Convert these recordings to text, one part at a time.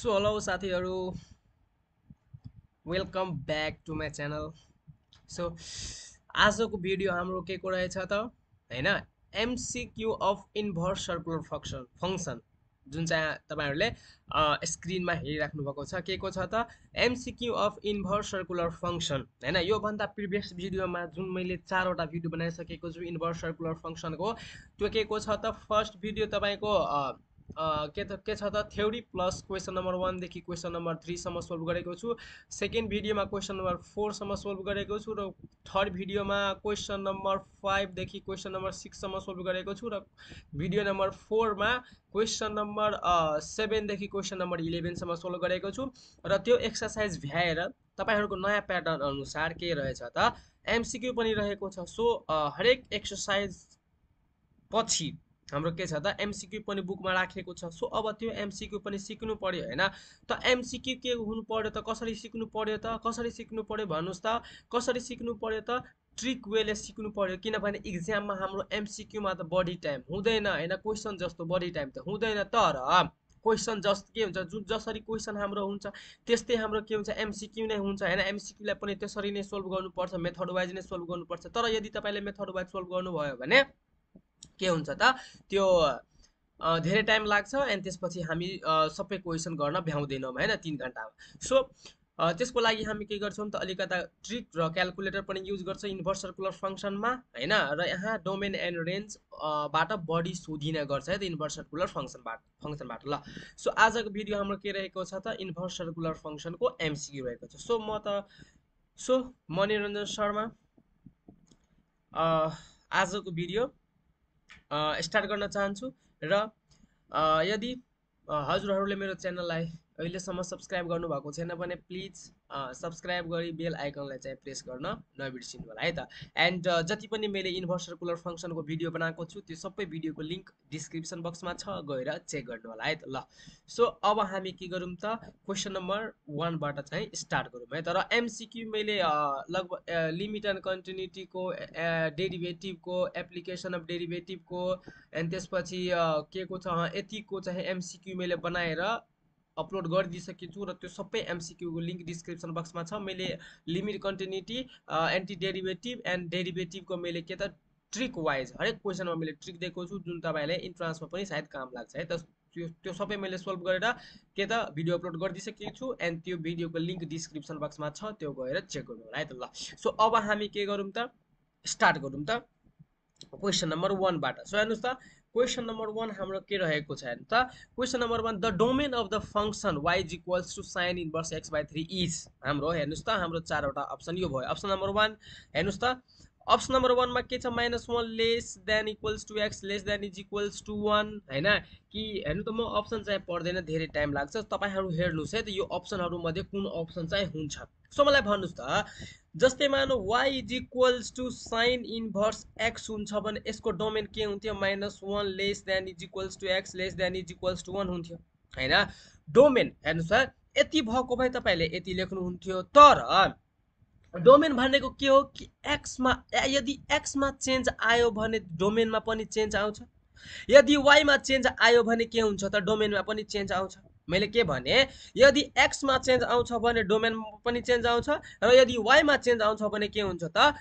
so hello साथीहरू welcome back to my channel so आजको video हाम्रो के को रहेछ त होइन MCQ of inverse circular function function जुन चाहिँ तपाईँहरूले स्क्रिनमा हेरिराख्नु भएको छ के को छ त MCQ of inverse circular function होइन योभन्दा प्रिभियस भिडियोमा जुन मैले चारवटा भिडियो बनाइसकेको छु इन्भर्स सर्कुलर फङ्सनको त्यो के को छ त फर्स्ट भिडियो तपाईँको के त के छ त थ्योरी प्लस क्वेसन नम्बर वानदेखि क्वेसन नम्बर थ्रीसम्म सोल्भ गरेको छु सेकेन्ड भिडियोमा क्वेसन नम्बर फोरसम्म सोल्भ गरेको छु र थर्ड भिडियोमा क्वेसन नम्बर फाइभदेखि क्वेसन नम्बर सिक्ससम्म सोल्भ गरेको छु र भिडियो नम्बर फोरमा क्वेसन नम्बर सेभेनदेखि क्वेसन नम्बर इलेभेनसम्म सोल्भ गरेको छु र त्यो एक्सर्साइज भ्याएर तपाईँहरूको नयाँ प्याटर्न अनुसार के रहेछ त एमसिक्यू पनि रहेको छ सो हरेक एक्सर्साइज पछि हाम्रो के छ त एमसिक्यू पनि बुकमा राखेको छ सो अब त्यो एमसिक्यू पनि सिक्नु पऱ्यो होइन त एमसिक्यू के हुनु पऱ्यो त कसरी सिक्नु पऱ्यो त कसरी सिक्नु पऱ्यो भन्नुहोस् त कसरी सिक्नु पऱ्यो त ट्रिक वेले सिक्नु पऱ्यो किनभने इक्जाममा हाम्रो एमसिक्यूमा त बढी टाइम हुँदैन होइन क्वेसन जस्तो बढी टाइम त हुँदैन तर क्वेसन जस के हुन्छ जुन जसरी क्वेसन हाम्रो हुन्छ त्यस्तै हाम्रो के हुन्छ एमसिक्यू नै हुन्छ होइन एमसिक्यूलाई पनि त्यसरी नै सोल्भ गर्नुपर्छ मेथड वाइज नै सोल्भ गर्नुपर्छ तर यदि तपाईँले मेथड वाइज सोल्भ गर्नुभयो भने के हुन्छ त त्यो धेरै टाइम लाग्छ एन्ड त्यसपछि हामी सबै क्वेसन गर्न भ्याउँदैनौँ होइन तिन घन्टामा सो त्यसको लागि हामी के गर्छौँ त अलिकता ट्रिक र क्यालकुलेटर पनि युज गर्छ इन्भर्स सर्कुलर फङ्सनमा होइन र यहाँ डोमेन एन्ड रेन्जबाट बडी सोधिने गर्छ है त इन्भर्स सर्कुलर फङ्सनबाट फङ्सनबाट ल सो आजको भिडियो हाम्रो के रहेको छ त इन्भर्स सर्कुलर फङ्सनको एमसिक्यू रहेको छ सो म त सो म शर्मा आजको भिडियो स्टार्ट गर्न चाहन्छु र यदि हजुरहरूले मेरो च्यानललाई अहिलेसम्म सब्सक्राइब गर्नुभएको छैन भने प्लिज सब्सक्राइब गरी बेल आइकनलाई चाहिँ प्रेस गर्न नबिर्सिनु होला है त एन्ड जति पनि मैले इन्भर्सर कुलर फङ्सनको भिडियो बनाएको छु त्यो सबै भिडियोको लिङ्क डिस्क्रिप्सन बक्समा छ गएर चेक गर्नु होला है त ल सो अब हामी के गरौँ त क्वेसन नम्बर वानबाट चाहिँ स्टार्ट गरौँ है तर एमसिक्यू मैले लगभग लिमिट एन्ड कन्टिन्युटीको डेरिभेटिभको एप्लिकेसन अफ डेरिभेटिभको एन्ड त्यसपछि के को छ यतिको चाहिँ एमसिक्यू मैले बनाएर अपलोड गरिदिइसकेको छु र त्यो सबै एमसिक्यूको लिङ्क डिस्क्रिप्सन बक्समा छ मैले limit continuity anti derivative and डेरिभेटिभको मैले के त ट्रिक वाइज हरेक क्वेसनमा मैले ट्रिक दिएको छु जुन तपाईँलाई इन्ट्रान्समा पनि सायद काम लाग्छ है त त्यो त्यो सबै मैले सल्भ गरेर के त भिडियो अपलोड गरिदिइसकेको छु एन्ड त्यो भिडियोको लिङ्क डिस्क्रिप्सन बक्समा छ त्यो गएर चेक गर्नु होला है त ल सो अब हामी के गरौँ त स्टार्ट गरौँ त क्वेसन नम्बर वानबाट सो हेर्नुहोस् त क्वेसन नम्बर वान हाम्रो के रहेको छ हेर्नु त question number one the domain of the function y is equals to sine inverse x by three is हाम्रो हेर्नुहोस् त हाम्रो चारवटा अप्सन यो भयो अप्सन नम्बर वान हेर्नुहोस् त अप्सन नम्बर वानमा के छ minus one less than equals to x less than is equals to one होइन कि हेर्नु त म अप्सन चाहिँ पढ्दैन धेरै टाइम लाग्छ तपाईँहरू हेर्नुहोस् है त यो अप्सनहरूमध्ये कुन अप्सन चाहिँ हुन्छ सो मलाई भन्नुहोस् त जस्तै मानौ y is equals to sine inverse x हुन्छ भने यसको डोमेन के हुन्थ्यो minus one less than is equals to x less than is equals to one हुन्थ्यो होइन डोमेन हेर्नुहोस् त यति भएको भए तपाईँले यति लेख्नुहुन्थ्यो तर डोमेन भनेको के हो कि एक्समा यदि एक्समा चेन्ज आयो भने डोमेनमा पनि चेन्ज आउँछ यदि वाइमा चेन्ज आयो भने के हुन्छ त डोमेनमा पनि चेन्ज आउँछ मैले के भने यदि एक्समा चेन्ज आउँछ भने डोमेन पनि चेन्ज आउँछ र यदि वाइमा चेन्ज आउँछ भने के हुन्छ त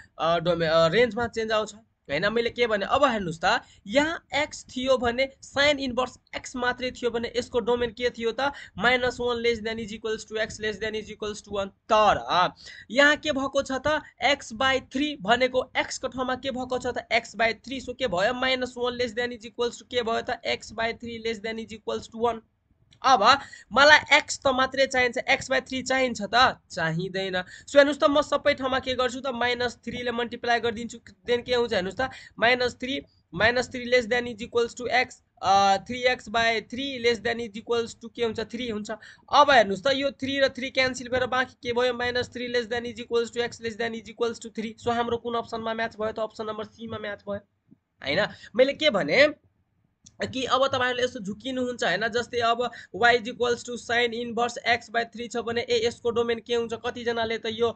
डोमे रेन्जमा चेन्ज आउँछ होइन मैले के भने अब हेर्नुहोस् त यहाँ एक्स थियो भने साइन इन्भर्स एक्स मात्रै थियो भने यसको डोमेन के थियो त minus one less than is equals to x less than is equals to one तर यहाँ के भएको छ त एक्स बाई थ्री भनेको एक्सको ठाउँमा के भएको छ त एक्स बाई थ्री सो के भयो minus one less than is equals to के भयो त x by three less than is equals to one अब मलाई एक्स त मात्रै चाहिन्छ एक्स बाई थ्री चाहिन्छ त चाहिँदैन सो हेर्नुहोस् त म सबै ठाउँमा के गर्छु त माइनस थ्रीले मल्टिप्लाई गरिदिन्छु देन के हुन्छ हेर्नुहोस् त minus three minus three less than is equals to x three x by three less than is equals to के हुन्छ थ्री हुन्छ अब हेर्नुहोस् त यो थ्री र थ्री क्यान्सल भएर बाँकी के भयो minus three less than is equals to x less than is equals to three so हाम्रो कुन अप्सनमा म्याच भयो त अप्सन नम्बर सीमा म्याच भयो होइन मैले के भने कि अब तपाईँहरूले यसो झुकिनुहुन्छ होइन जस्तै अब y is equals to sine inverse x by three छ भने ए यसको डोमेन के हुन्छ कतिजनाले त यो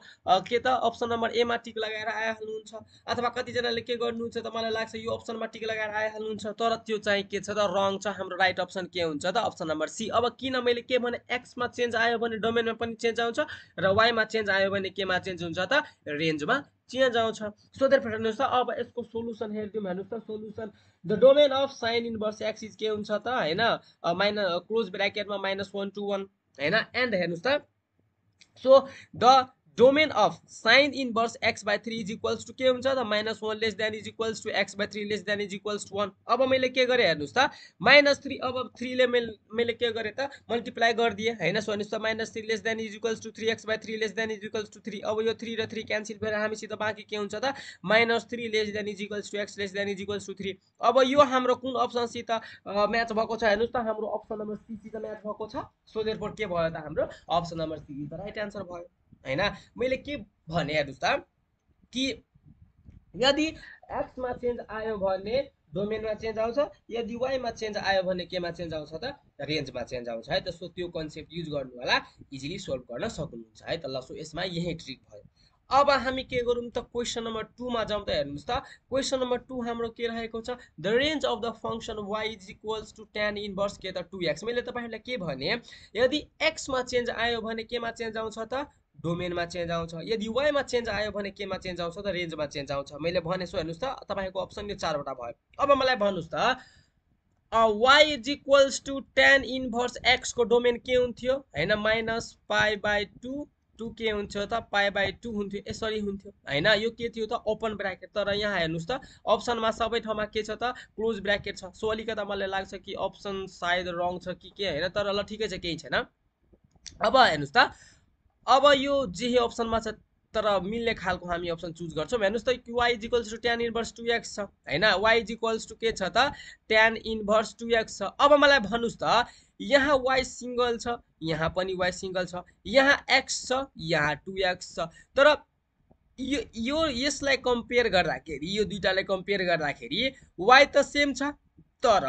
के त अप्सन नम्बर एमा टिक लगाएर आइहाल्नुहुन्छ अथवा कतिजनाले के गर्नुहुन्छ त मलाई लाग्छ यो अप्सनमा टिक लगाएर आइहाल्नुहुन्छ तर त्यो चाहिँ के छ त रङ छ हाम्रो राइट अप्सन के हुन्छ त अप्सन नम्बर सी अब किन मैले के भने एक्समा चेन्ज आयो भने डोमेनमा पनि चेन्ज आउँछ र वाइमा चेन्ज आयो भने केमा चेन्ज हुन्छ त रेन्जमा चेन्ज आउँछ सोधेर फेर्नुहोस् त अब यसको सोलुसन हेरिदिउँ हेर्नुहोस् त solution the domain of sine inverse x is के हुन्छ त होइन माइनस क्लोज ब्राकेटमा माइनस वान टू वान होइन एन्ड हेर्नुहोस् त so the domain of sine inverse x by three is equals to के हुन्छ त minus one less than is equals to x by three less than is equals to one अब मैले के गरेँ हेर्नुहोस् त माइनस थ्री अब थ्रीले मैले मैले के गरेँ त मल्टिप्लाई गरिदिएँ होइन सो त minus three less than is equals to three x by three less than is equals to three अब यो थ्री र थ्री क्यान्सल भएर हामीसित बाँकी के हुन्छ त minus three less than is equals to x less than is equals to three अब यो हाम्रो कुन अप्सनसित म्याच भएको छ हेर्नुहोस् त हाम्रो अप्सन नम्बर सीसित म्याच भएको छ सो देयरफोर के भयो त हाम्रो अप्सन नम्बर त राइट एन्सर भयो होइन मैले के भने हेर्नुहोस् त कि यदि एक्समा चेन्ज आयो भने डोमेनमा चेन्ज आउँछ यदि वाइमा चेन्ज आयो भने केमा चेन्ज आउँछ त रेन्जमा चेन्ज आउँछ है त सो त्यो कन्सेप्ट युज गर्नु होला इजिली सोल्भ गर्न सक्नुहुन्छ है त ल सो यसमा यही ट्रिक भयो अब हामी के गरौँ त क्वेसन नम्बर टूमा जाउँ त हेर्नुहोस् त क्वेसन नम्बर टू हाम्रो के रहेको छ the range of the function y is equals to ten inverse के त टु एक्स मैले तपाईँहरूलाई के भने यदि एक्समा चेन्ज आयो भने केमा चेन्ज आउँछ त डोमेनमा चेन्ज आउँछ यदि वाइमा चेन्ज आयो भने केमा चेन्ज आउँछ त रेन्जमा चेन्ज आउँछ मैले भने सो हेर्नुहोस् त तपाईँको अप्सन यो चारवटा भयो अब मलाई भन्नुहोस् त y is equals to tan inverse एक्सको डोमेन के हुन्थ्यो होइन minus pi by two two के हुन्थ्यो त पाइ बाई टू हुन्थ्यो यसरी हुन्थ्यो होइन यो के थियो त ओपन ब्राकेट तर यहाँ हेर्नुहोस् त अप्सनमा सबै ठाउँमा के छ त क्लोज ब्राकेट छ सो अलिकति मलाई लाग्छ कि अप्सन सायद रङ छ कि के होइन तर ल ठिकै छ केही छैन अब हेर्नुहोस् त अब यो जे अप्सनमा छ तर मिल्ने खालको हामी अप्सन चुज गर्छौँ हेर्नुहोस् त y is equals to tan inverse to x छ होइन वाइ इजिक्वल्स टु के छ त ट्यान इन्भर्स टु एक्स छ अब मलाई भन्नुहोस् त यहाँ वाइ सिङ्गल छ यहाँ पनि वाइ सिङ्गल छ यहाँ एक्स छ यहाँ टु एक्स छ तर यो यो यसलाई कम्पेयर गर्दाखेरि यो दुइटालाई कम्पेयर गर्दाखेरि वाइ त सेम छ तर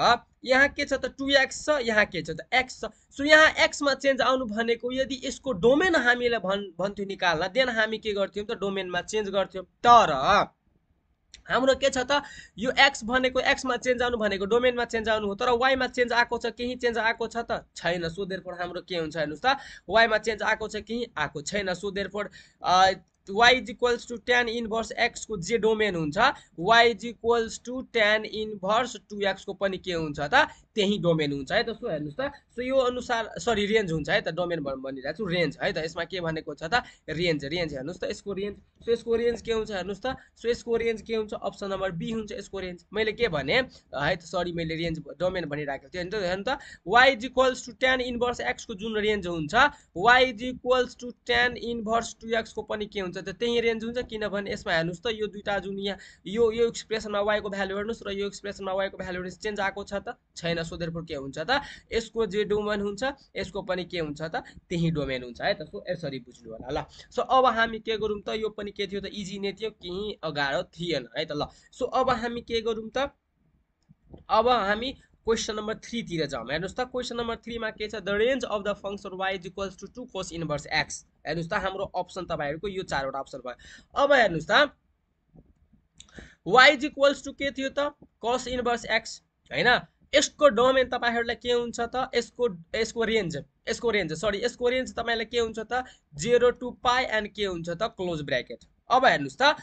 यहाँ के छ त टु एक्स छ यहाँ के छ त एक्स छ सो यहाँ एक्समा चेन्ज आउनु भनेको यदि यसको डोमेन हामीले भन् भन्थ्यौँ निकाल्न देन हामी के गर्थ्यौँ त डोमेनमा चेन्ज गर्थ्यौँ तर हाम्रो के छ त यो एक्स भनेको एक्समा चेन्ज आउनु भनेको डोमेनमा चेन्ज आउनु हो तर वाइमा चेन्ज आएको छ केही चेन्ज आएको छ त छैन सो देयरफोर हाम्रो के हुन्छ हेर्नुहोस् त वाइमा चेन्ज आएको छ केही आएको छैन so therefore y is equals to tan inverse एक्सको जे डोमेन हुन्छ y is equals to tan inverse two एक्सको पनि के हुन्छ त त्यही डोमेन हुन्छ है त सो हेर्नुहोस् त सो यो अनुसार सरी रेन्ज हुन्छ है त डोमेन भनिरहेको छु रेन्ज है त यसमा के भनेको छ त रेन्ज रेन्ज हेर्नुहोस् त यसको रेन्ज सो यसको रेन्ज के हुन्छ हेर्नुहोस् त सो यसको रेन्ज के हुन्छ अप्सन नम्बर बी हुन्छ यसको रेन्ज मैले के भने है त सरी मैले रेन्ज डोमेन भनिरहेको थिएँ त हेर्नु त is equals to ten inverse एक्सको जुन रेन्ज हुन्छ is equals to ten inverse two एक्सको पनि के हुन्छ त त्यही रेन्ज हुन्छ किनभने यसमा हेर्नुहोस् त यो दुइटा जुन यहाँ यो यो एक्सप्रेसनमा वाइको भ्यालु हेर्नुहोस् र यो एक्सप्रेसनमा वाइको भ्यालु चेन्ज आएको छ त छैन सोधेर सोधेरपुर के हुन्छ त यसको जे डोमेन हुन्छ यसको पनि के हुन्छ त त्यही डोमेन हुन्छ है त सो यसरी बुझ्नु होला ल सो अब हामी के गरौँ त यो पनि के थियो त इजी नै थियो केही अगाडो थिएन है त ल सो अब हामी के गरौँ त अब हामी क्वेसन नम्बर थ्रीतिर जाउँ हेर्नुहोस् त क्वेसन नम्बर थ्रीमा के छ the range of the function y is equals to two cos inverse x हेर्नुहोस् त हाम्रो अप्सन तपाईँहरूको यो चारवटा अप्सन भयो अब हेर्नुहोस् त वाइ इज इक्वल्स टु के थियो त कस इन्भर्स एक्स होइन यसको डोमेन तपाईँहरूलाई के हुन्छ त यसको यसको रेन्ज यसको रेन्ज सरी यसको रेन्ज तपाईँलाई के हुन्छ त जेरो टु पाई एन्ड के हुन्छ त क्लोज ब्राकेट अब हेर्नुहोस् त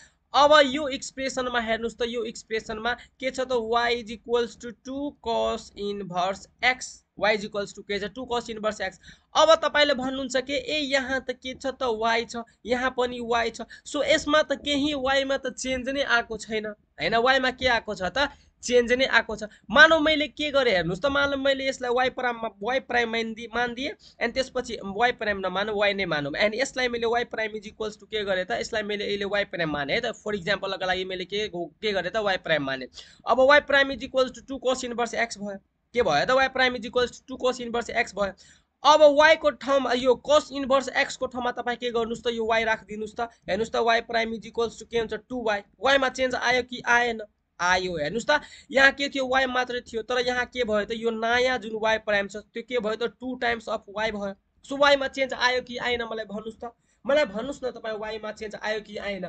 अब यो एक्सप्रेसनमा हेर्नुहोस् त यो एक्सप्रेसनमा के छ त y is equals to two cos inverse x y is equals to के छ टु कस इन्भर्स एक्स अब तपाईँले भन्नुहुन्छ कि ए यहाँ त के छ त वाइ छ यहाँ पनि वाइ छ सो यसमा त केही वाइमा त चेन्ज नै आएको छैन होइन वाइमा के आएको छ त चेन्ज नै आएको छ मानव मैले के गरेँ हेर्नुहोस् त मानव मैले यसलाई वाइ प्राइममा वाइ प्राइम मानिदिए मानिदिएँ एन्ड त्यसपछि वाइ प्राइम नमानौँ वाइ नै मानौँ एन्ड यसलाई मैले y prime is equals to के गरेँ त यसलाई मैले यसले वाइ प्राइम माने है त फर इक्जाम्पलको लागि मैले के के गरेँ त वाइ प्राइम माने अब y prime is equals to two cos inverse x भयो के भयो त y prime is equals to cos inverse x भयो अब वाईको ठाउँमा यो कस इन्भर्स एक्सको ठाउँमा तपाईँ के गर्नुहोस् त यो वाइ राखिदिनुहोस् त हेर्नुहोस् त y prime is equals to के हुन्छ टु वाइ वाइमा चेन्ज आयो कि आएन आयो हेर्नुहोस् त यहाँ के थियो वाइ मात्रै थियो तर यहाँ के भयो त यो नयाँ जुन वाइ प्राइम छ त्यो के भयो त टु टाइम्स अफ वाइ भयो सो वाइमा चेन्ज आयो कि आएन मलाई भन्नुहोस् त मलाई भन्नुहोस् न तपाईँ वाइमा चेन्ज आयो कि आएन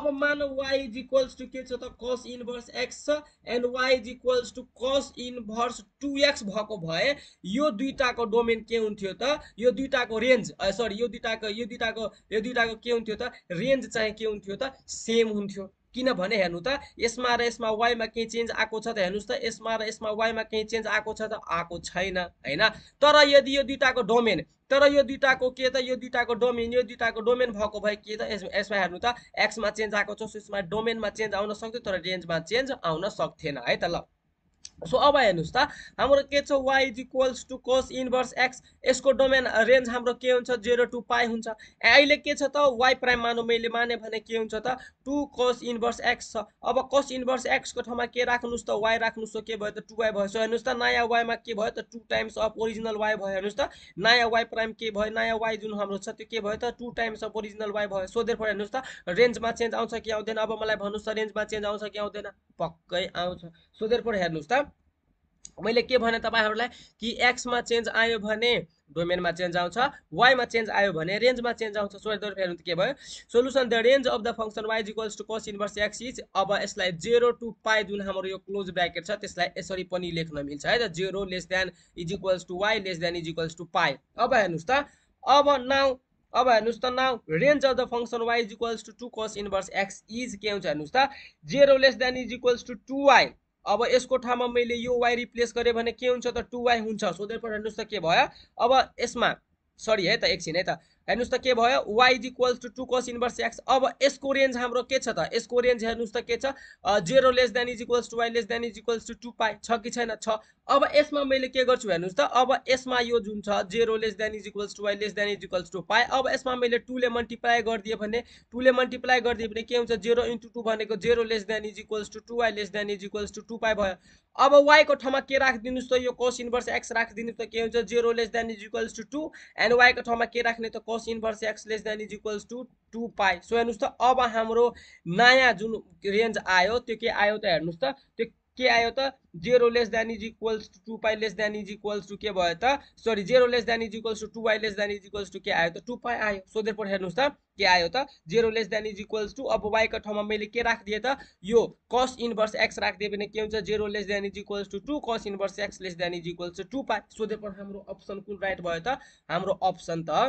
अब मानौ वाइज इक्वल्स टु के छ त कस इनभर्स एक्स छ and y is is equals to cos inverse two x भएको भए यो दुईवटाको डोमेन के हुन्थ्यो त यो दुईवटाको रेन्ज सरी यो दुईवटाको यो दुईवटाको यो दुईवटाको के हुन्थ्यो त रेन्ज चाहिँ के हुन्थ्यो त सेम हुन्थ्यो किनभने हेर्नु त यसमा र यसमा वाइमा केही चेन्ज आएको छ त हेर्नुहोस् त यसमा र यसमा वाइमा केही चेन्ज आएको छ त आएको छैन होइन तर यदि यो दुइटाको डोमेन तर यो दुइटाको के त यो दुइटाको डोमेन यो दुइटाको डोमेन भएको भए के त यसमा हेर्नु त एक्समा चेन्ज आएको छ यसमा डोमेनमा चेन्ज आउन सक्थ्यो तर रेन्जमा चेन्ज आउन सक्थेन है त ल सो अब हेर्नुहोस् त हाम्रो के छ y is equals to cos inverse x यसको डोमेन रेन्ज हाम्रो के हुन्छ जेरो टु पाई हुन्छ अहिले के छ त वाइ प्राइम मानौ मैले माने भने के हुन्छ त टु कोस इन्भर्स एक्स छ अब कोस इन्भर्स एक्सको ठाउँमा के राख्नुहोस् त वाइ राख्नुहोस् त के भयो त टु वाइ भयो सो हेर्नुहोस् त नयाँ वाइमा के भयो त two times of original y भयो हेर्नुहोस् त नयाँ वाइ प्राइम के भयो नयाँ वाइ जुन हाम्रो छ त्यो के भयो त two times of original y भयो सो देयर हेर्नुहोस् त रेन्जमा चेन्ज आउँछ कि आउँदैन अब मलाई भन्नुहोस् त रेन्जमा चेन्ज आउँछ कि आउँदैन पक्कै आउँछ सोधेर पढ हेर्नुहोस् त मैले के भने तपाईँहरूलाई कि एक्समा चेन्ज आयो भने डोमेनमा चेन्ज आउँछ वाइमा चेन्ज आयो भने रेन्जमा चेन्ज आउँछ सोधेर हेर्नु त के भयो solution the range of the function y is equals to cos inverse x is अब यसलाई जेरो टु पाई जुन हाम्रो यो क्लोज ब्याकेट छ त्यसलाई यसरी पनि लेख्न मिल्छ है त zero less than is equals to y less than is equals to pi अब हेर्नुहोस् त अब नाउ अब हेर्नुहोस् त now range of the function y is equals to two cos inverse x is के हुन्छ हेर्नुहोस् त zero less than is equals to two y अब यसको ठाउँमा मैले यो वाई रिप्लेस गरेँ भने के हुन्छ त टु वाई हुन्छ सोधेर हेर्नुहोस् त के भयो अब यसमा सरी है त एकछिन है त हेर्नुहोस् त के भयो is equals to two cos inverse x अब यसको रेन्ज हाम्रो के छ त यसको रेन्ज हेर्नुहोस् त के छ zero less than is equals to y less than is equals to two pi छ कि छैन छ अब यसमा मैले के गर्छु हेर्नुहोस् त अब यसमा यो जुन छ zero less than is equals to y less than is equals to pi अब यसमा मैले टूले मल्टिप्लाई गरिदिएँ भने टूले मल्टिप्लाई गरिदिएँ भने के हुन्छ जेरो इन्टु टू भनेको zero less than is equals to two y less than is equals to two pi भयो अब वाइको ठाउँमा के राखिदिनुहोस् त यो कोस इन्भर्स एक्स राखिदिनु त के हुन्छ zero less than is equals to two and वाइको ठाउँमा के राख्ने त cos inverse x less than is equals to two pi so हेर्नुहोस् त अब हाम्रो नयाँ जुन रेन्ज आयो त्यो के आयो त हेर्नुहोस् त त्यो के आयो त zero less than is equals to two pi less than is equals to के भयो त sorry zero less than is equals to two pi less than is equals to के आयो त टु पाई आयो सो देयरफोर हेर्नुहोस् त के आयो त zero less than is equals to अब वाईको ठाउँमा मैले के राखिदिएँ त यो कस इन्भर्स एक्स राखिदिएँ भने के हुन्छ zero less than is equals to two cos inverse x less than is equals to two pi so therefore हाम्रो अप्सन कुन राइट भयो त हाम्रो अप्सन त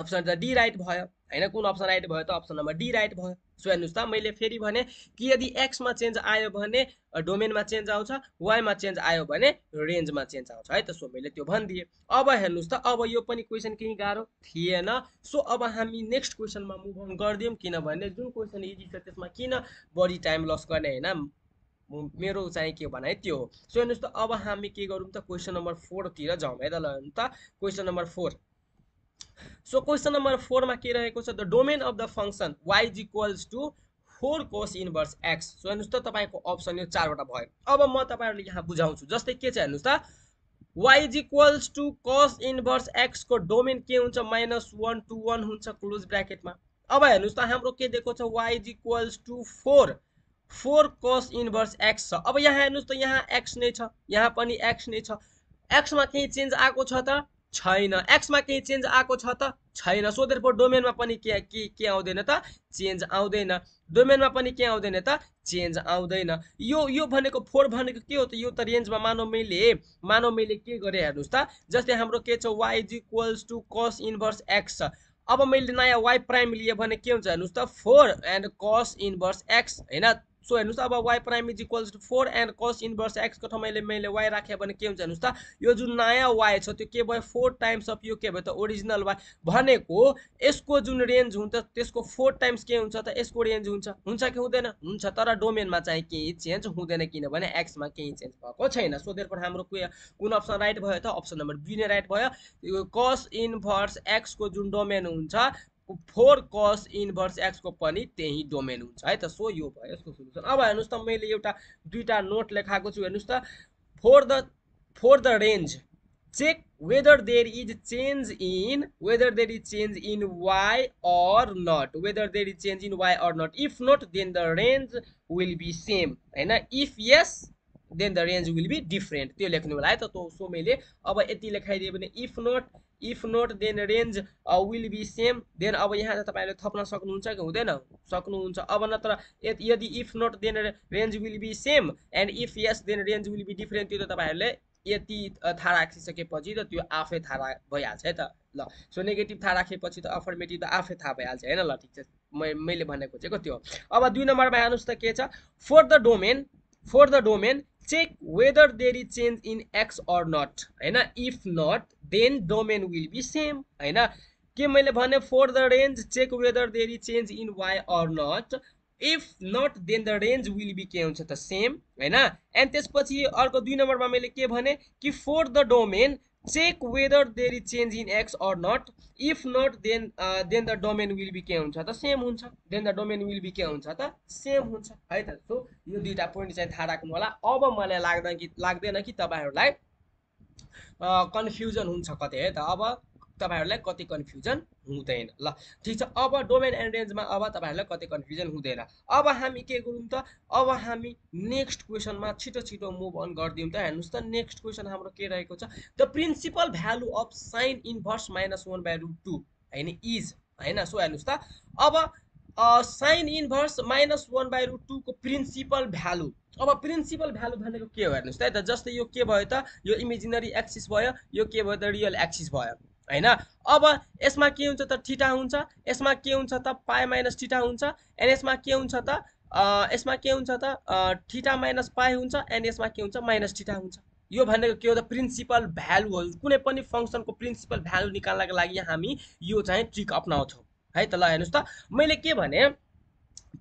अप्सन त डी राइट भयो होइन कुन अप्सन राइट भयो त अप्सन नम्बर डी राइट भयो सो हेर्नुहोस् त मैले फेरि भने कि यदि एक्समा चेन्ज आयो भने डोमेनमा चेन्ज आउँछ वाइमा चेन्ज आयो भने रेन्जमा चेन्ज आउँछ है त सो मैले त्यो भनिदिएँ अब हेर्नुहोस् त अब यो पनि क्वेसन केही गाह्रो थिएन सो अब हामी नेक्स्ट क्वेसनमा मुभ अन गरिदिउँ किनभने जुन क्वेसन इजी छ त्यसमा किन बढी टाइम लस गर्ने होइन मेरो चाहिँ के भनाइ त्यो हो सो हेर्नुहोस् त अब हामी के गरौँ त क्वेसन नम्बर फोरतिर जाउँ है त ल त question number four so question number फोरमा के रहेको छ the domain of the function is equals to four cos inverse x so हेर्नुहोस् त तपाईँको अप्सन यो चारवटा भयो अब म तपाईँहरूले यहाँ बुझाउँछु जस्तै के छ हेर्नुहोस् त is equals to cos inverse एक्सको डोमेन के हुन्छ माइनस वान टू वान हुन्छ क्लोज ब्राकेटमा अब हेर्नुहोस् त हाम्रो के दिएको छ is equals to four four cos inverse x छ अब यहाँ हेर्नुहोस् त यहाँ एक्स नै छ यहाँ पनि एक्स नै छ एक्समा केही चेन्ज आएको छ त छैन एक्समा केही चेन्ज आएको छ त छैन सो देयरफोर डोमेनमा पनि के के के आउँदैन त चेन्ज आउँदैन डोमेनमा पनि के आउँदैन त चेन्ज आउँदैन यो यो भनेको फोर भनेको के हो त यो त रेन्जमा मानव मैले मानव मैले के गरेँ हेर्नुहोस् त जस्तै हाम्रो के छ y is equals to cos inverse x अब मैले नयाँ वाइ प्राइम लिएँ भने के हुन्छ हेर्नुहोस् त four and cos inverse x होइन सो हेर्नुहोस् अब y prime is equals to four and cos inverse एक्सको ठाउँमा मैले मैले वाइ राखेँ भने के हुन्छ हेर्नुहोस् त यो जुन नयाँ वाई छ त्यो के भयो फोर टाइम्स अफ यो के भयो त ओरिजिनल वाई भनेको यसको जुन रेन्ज हुन्छ त्यसको फोर टाइम्स के हुन्छ त यसको रेन्ज हुन्छ हुन्छ कि हुँदैन हुन्छ तर डोमेनमा चाहिँ केही चेन्ज हुँदैन किनभने एक्समा केही चेन्ज भएको छैन सो देखेर हाम्रो कुन अप्सन राइट भयो त अप्सन नम्बर बी नै राइट भयो कस इन्भर्स एक्सको जुन डोमेन हुन्छ फोर कस इन्भर्स एक्सको पनि त्यही डोमेन हुन्छ है त सो यो भयो यसको सोल्युसन अब हेर्नुहोस् त मैले एउटा दुईवटा नोट लेखाएको छु हेर्नुहोस् त for the for the range check whether there is change in whether there is change in y or not whether there is change in y or not if not then the range will be same होइन if yes then the range will be different त्यो लेख्नु होला है त so मैले अब यति लेखाइदिएँ भने if not if not then range will be same then अब यहाँ चाहिँ तपाईँहरूले थप्न सक्नुहुन्छ कि हुँदैन सक्नुहुन्छ अब नत्र यदि if not then range will be same and if yes then range will be different त्यो त तपाईँहरूले यति थाहा राखिसकेपछि त त्यो आफै थाहा भइहाल्छ है त ल सो नेगेटिभ थाहा राखेपछि त अफर्मेटिभ त आफै थाहा भइहाल्छ होइन ल ठिक छ म मैले भन्न खोजेको त्यो अब दुई नम्बरमा हेर्नुहोस् त के छ for the domain for the domain check whether there is change in x or not होइन if not then domain will be same होइन के मैले भने for the range check whether there is change in y or not if not then the range will be के हुन्छ त same होइन and त्यसपछि अर्को दुई नम्बरमा मैले के भने कि for the domain check whether there is change in x or not if not then then the domain will be के हुन्छ त सेम हुन्छ then the domain will be के हुन्छ त सेम हुन्छ है त सो यो दुईवटा पोइन्ट चाहिँ थाहा राख्नु होला अब मलाई लाग्दैन कि लाग्दैन कि तपाईँहरूलाई कन्फ्युजन हुन्छ कतै है त अब तपाईँहरूलाई कति कन्फ्युजन हुँदैन ल ठिक छ अब डोमेन एन्ड रेन्जमा अब तपाईँहरूलाई कति कन्फ्युजन हुँदैन अब हामी के गरौँ त अब हामी नेक्स्ट क्वेसनमा छिटो छिटो मुभ अन गरिदिउँ त हेर्नुहोस् त नेक्स्ट क्वेसन हाम्रो के रहेको छ the principal value of sine inverse minus one by root two होइन इज होइन सो हेर्नुहोस् त अब sine inverse minus one by root टूको प्रिन्सिपल भ्यालु अब प्रिन्सिपल भ्यालु भनेको के हो हेर्नुहोस् त जस्तै यो के भयो त यो इमेजिनरी एक्सिस भयो यो के भयो त रियल एक्सिस भयो होइन अब यसमा के हुन्छ त ठिटा हुन्छ यसमा के हुन्छ त पाए माइनस ठिटा हुन्छ एन्ड यसमा के हुन्छ त यसमा के हुन्छ त ठिटा माइनस पाए हुन्छ एन्ड यसमा के हुन्छ माइनस ठिटा हुन्छ यो भनेको के हो त प्रिन्सिपल भ्यालु हो कुनै पनि फङ्सनको प्रिन्सिपल भ्यालु निकाल्नको लागि हामी यो चाहिँ ट्रिक अप्नाउँछौँ है त ल हेर्नुहोस् त मैले के भने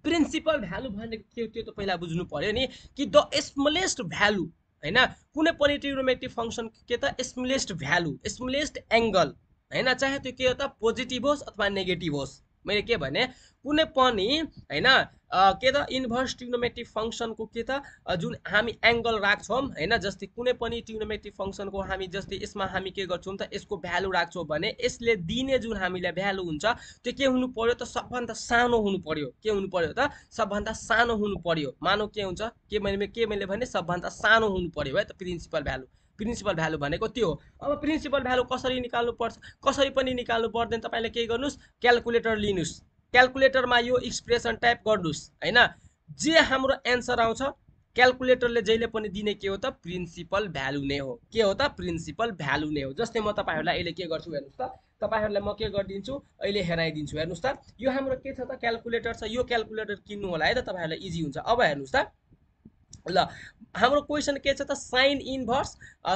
प्रिन्सिपल भ्यालु भनेको के हो त्यो त पहिला बुझ्नु पऱ्यो नि कि द स्मलेस्ट भ्यालु होइन कुनै पनि ट्रिग्नोमेट्रिक फङ्सन के त स्मलेस्ट भ्यालु स्मलेस्ट एङ्गल होइन चाहे त्यो के हो त पोजिटिभ होस् अथवा नेगेटिभ होस् मैले के भने कुनै पनि होइन के त इन्भर्स ट्रिग्नोमेट्रिक फङ्सनको के त जुन हामी एङ्गल राख्छौँ होइन जस्तै कुनै पनि ट्रिग्नोमेट्रिक फङ्सनको हामी जस्तै यसमा हामी के गर्छौँ त यसको भ्यालु राख्छौँ भने यसले दिने जुन हामीलाई भ्यालु हुन्छ त्यो के हुनु पऱ्यो त सबभन्दा सानो हुनु पऱ्यो के हुनु पऱ्यो त सबभन्दा सानो हुनु पऱ्यो मानव के हुन्छ के मैले के मैले भने सबभन्दा सानो हुनु पऱ्यो है त प्रिन्सिपल भ्यालु प्रिन्सिपल भ्यालु भनेको त्यो हो अब प्रिन्सिपल भ्यालु कसरी निकाल्नु पर्छ कसरी पनि निकाल्नु पर्दैन तपाईँले के गर्नुहोस् क्यालकुलेटर लिनुहोस् क्यालकुलेटरमा यो एक्सप्रेसन टाइप गर्नुहोस् होइन जे हाम्रो एन्सर आउँछ क्यालकुलेटरले जहिले पनि दिने के हो त प्रिन्सिपल भ्यालु नै हो के हो त प्रिन्सिपल भ्यालु नै हो जस्तै म तपाईँहरूलाई अहिले के गर्छु हेर्नुहोस् त तपाईँहरूलाई म के गरिदिन्छु अहिले हेराइदिन्छु हेर्नुहोस् त यो हाम्रो के छ त क्यालकुलेटर छ यो क्यालकुलेटर किन्नु होला है त तपाईँहरूलाई इजी हुन्छ अब हेर्नुहोस् त ल हाम्रो क्वेसन के छ त sine inverse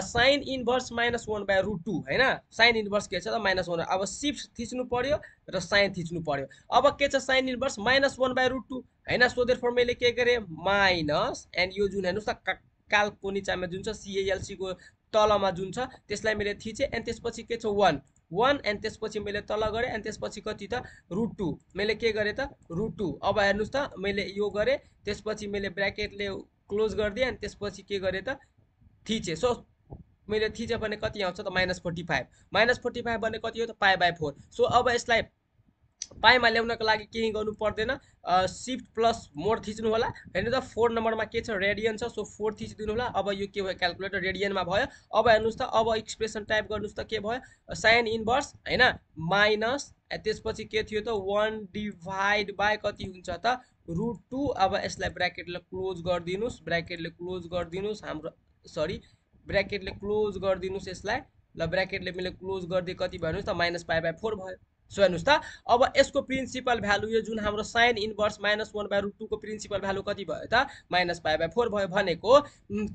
sine inverse minus one by root two होइन साइन इन्भर्स के छ त माइनस वान अब सिफ्ट थिच्नु पऱ्यो र साइन थिच्नु पऱ्यो अब के छ sine inverse minus one by root two होइन सोधेर फोर मैले के गरेँ माइनस एन्ड यो जुन हेर्नुहोस् त कालको निचामा जुन छ सिएएलसीको तलमा जुन छ त्यसलाई मैले थिचेँ एन्ड त्यसपछि के छ वान वान एन्ड त्यसपछि मैले तल गरेँ एन्ड त्यसपछि कति त रुट टू मैले के गरेँ त रुट टू अब हेर्नुहोस् त मैले यो गरेँ त्यसपछि मैले ब्राकेटले क्लोज गरिदिएँ अनि त्यसपछि के गरेँ त थिचेँ सो मैले थिचेँ भने कति आउँछ त minus forty five minus forty five भने कति हो त पाइ बाई फोर सो अब यसलाई पाएमा ल्याउनको लागि केही गर्नु पर्दैन सिफ्ट प्लस मोड थिच्नु होला हेर्नु त फोर नम्बरमा के छ रेडियन छ सो फोर थिचिदिनु होला अब यो के भयो क्यालकुलेटर रेडियनमा भयो अब हेर्नुहोस् त अब एक्सप्रेसन टाइप गर्नुहोस् त के भयो साइन इन्भर्स होइन माइनस त्यसपछि के थियो त वान डिभाइड बाई कति हुन्छ त रुट टू अब यसलाई ब्राकेटले क्लोज गरिदिनुहोस् ब्राकेटले क्लोज गरिदिनुहोस् हाम्रो सरी ब्राकेटले क्लोज गरिदिनुहोस् यसलाई ल ब्राकेटले मैले क्लोज गरिदिएँ कति भन्नुहोस् त माइनस फाइभ बाई फोर भयो सो हेर्नुहोस् त अब यसको प्रिन्सिपल भ्यालु यो जुन हाम्रो sine inverse minus one by root टूको प्रिन्सिपल भ्यालु कति भयो त माइनस फाइभ बाई फोर भयो भनेको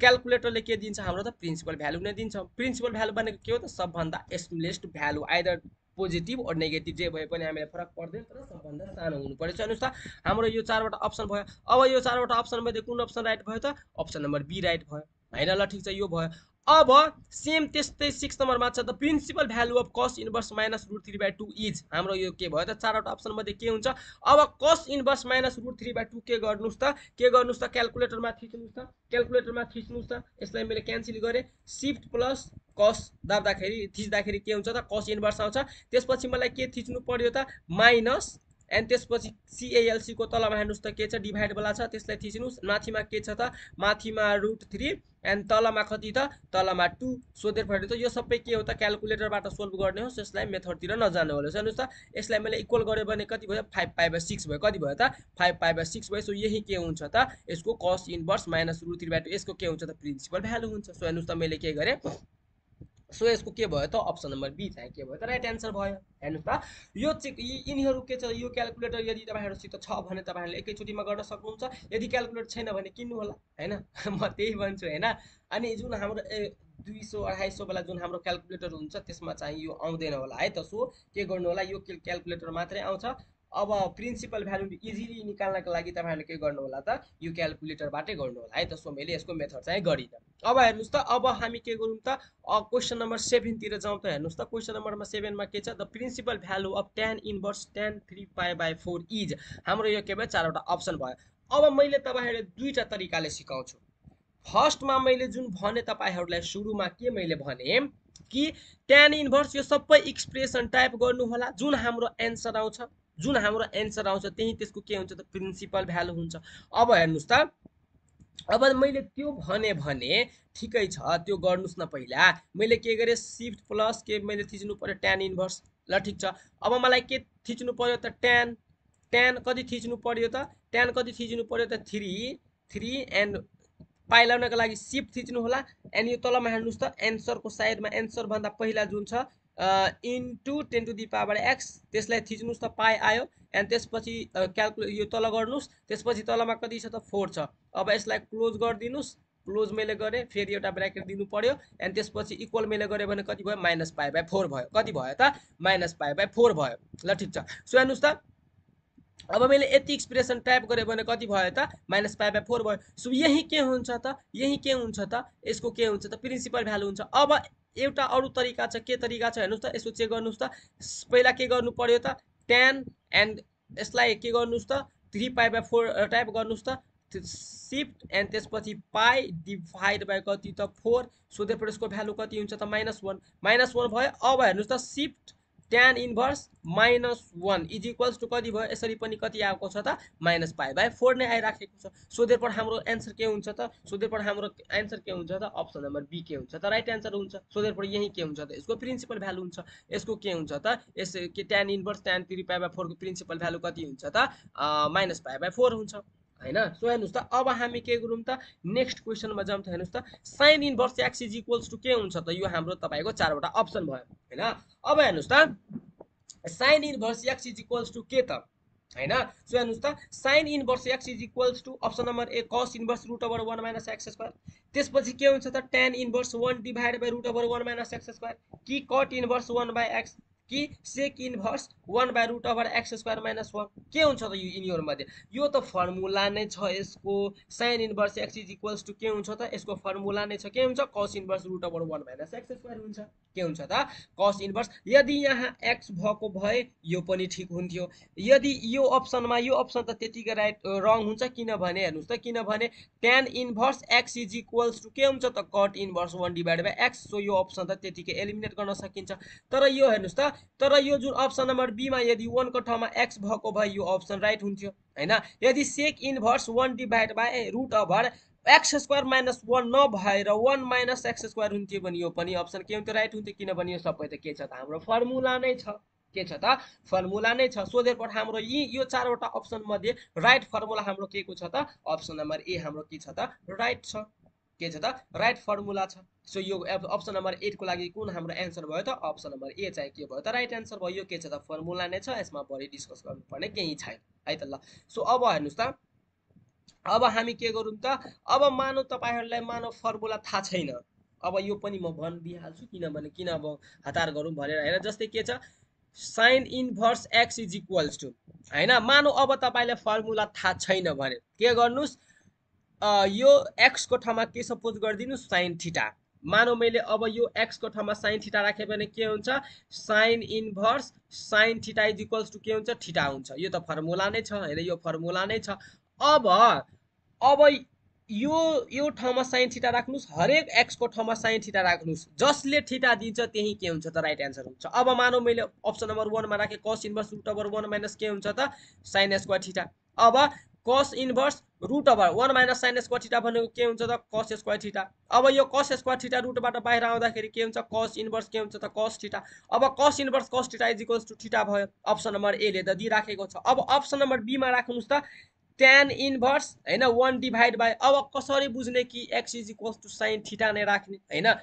क्यालकुलेटरले के दिन्छ हाम्रो त प्रिन्सिपल भ्यालु नै दिन्छ प्रिन्सिपल भ्यालु भनेको के हो त सबभन्दा smallest value either positive or negative जे भए पनि हामीलाई फरक पर्दैन तर सबभन्दा सानो हुनु पऱ्यो हेर्नुहोस् त हाम्रो यो चारवटा अप्सन भयो अब यो चारवटा अप्सन मध्ये कुन अप्सन राइट भयो त अप्सन नम्बर बी राइट भयो होइन ल ठिक छ यो भयो अब सेम त्यस्तै सिक्स नम्बरमा छ the principal value of cos inverse minus root three by two is हाम्रो यो के भयो त चारवटा अप्सनमध्ये के हुन्छ अब cos inverse minus root three by two के गर्नुहोस् त के गर्नुहोस् त क्यालकुलेटरमा थिच्नुहोस् त क्यालकुलेटरमा थिच्नुहोस् त यसलाई मैले क्यान्सल गरेँ सिफ्ट प्लस कस दाब्दाखेरि थिच्दाखेरि के हुन्छ त कस इन्भर्स आउँछ त्यसपछि मलाई के थिच्नु पर्यो त माइनस एन्ड त्यसपछि सिएएलसीको तलमा हेर्नुहोस् त के छ डिभाइडवाला छ त्यसलाई थिच्नुहोस् माथिमा के छ त माथिमा रुट थ्री एन्ड तलमा कति त तलमा टू सोधेर देयर त यो सबै के हो त क्यालकुलेटरबाट सोल्भ गर्ने होस् यसलाई मेथडतिर नजानु होला हेर्नुहोस् त यसलाई मैले इक्वल गरेँ भने कति भयो फाइभ फाइभ बाई सिक्स भयो कति भयो त फाइभ फाइभ बाई सिक्स भयो सो यही के हुन्छ त यसको cos inverse minus root three by यसको के हुन्छ त प्रिन्सिपल भ्यालु हुन्छ सो हेर्नुहोस् त मैले के गरेँ सो यसको के भयो त अप्सन नम्बर बी चाहिँ के भयो त राइट एन्सर भयो हेर्नुहोस् त यो चाहिँ यिनीहरू के छ यो क्यालकुलेटर यदि तपाईँहरूसित छ भने तपाईँहरूले एकैचोटिमा गर्न सक्नुहुन्छ यदि क्यालकुलेटर छैन भने किन्नु होला होइन म त्यही भन्छु होइन अनि जुन हाम्रो ए दुई सौ अढाई सौवाला जुन हाम्रो क्यालकुलेटर हुन्छ त्यसमा चाहिँ यो आउँदैन होला है त सो के गर्नु होला यो क्यालकुलेटर मात्रै आउँछ अब प्रिन्सिपल भ्यालु इजिली निकाल्नको लागि तपाईँहरूले के गर्नु होला त यो क्यालकुलेटरबाटै गर्नु होला है त सो मैले यसको मेथड चाहिँ गरिनँ अब हेर्नुहोस् त अब हामी के गरौँ त क्वेसन नम्बर सेभेनतिर जाउँ त हेर्नुहोस् त क्वेसन नम्बरमा सेभेनमा के छ the principal value of tan inverse tan three five by four is हाम्रो यो के भयो चारवटा अप्सन भयो अब मैले तपाईँहरूले दुईवटा तरिकाले सिकाउँछु फर्स्टमा मैले जुन भने तपाईँहरूलाई सुरुमा के मैले भने कि टेन इन्भर्स यो सबै एक्सप्रेसन टाइप गर्नु होला जुन हाम्रो एन्सर आउँछ जुन हाम्रो एन्सर आउँछ त्यहीँ त्यसको के हुन्छ त प्रिन्सिपल भ्यालु हुन्छ अब हेर्नुहोस् त अब मैले त्यो भने भने ठिकै छ त्यो गर्नुहोस् न पहिला मैले के गरेँ सिफ्ट प्लस के मैले थिच्नु पऱ्यो ट्यान इन्भर्स ल ठिक छ अब मलाई के थिच्नु पऱ्यो त ट्यान ट्यान कति थिच्नु पऱ्यो त ट्यान कति थिच्नु पऱ्यो त थ्री थ्री एन्ड पाइलाउनको लागि सिप थिच्नुहोला एन्ड यो तलमा हेर्नुहोस् त एन्सरको साइडमा एन्सरभन्दा पहिला जुन छ into ten to the power x त्यसलाई थिच्नुहोस् त पाइ आयो एन्ड त्यसपछि क्यालकुले यो तल गर्नुहोस् त्यसपछि तलमा कति छ त फोर छ अब यसलाई क्लोज गरिदिनुहोस् क्लोज मैले गरेँ फेरि एउटा ब्राकेट दिनु पऱ्यो एन्ड त्यसपछि इक्वल मैले गरेँ भने कति भयो माइनस फाइभ बाई फोर भयो कति भयो त माइनस फाइभ बाई फोर भयो ल ठिक छ सो हेर्नुहोस् त अब मैले यति एक्सप्रेसन टाइप गरेँ भने कति भयो त माइनस फाइभ बाई फोर भयो सो यहीँ के हुन्छ त यहीँ के हुन्छ त यसको के हुन्छ त प्रिन्सिपल भ्यालु हुन्छ अब एउटा अरू तरिका छ के तरिका छ हेर्नुहोस् त यसो चेक गर्नुहोस् त पहिला के गर्नु पऱ्यो त टेन एन्ड यसलाई के गर्नुहोस् त three pi by four type गर्नुहोस् त सिफ्ट एन्ड त्यसपछि पाई डिभाइड बाई कति त फोर सो यसको भ्यालु कति हुन्छ त माइनस वान माइनस वान भयो अब हेर्नुहोस् त shift tan inverse minus one is equals to कति भयो यसरी पनि कति आएको छ त माइनस फाइभ बाई फोर नै आइराखेको छ सोधेरपट हाम्रो एन्सर के हुन्छ त सोधेरपट हाम्रो एन्सर के हुन्छ त अप्सन नम्बर बी के हुन्छ त राइट एन्सर हुन्छ सोधेरपट यहीँ यही के हुन्छ त यसको प्रिन्सिपल भ्यालु हुन्छ यसको के हुन्छ त यस के tan inverse tan three five by फोरको प्रिन्सिपल भ्यालु कति हुन्छ त माइनस फाइभ बाई फोर हुन्छ होइन सो हेर्नुहोस् त अब हामी के गरौँ त नेक्स्ट क्वेसनमा जाउँ त हेर्नुहोस् त sine inverse x is equals to के हुन्छ त यो हाम्रो तपाईँको चारवटा अप्सन भयो होइन अब हेर्नुहोस् त sine inverse x is equals to के त होइन सो हेर्नुहोस् त sine inverse x is equals to option number a cos inverse root over one minus x square त्यसपछि के हुन्छ त ten inverse one divide by root over one minus x square कि cot inverse one by x कि sec inverse one by root over x square minus one के हुन्छ त यो यिनीहरूमध्ये यो त फर्मुला नै छ यसको sine inverse x is equals to के हुन्छ त यसको फर्मुला नै छ के हुन्छ cos inverse root over one minus x square हुन्छ के हुन्छ त कस इन्भर्स यदि यहाँ एक्स भएको भए यो पनि ठिक हुन्थ्यो यदि यो अप्सनमा यो अप्सन त त्यतिकै राइट रङ हुन्छ किनभने हेर्नुहोस् त किनभने tan inverse x is equals to के हुन्छ त cot inverse one divide by x so यो अप्सन त त्यतिकै एलिमिनेट गर्न सकिन्छ तर यो हेर्नुहोस् त तर यो जुन अप्सन नम्बर बीमा यदि वानको ठाउँमा एक्स भएको भए यो अप्सन राइट हुन्थ्यो होइन यदि sec inverse one divide by root over x square minus one नभएर वान माइनस एक्स स्क्वायर हुन्थ्यो भने यो पनि अप्सन के हुन्थ्यो राइट हुन्थ्यो किनभने यो सबै त के छ त हाम्रो फर्मुला नै छ के छ त फर्मुला नै छ सोधेर हाम्रो यी यो चारवटा अप्सन मध्ये राइट फर्मुला हाम्रो के को छ त अप्सन नम्बर ए हाम्रो के छ त राइट छ के छ त राइट फर्मुला छ सो यो अप्सन नम्बर एटको लागि कुन हाम्रो एन्सर भयो त अप्सन नम्बर ए चाहिँ के भयो त राइट एन्सर भयो के छ त फर्मुला नै छ यसमा बढी डिस्कस गर्नुपर्ने केही छैन है त ल सो अब हेर्नुहोस् त अब हामी के गरौँ त अब मानव तपाईँहरूलाई मानव फर्मुला थाहा छैन अब यो पनि म भनिदिइहाल्छु किनभने किन अब हतार गरौँ भनेर होइन जस्तै के छ sine inverse x is equals to होइन मानौ अब तपाईँलाई फर्मुला थाहा छैन भने के गर्नुहोस् यो एक्सको ठाउँमा के सपोज गरिदिनु साइन ठिटा मानौ मैले अब यो एक्सको ठाउँमा साइन ठिटा राखेँ भने के हुन्छ sine inverse sine theta is equals to के हुन्छ ठिटा हुन्छ यो त फर्मुला नै छ होइन यो फर्मुला नै छ अब अब यो यो ठाउँमा साइन ठिटा राख्नुहोस् हरेक एक्सको ठाउँमा साइन ठिटा राख्नुहोस् जसले ठिटा दिन्छ त्यही के हुन्छ त राइट एन्सर हुन्छ अब मानौ मैले अप्सन नम्बर वानमा राखेँ cos inverse root over one minus के हुन्छ त साइन एक्सको ठिटा अब cos inverse root over one minus sine square theta भनेको के हुन्छ त कस स्क्वायर ठिटा अब यो कस स्क्वायर ठिटा रुटबाट बाहिर आउँदाखेरि के हुन्छ कस इन्भर्स के हुन्छ त कस ठिटा अब cos inverse cos theta is equals to theta भयो अप्सन नम्बर एले त दिइराखेको छ अब अप्सन नम्बर बीमा राख्नुहोस् त ट्यान इन्भर्स होइन वान डिभाइड बाई अब कसरी बुझ्ने कि x is equals to sine theta नै राख्ने होइन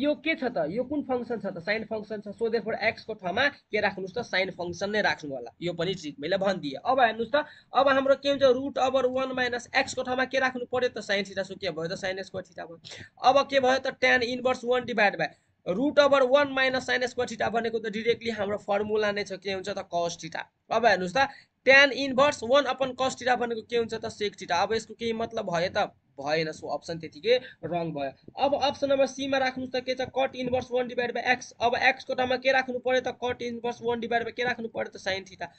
यो के छ त यो कुन फङ्सन छ त साइन फङ्सन छ सो देयर एक्सको ठाउँमा के राख्नुहोस् त साइन फङ्सन नै राख्नु होला यो पनि चिज मैले भनिदिएँ अब हेर्नुहोस् त अब हाम्रो के हुन्छ रुट ओभर वान माइनस एक्सको ठाउँमा के राख्नु पऱ्यो त साइन ठिटा सो के भयो त साइन स्क्वायर ठिटा भयो अब के भयो त ten inverse one divide by root over one minus sine एक्सको ठिटा भनेको त डिरेक्टली हाम्रो फर्मुला नै छ के हुन्छ त कस ठिटा अब हेर्नुहोस् त tan inverse one upon cos theta भनेको के हुन्छ त सेक टिटा अब यसको केही मतलब भयो त भएन सो अप्सन त्यतिकै रङ भयो अब अप्सन नम्बर सीमा राख्नुहोस् त के छ cot inverse one divide by x अब एक्सको ठाउँमा के राख्नु पऱ्यो त cot inverse one divide by के राख्नु पऱ्यो त साइन थिटा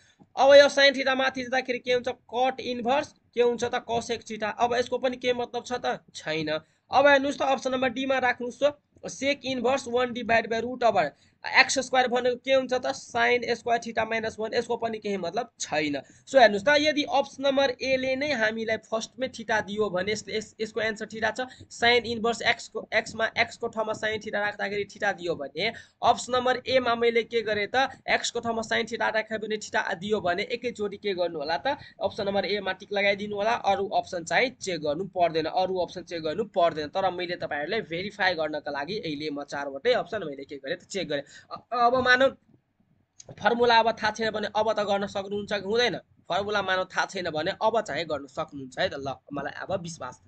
अब यो साइन थिटा माथि जाँदाखेरि के हुन्छ कट इन्भर्स के हुन्छ त कसेक थिटा अब यसको पनि के मतलब छ त छैन अब हेर्नुहोस् त अप्सन नम्बर डीमा राख्नुहोस् त sec inverse one divide by root over x square भनेको के हुन्छ त sine square theta minus one यसको पनि केही मतलब छैन सो हेर्नुहोस् त यदि अप्सन नम्बर एले नै हामीलाई फर्स्टमै ठिटा दियो भने यसले यसको एन्सर ठिटा छ साइन इन्भर्स एक्सको एक्समा एक्सको ठाउँमा साइन ठिटा राख्दाखेरि ठिटा दियो भने अप्सन नम्बर एमा मैले के गरेँ त एक्सको ठाउँमा साइन ठिटा राख्यो भने ठिटा दियो भने एकैचोटि के गर्नु होला त अप्सन नम्बर एमा टिक लगाइदिनु होला अरू अप्सन चाहिँ चेक गर्नु पर्दैन अरू अप्सन चेक गर्नु पर्दैन तर मैले तपाईँहरूलाई भेरिफाई गर्नका लागि अहिले म चारवटै अप्सन मैले के गरेँ त चेक गरेँ अब मानव फर्मुला अब थाहा छैन भने अब त गर्न सक्नुहुन्छ कि हुँदैन फर्मुला मानव थाहा छैन भने अब चाहिँ गर्न सक्नुहुन्छ है त ल मलाई अब विश्वास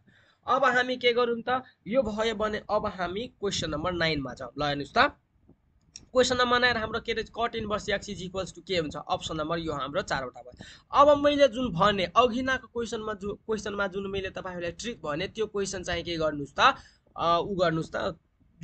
अब हामी के गरौँ त यो भयो भने अब हामी क्वेसन नम्बर नाइनमा जाउँ ल हेर्नुहोस् त क्वेसन नम्बर नाइन हाम्रो के रहेछ cot inverse x is equals to के हुन्छ अप्सन नम्बर यो हाम्रो चारवटा भयो अब मैले जुन भने अघिनाको क्वेसनमा जुन क्वेसनमा जुन मैले तपाईँहरूलाई ट्रिक भने त्यो क्वेसन चाहिँ के गर्नुहोस् त ऊ गर्नुहोस् त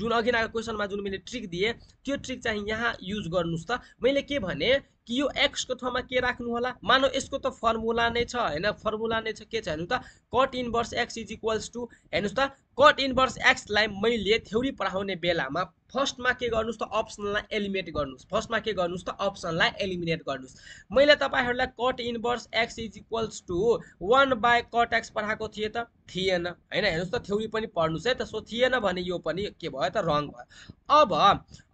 जुन अघि नै क्वेसनमा जुन मैले ट्रिक दिएँ त्यो ट्रिक चाहिँ यहाँ युज गर्नुहोस् त मैले के भने कि यो एक्सको ठाउँमा के राख्नु होला मानौ यसको त फर्मुला नै छ होइन फर्मुला नै छ के छ हेर्नु त cot inverse x is equals to हेर्नुहोस् त कट इन्भर्स एक्सलाई मैले थ्योरी पढाउने बेलामा फर्स्टमा के गर्नुहोस् त अप्सनलाई एलिमिनेट गर्नुहोस् फर्स्टमा के गर्नुहोस् त अप्सनलाई एलिमिनेट गर्नुहोस् मैले तपाईँहरूलाई cot inverse x is equals to one by cot x पठाएको थिएँ त थिएन होइन हेर्नुहोस् त थ्योरी पनि पढ्नुहोस् है त सो थिएन भने यो पनि के भयो त रङ भयो अब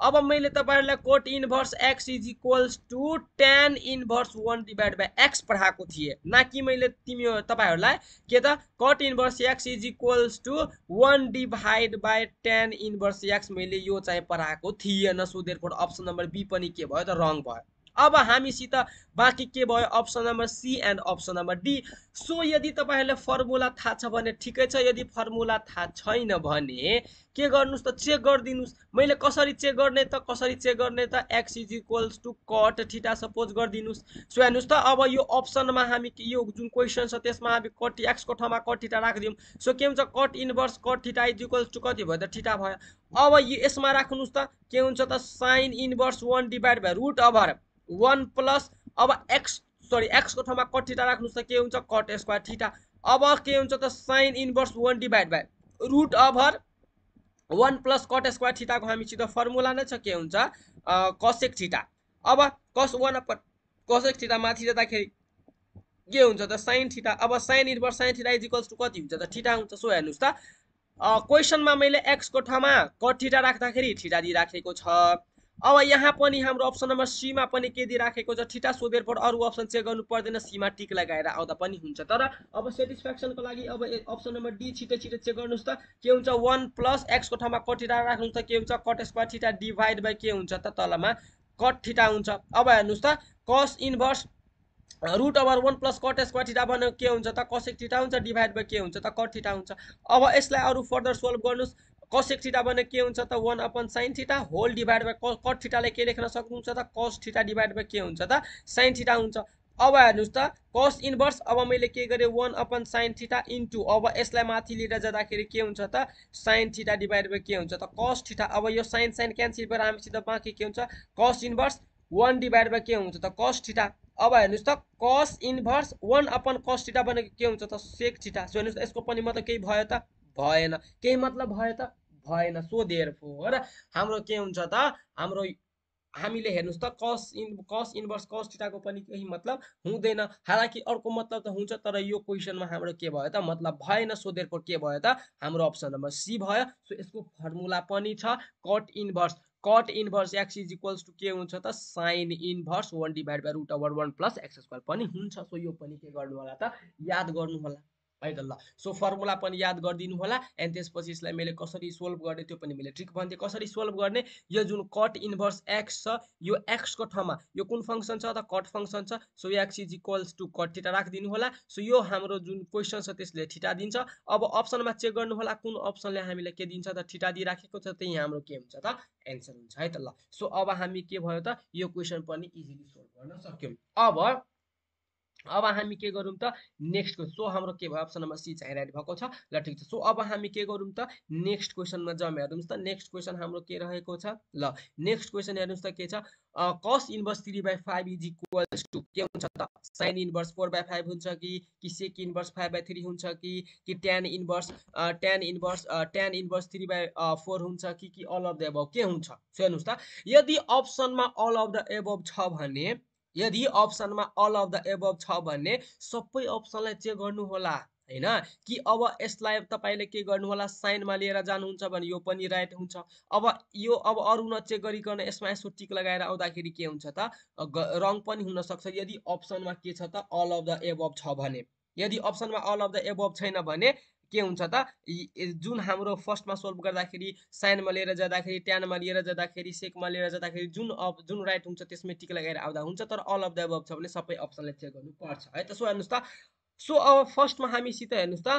अब मैले तपाईँहरूलाई cot inverse x is equals to ten inverse one divide by x पठाएको थिएँ न कि मैले तिमी तपाईँहरूलाई के त cot inverse x is equals to one divide by tan inverse x मैले यो चाहिँ पढाएको थिएन so therefore option number b पनि के भयो त रङ भयो अब हामीसित बाँकी के भयो option number c and option number d so यदि तपाईँहरूलाई फर्मुला थाहा छ भने ठिकै छ यदि फर्मुला थाहा छैन भने के गर्नुहोस् त चेक गरिदिनुहोस् मैले कसरी चेक गर्ने त कसरी चेक गर्ने त x is equals to cot theta suppose गरिदिनुहोस् सो हेर्नुहोस् त अब यो अप्सनमा हामी यो जुन क्वेसन छ त्यसमा हामी कट एक्सको ठाउँमा कट ठिटा राखिदिउँ सो के हुन्छ cot inverse cot theta is equals to कति भयो त ठिटा भयो अब यसमा राख्नुहोस् त के हुन्छ त sine inverse one divide by root over one plus अब एक्स सरी एक्सको ठाउँमा कट थीटा राख्नुहोस् त के हुन्छ कट स्क्वायर ठिटा अब के हुन्छ त sine inverse one divide by root over one plus cot square ठिटाको हामी सिधो फर्मुला नै छ के हुन्छ कसेक थीटा अब कस वान अपर कसेक ठिटा माथि जाँदाखेरि के हुन्छ त साइन ठिटा अब sine inverse sine theta is equals to कति हुन्छ त ठिटा हुन्छ सो हेर्नुहोस् त क्वेसनमा मैले एक्सको ठाउँमा कट ठिटा राख्दाखेरि ठिटा दिइराखेको छ अब यहाँ पनि हाम्रो अप्सन नम्बर सीमा पनि के दिइराखेको छ ठिटा सोधेर पर अरू अप्सन चेक गर्नु पर्दैन सीमा टिक लगाएर आउँदा पनि हुन्छ तर अब सेटिस्फ्याक्सनको लागि अब अप्सन नम्बर डी छिटो छिटो चेक गर्नुहोस् त के हुन्छ वान प्लस एक्सको ठाउँमा कटिरा राख्नुहुन्छ के हुन्छ cot square theta divide by के हुन्छ त तलमा कट ठिटा हुन्छ अब हेर्नुहोस् त cos inverse root over one plus cot square theta भन्नु के हुन्छ त कसै ठिटा हुन्छ डिभाइड बाई के हुन्छ त कट ठिटा हुन्छ अब यसलाई अरू फर्दर सोल्भ गर्नुहोस् कसेक थिटा भने के हुन्छ त one upon sine theta whole divide by cot ठिटाले के लेख्न सक्नुहुन्छ त कस ठिटा डिभाइड बाई के हुन्छ त साइन थिटा हुन्छ अब हेर्नुहोस् त कस इन्भर्स अब मैले के गरेँ one upon sine theta into अब यसलाई माथि लिएर जाँदाखेरि के हुन्छ त साइन थिटा डिभाइड बाई के हुन्छ त कस ठिटा अब यो साइन साइन क्यान्सिल भएर हामीसित बाँकी के हुन्छ cos inverse one divide by के हुन्छ त कस ठिटा अब हेर्नुहोस् त cos inverse one upon cos theta भनेको के हुन्छ त सेक ठिटा सो हेर्नुहोस् यसको पनि मतलब केही भयो त भएन केही मतलब भयो त भएन सो देयर फोर हाम्रो के हुन्छ त हाम्रो हामीले हेर्नुहोस् त कस इन कस इन्भर्स कस टिटाको पनि केही मतलब हुँदैन हालाकि अर्को मतलब त हुन्छ तर यो क्वेसनमा हाम्रो के भयो त मतलब भएन सोधेरको के भयो त हाम्रो अप्सन नम्बर सी भयो सो यसको फर्मुला पनि छ cot inverse cot inverse x is equals to के हुन्छ त sine inverse one divide by root over one plus x square पनि हुन्छ सो यो पनि के गर्नु होला त याद गर्नु होला है त ल सो फर्मुला पनि याद गरिदिनु होला एन्ड त्यसपछि यसलाई मैले कसरी सोल्भ गर्ने त्यो पनि मैले ट्रिक भन्थेँ कसरी सोल्भ गर्ने यो जुन कट इन्भर्स एक्स छ यो एक्सको ठाउँमा यो कुन फङ्सन छ त कट फङ्सन छ so x is equals to cot theta राखिदिनु होला सो यो हाम्रो जुन क्वेसन छ त्यसले ठिटा दिन्छ अब अप्सनमा चेक गर्नु होला कुन अप्सनले हामीलाई के दिन्छ त ठिटा दिइराखेको छ त्यही हाम्रो के हुन्छ त एन्सर हुन्छ है त ल सो अब हामी के भयो त यो क्वेसन पनि इजिली सोल्भ गर्न सक्यौँ अब अब हामी के गरौँ त नेक्स्ट नेक्स्टको सो हाम्रो के भयो अप्सन नम्बर सी चाहिँ राइट भएको छ ल ठिक छ सो अब हामी के गरौँ त नेक्स्ट क्वेसनमा जम्मा हेर्नुहोस् त नेक्स्ट क्वेसन हाम्रो के रहेको छ ल नेक्स्ट क्वेसन हेर्नुहोस् त के छ cos inverse three by five is equals to के हुन्छ त sine inverse four by five हुन्छ कि कि sec inverse five by three हुन्छ कि कि tan inverse tan inverse tan inverse three by four हुन्छ कि कि अल अफ द एभ के हुन्छ सो हेर्नुहोस् त यदि अप्सनमा अल अफ द एभ छ भने यदि अप्सनमा अल अफ द एबभ छ भने सबै अप्सनलाई चेक गर्नुहोला होइन कि अब यसलाई तपाईँले के गर्नुहोला साइनमा लिएर जानुहुन्छ भने यो पनि राइट हुन्छ अब यो अब अरू नचेक गरिकन यसमा यसो टिक लगाएर आउँदाखेरि के हुन्छ त रङ पनि हुनसक्छ यदि अप्सनमा के छ त अल अफ द एबभ छ भने यदि अप्सनमा अल अफ द एबभ छैन भने के हुन्छ त जुन हाम्रो फर्स्टमा सोल्भ गर्दाखेरि साइनमा लिएर जाँदाखेरि ट्यानमा लिएर जाँदाखेरि सेकमा लिएर जाँदाखेरि जुन अब जुन राइट हुन्छ त्यसमै टिक लगाएर आउँदा हुन्छ तर अल अफ द अब छ भने सबै अप्सनले चेक गर्नुपर्छ है त सो हेर्नुहोस् त सो अब फर्स्टमा हामीसित हेर्नुहोस् त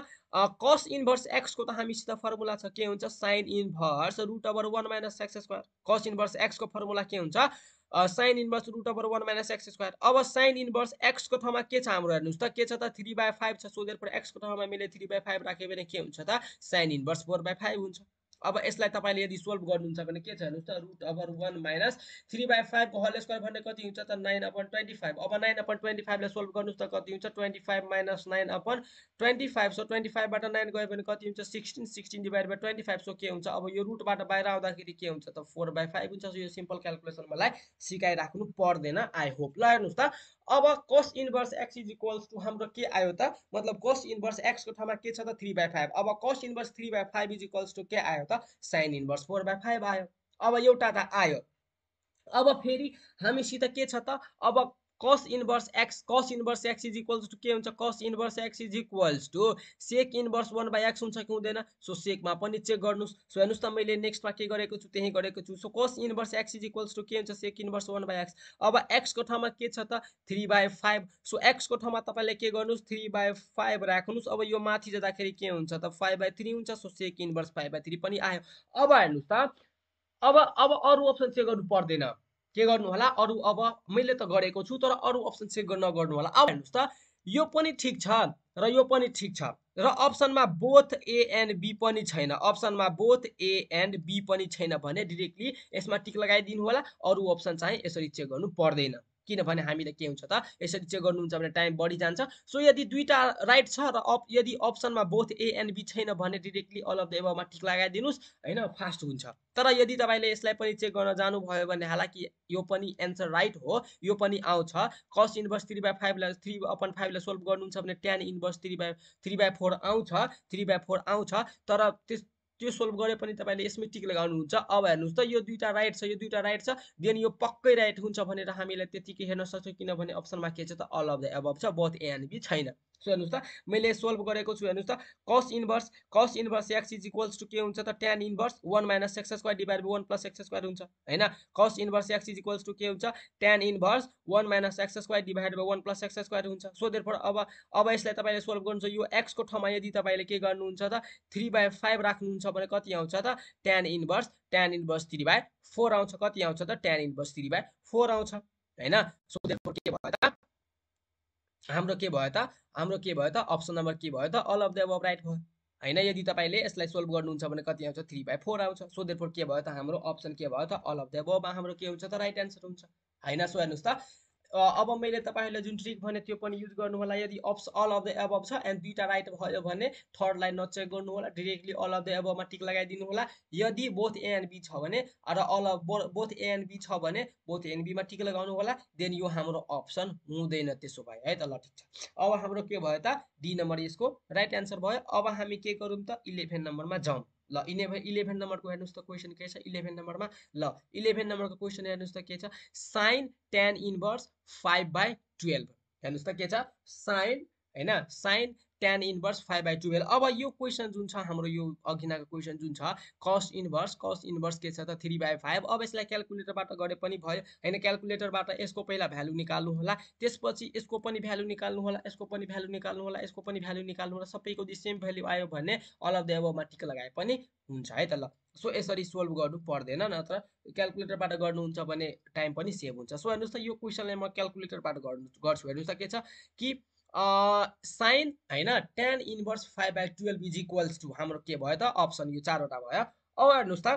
कस इन्भर्स एक्सको त हामीसित फर्मुला छ के हुन्छ sine inverse root over one minus x square cos inverse एक्सको फर्मुला के हुन्छ sine inverse root over one minus x square अब साइन इन्भर्स एक्सको ठाउँमा के छ हाम्रो हेर्नुहोस् त के छ त थ्री बाई फाइभ छ सोधेर एक्सको ठाउँमा मैले थ्री बाई फाइभ राखेँ भने के हुन्छ त sine inverse four by five हुन्छ अब यसलाई तपाईँले यदि सोल्भ गर्नुहुन्छ भने के छ हेर्नुहोस् त root over one minus three by फाइभको हल स्क्वायर भन्ने कति हुन्छ त नाइन अपन ट्वेन्टी फाइभ अब नाइन अपन ट्वेन्टी फाइभलाई सोल्भ गर्नुहोस् त कति हुन्छ twenty five minus nine upon twenty five so twenty फाइभबाट नाइन गयो भने कति हुन्छ sixteen sixteen divide by twenty five so के हुन्छ अब यो रुटबाट बाहिर आउँदाखेरि के हुन्छ त फोर बाई फाइभ हुन्छ सो यो सिम्पल क्यालकुलेसन मलाई सिकाइराख्नु पर्दैन आई होप ल हेर्नुहोस् त अब cos inverse x is equals to हाम्रो के आयो त मतलब कस इन्भर्स एक्सको ठाउँमा के छ त थ्री बाई फाइभ अब cos inverse three by five is equals to के आयो त sine inverse four by five आयो अब एउटा त आयो अब फेरि हामीसित के छ त अब cos inverse x cos inverse x is equals to के हुन्छ cos inverse x is equals to sec inverse one by x हुन्छ कि हुँदैन सो सेकमा पनि चेक गर्नुहोस् सो हेर्नुहोस् त मैले नेक्स्टमा के गरेको छु त्यहीँ गरेको छु so cos inverse x is equals to के हुन्छ sec inverse one by x अब एक्सको ठाउँमा के छ त थ्री बाई फाइभ सो एक्सको ठाउँमा तपाईँले के गर्नुहोस् थ्री बाई फाइभ राख्नुहोस् अब यो माथि जाँदाखेरि के हुन्छ त फाइभ बाई थ्री हुन्छ so sec inverse five by three पनि आयो अब हेर्नुहोस् त अब अब अरू अप्सन चेक गर्नु पर्दैन के गर्नु होला अरू अब मैले त गरेको छु तर अरू अप्सन चेक गर्न नगर्नु होला अब हेर्नुहोस् त यो पनि ठिक छ र यो पनि ठिक छ र अप्सनमा बोथ ए एन्ड बी पनि छैन अप्सनमा बोथ ए एन्ड बी पनि छैन भने डिरेक्टली यसमा टिक लगाइदिनु होला अरू अप्सन चाहिँ यसरी चेक गर्नु पर्दैन किनभने हामीलाई के हुन्छ त यसरी चेक गर्नुहुन्छ भने टाइम बढी जान्छ सो यदि दुईवटा राइट छ र अप यदि अप्सनमा बोथ ए एन्ड बी छैन भने डिरेक्टली अल अफ द एभमा टिक लगाइदिनुहोस् होइन फास्ट हुन्छ तर यदि तपाईँले यसलाई पनि चेक गर्न जानुभयो भने हालाकि यो पनि एन्सर राइट हो यो पनि आउँछ कस इन्भर्स थ्री बाई फाइभलाई थ्री अपन फाइभलाई सोल्भ गर्नुहुन्छ भने tan inverse three by three by four आउँछ थ्री बाई फोर आउँछ तर त्यस त्यो सोल्भ गरे पनि तपाईँले यसमै टिक लगाउनुहुन्छ अब हेर्नुहोस् त यो दुईवटा राइट छ यो दुईवटा राइट छ देन यो पक्कै राइट हुन्छ भनेर हामीलाई त्यतिकै हेर्न सक्छौँ किनभने अप्सनमा के छ त अल अफ द एभ छ बथ ए एन्ड बी छैन सो हेर्नुहोस् त मैले सोल्भ गरेको छु हेर्नुहोस् त cos inverse cos inverse x is equals to के हुन्छ त ten inverse one minus x square divide by one plus x square हुन्छ होइन cos inverse x is equals to के हुन्छ ten inverse one minus x square divide by one plus x square हुन्छ so therefore अब अब यसलाई तपाईँले solve गर्नुहुन्छ यो एक्सको ठाउँमा यदि तपाईँले के गर्नुहुन्छ त थ्री बाई फाइभ राख्नुहुन्छ भने कति आउँछ त ten inverse tan inverse three by four आउँछ कति आउँछ त ten inverse three by four आउँछ होइन सो देयरफोर के भयो त हाम्रो के भयो त हाम्रो के भयो त अप्सन नम्बर के भयो त अल अफ द अब राइट भयो होइन यदि तपाईँले यसलाई सोल्भ गर्नुहुन्छ भने कति आउँछ थ्री बाई फोर आउँछ सो फोर के भयो त हाम्रो अप्सन के भयो त अल अफ द अब हाम्रो के हुन्छ त राइट एन्सर हुन्छ होइन सो हेर्नुहोस् त अब मैले तपाईँहरूलाई जुन ट्रिक भने त्यो पनि युज गर्नु होला यदि options all of the above छ एन्ड दुईवटा राइट भयो भने थर्डलाई नचेक गर्नु होला डिरेक्टली अल अफ द एबमा टिक लगाइदिनु होला यदि बोथ ए एन्ड बी छ भने र all of both A and B छ भने बोथ एन्ड बीमा टिक लगाउनु होला देन यो हाम्रो अप्सन हुँदैन त्यसो भए है त ल ठिक छ अब हाम्रो के भयो त डी नम्बर यसको राइट एन्सर भयो अब हामी के गरौँ त इलेभेन नम्बरमा जाउँ ल इलेभेन इलेभेन नम्बरको हेर्नुहोस् त क्वेसन के छ इलेभेन नम्बरमा ल इलेभेन नम्बरको क्वेसन हेर्नुहोस् त के छ sine tan inverse five by twelve हेर्नुहोस् त के छ साइन होइन sine tan inverse five by twelve अब यो क्वेसन जुन छ हाम्रो यो अघिनाको क्वेसन जुन छ कस्ट इन्भर्स कस्ट इन्भर्स के छ त थ्री बाई फाइभ अब यसलाई क्यालकुलेटरबाट गरे पनि भयो होइन क्यालकुलेटरबाट यसको पहिला भ्यालु निकाल्नु होला त्यसपछि यसको पनि भ्यालु निकाल्नु होला यसको पनि भ्यालु निकाल्नु होला यसको पनि भ्यालु निकाल्नु होला सबैको दि सेम भ्यालु आयो भने अल अफ द एबमा टिक लगाए पनि हुन्छ है त ल सो यसरी सोल्भ गर्नु पर्दैन नत्र क्यालकुलेटरबाट गर्नुहुन्छ भने टाइम पनि सेभ हुन्छ सो हेर्नुहोस् त यो क्वेसनलाई म क्यालकुलेटरबाट गर्नु गर्छु हेर्नुहोस् त के छ कि साइन होइन tan inverse five by twelve is equals to हाम्रो के भयो त अप्सन यो चारवटा भयो अब हेर्नुहोस् त